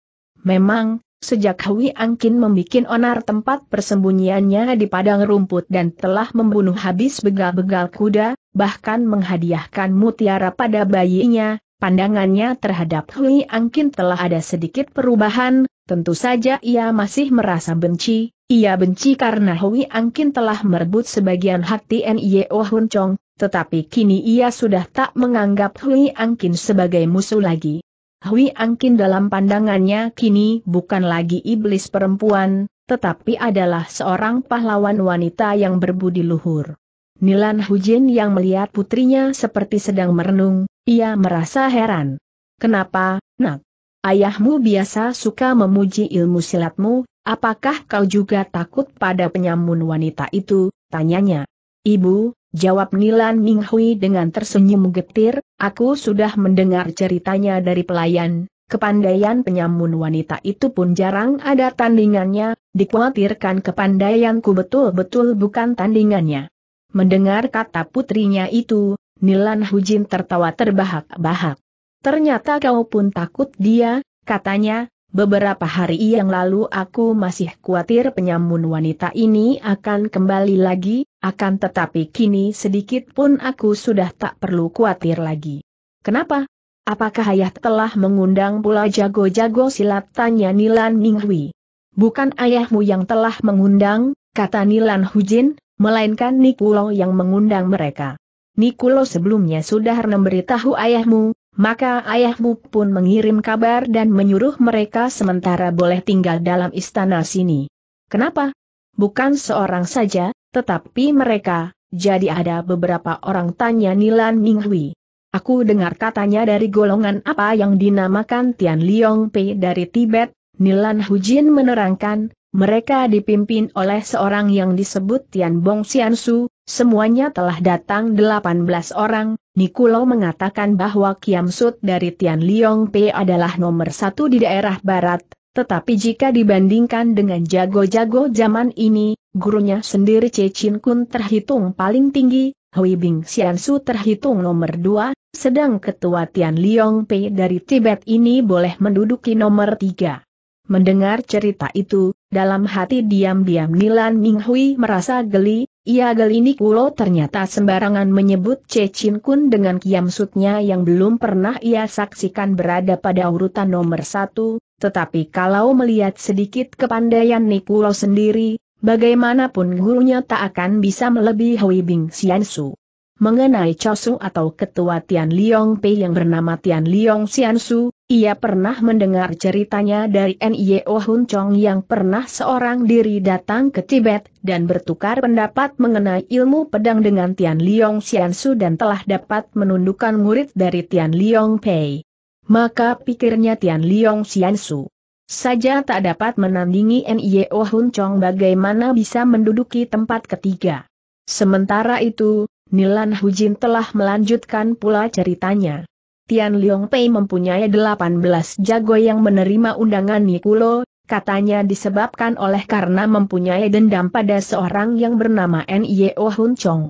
Memang, Sejak Hui Angkin membuat onar tempat persembunyiannya di padang rumput dan telah membunuh habis begal-begal kuda, bahkan menghadiahkan mutiara pada bayinya, Pandangannya terhadap Hui Angkin telah ada sedikit perubahan, tentu saja ia masih merasa benci, ia benci karena Hui Angkin telah merebut sebagian hati N.Y.O. Hun Chong, tetapi kini ia sudah tak menganggap Hui Angkin sebagai musuh lagi. Hui Angkin dalam pandangannya kini bukan lagi iblis perempuan, tetapi adalah seorang pahlawan wanita yang berbudi luhur. Nilan Hujin yang melihat putrinya seperti sedang merenung, ia merasa heran. Kenapa, nak? Ayahmu biasa suka memuji ilmu silatmu, apakah kau juga takut pada penyamun wanita itu, tanyanya. Ibu, Jawab Nilan Minghui dengan tersenyum getir, aku sudah mendengar ceritanya dari pelayan, kepandaian penyamun wanita itu pun jarang ada tandingannya, dikhawatirkan kepandaianku betul-betul bukan tandingannya. Mendengar kata putrinya itu, Nilan Hujin tertawa terbahak-bahak. Ternyata kau pun takut dia, katanya, beberapa hari yang lalu aku masih khawatir penyamun wanita ini akan kembali lagi, akan tetapi kini sedikit pun aku sudah tak perlu khawatir lagi. Kenapa? Apakah ayah telah mengundang pula jago-jago silat tanya Nilan Ninghui? Bukan ayahmu yang telah mengundang, kata Nilan Hujin, melainkan Nikulo yang mengundang mereka. Nikulo sebelumnya sudah memberitahu ayahmu, maka ayahmu pun mengirim kabar dan menyuruh mereka sementara boleh tinggal dalam istana sini. Kenapa? Bukan seorang saja, tetapi mereka, jadi ada beberapa orang tanya Nilan Minghui. Aku dengar katanya dari golongan apa yang dinamakan Tian Liong Pei dari Tibet, Nilan Hujin menerangkan, mereka dipimpin oleh seorang yang disebut Tian Bong Xiansu, semuanya telah datang 18 orang, Nikulo mengatakan bahwa Kiam Sud dari Tian Liong P adalah nomor satu di daerah barat, tetapi jika dibandingkan dengan jago-jago zaman ini, gurunya sendiri Che Chin Kun terhitung paling tinggi, Hui Bing Xiansu terhitung nomor dua, sedang ketua Tian Liong P dari Tibet ini boleh menduduki nomor tiga. Mendengar cerita itu, dalam hati diam-diam Nilan Minghui merasa geli, ia geli Nikulo ternyata sembarangan menyebut Cecin Kun dengan kiam sutnya yang belum pernah ia saksikan berada pada urutan nomor satu, tetapi kalau melihat sedikit kepandaian Nikulo sendiri, bagaimanapun gurunya tak akan bisa melebihi Hui Bing Xiansu. Mengenai Chosu atau ketua Tian Liong Pei yang bernama Tian Liong Xiansu, ia pernah mendengar ceritanya dari N.I.O. Hun Chong yang pernah seorang diri datang ke Tibet dan bertukar pendapat mengenai ilmu pedang dengan Tian Liong Xiansu dan telah dapat menundukkan murid dari Tian Liong Pei. Maka pikirnya Tian Liong Xiansu saja tak dapat menandingi N.I.O. Hun Chong bagaimana bisa menduduki tempat ketiga. Sementara itu, Nilan Hujin telah melanjutkan pula ceritanya. Tian Leong Pei mempunyai 18 jago yang menerima undangan Nikulo, katanya disebabkan oleh karena mempunyai dendam pada seorang yang bernama N.Y.O. Hun Chong.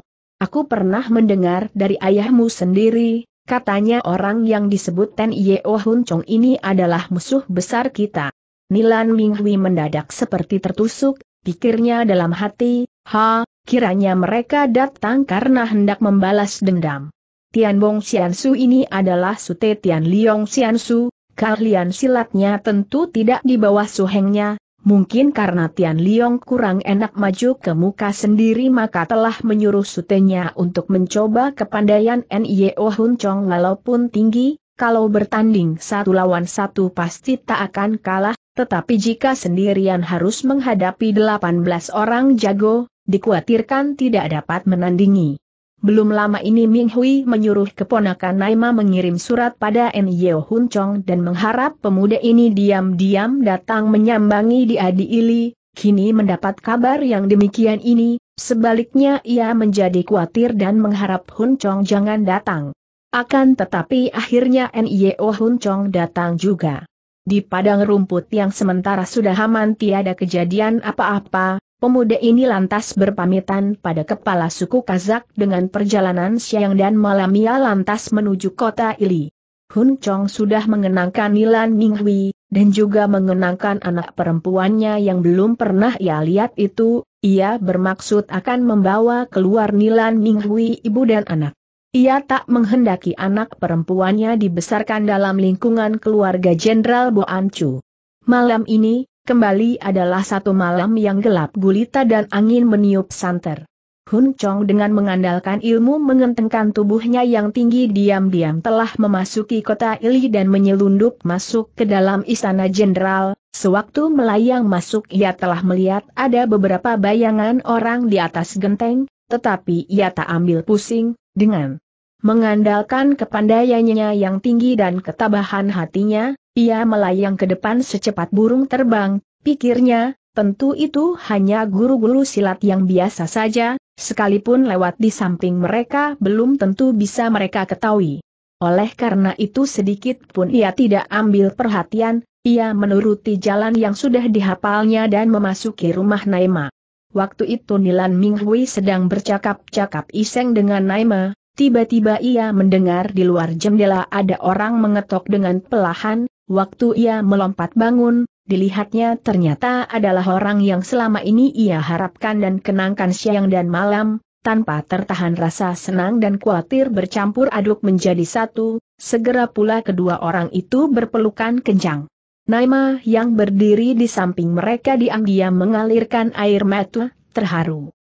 Aku pernah mendengar dari ayahmu sendiri, katanya orang yang disebut N.Y.O. Hun Chong ini adalah musuh besar kita. Nilan Minghui mendadak seperti tertusuk, pikirnya dalam hati, ha, Kiranya mereka datang karena hendak membalas dendam. Tian Tianbong Xiansu ini adalah Sute Tian Liong Xiansu, kalian silatnya tentu tidak di bawah suhengnya, mungkin karena Tian Liong kurang enak maju ke muka sendiri maka telah menyuruh sutenya untuk mencoba kepandaian N.I.O. Hun Chong walaupun tinggi, kalau bertanding satu lawan satu pasti tak akan kalah, tetapi jika sendirian harus menghadapi 18 orang jago, Dikhawatirkan tidak dapat menandingi. Belum lama ini Ming Hui menyuruh keponakan Naima mengirim surat pada N. Hun Chong dan mengharap pemuda ini diam-diam datang menyambangi di di Ili, kini mendapat kabar yang demikian ini, sebaliknya ia menjadi khawatir dan mengharap Hun Chong jangan datang. Akan tetapi akhirnya N. Hun Chong datang juga. Di padang rumput yang sementara sudah aman tiada kejadian apa-apa, Pemuda ini lantas berpamitan pada kepala suku Kazak dengan perjalanan siang dan malam ia lantas menuju kota Ili. Hun Chong sudah mengenangkan Nilan Ninghui, dan juga mengenangkan anak perempuannya yang belum pernah ia lihat itu, ia bermaksud akan membawa keluar Nilan Ninghui ibu dan anak. Ia tak menghendaki anak perempuannya dibesarkan dalam lingkungan keluarga Jenderal Bo Anchu. Malam ini, kembali adalah satu malam yang gelap gulita dan angin meniup santer. Hun Chong dengan mengandalkan ilmu mengentengkan tubuhnya yang tinggi diam-diam telah memasuki kota Ili dan menyelundup masuk ke dalam istana jenderal. Sewaktu melayang masuk ia telah melihat ada beberapa bayangan orang di atas genteng, tetapi ia tak ambil pusing, dengan Mengandalkan kepandaiannya yang tinggi dan ketabahan hatinya, ia melayang ke depan secepat burung terbang, pikirnya, tentu itu hanya guru-guru silat yang biasa saja, sekalipun lewat di samping mereka belum tentu bisa mereka ketahui. Oleh karena itu sedikit pun ia tidak ambil perhatian, ia menuruti jalan yang sudah dihafalnya dan memasuki rumah Naima. Waktu itu Nilan Minghui sedang bercakap-cakap iseng dengan Naima, Tiba-tiba ia mendengar di luar jendela ada orang mengetok dengan pelahan, waktu ia melompat bangun, dilihatnya ternyata adalah orang yang selama ini ia harapkan dan kenangkan siang dan malam, tanpa tertahan rasa senang dan khawatir bercampur aduk menjadi satu, segera pula kedua orang itu berpelukan kencang. Naima yang berdiri di samping mereka diam-diam mengalirkan air mata, terharu.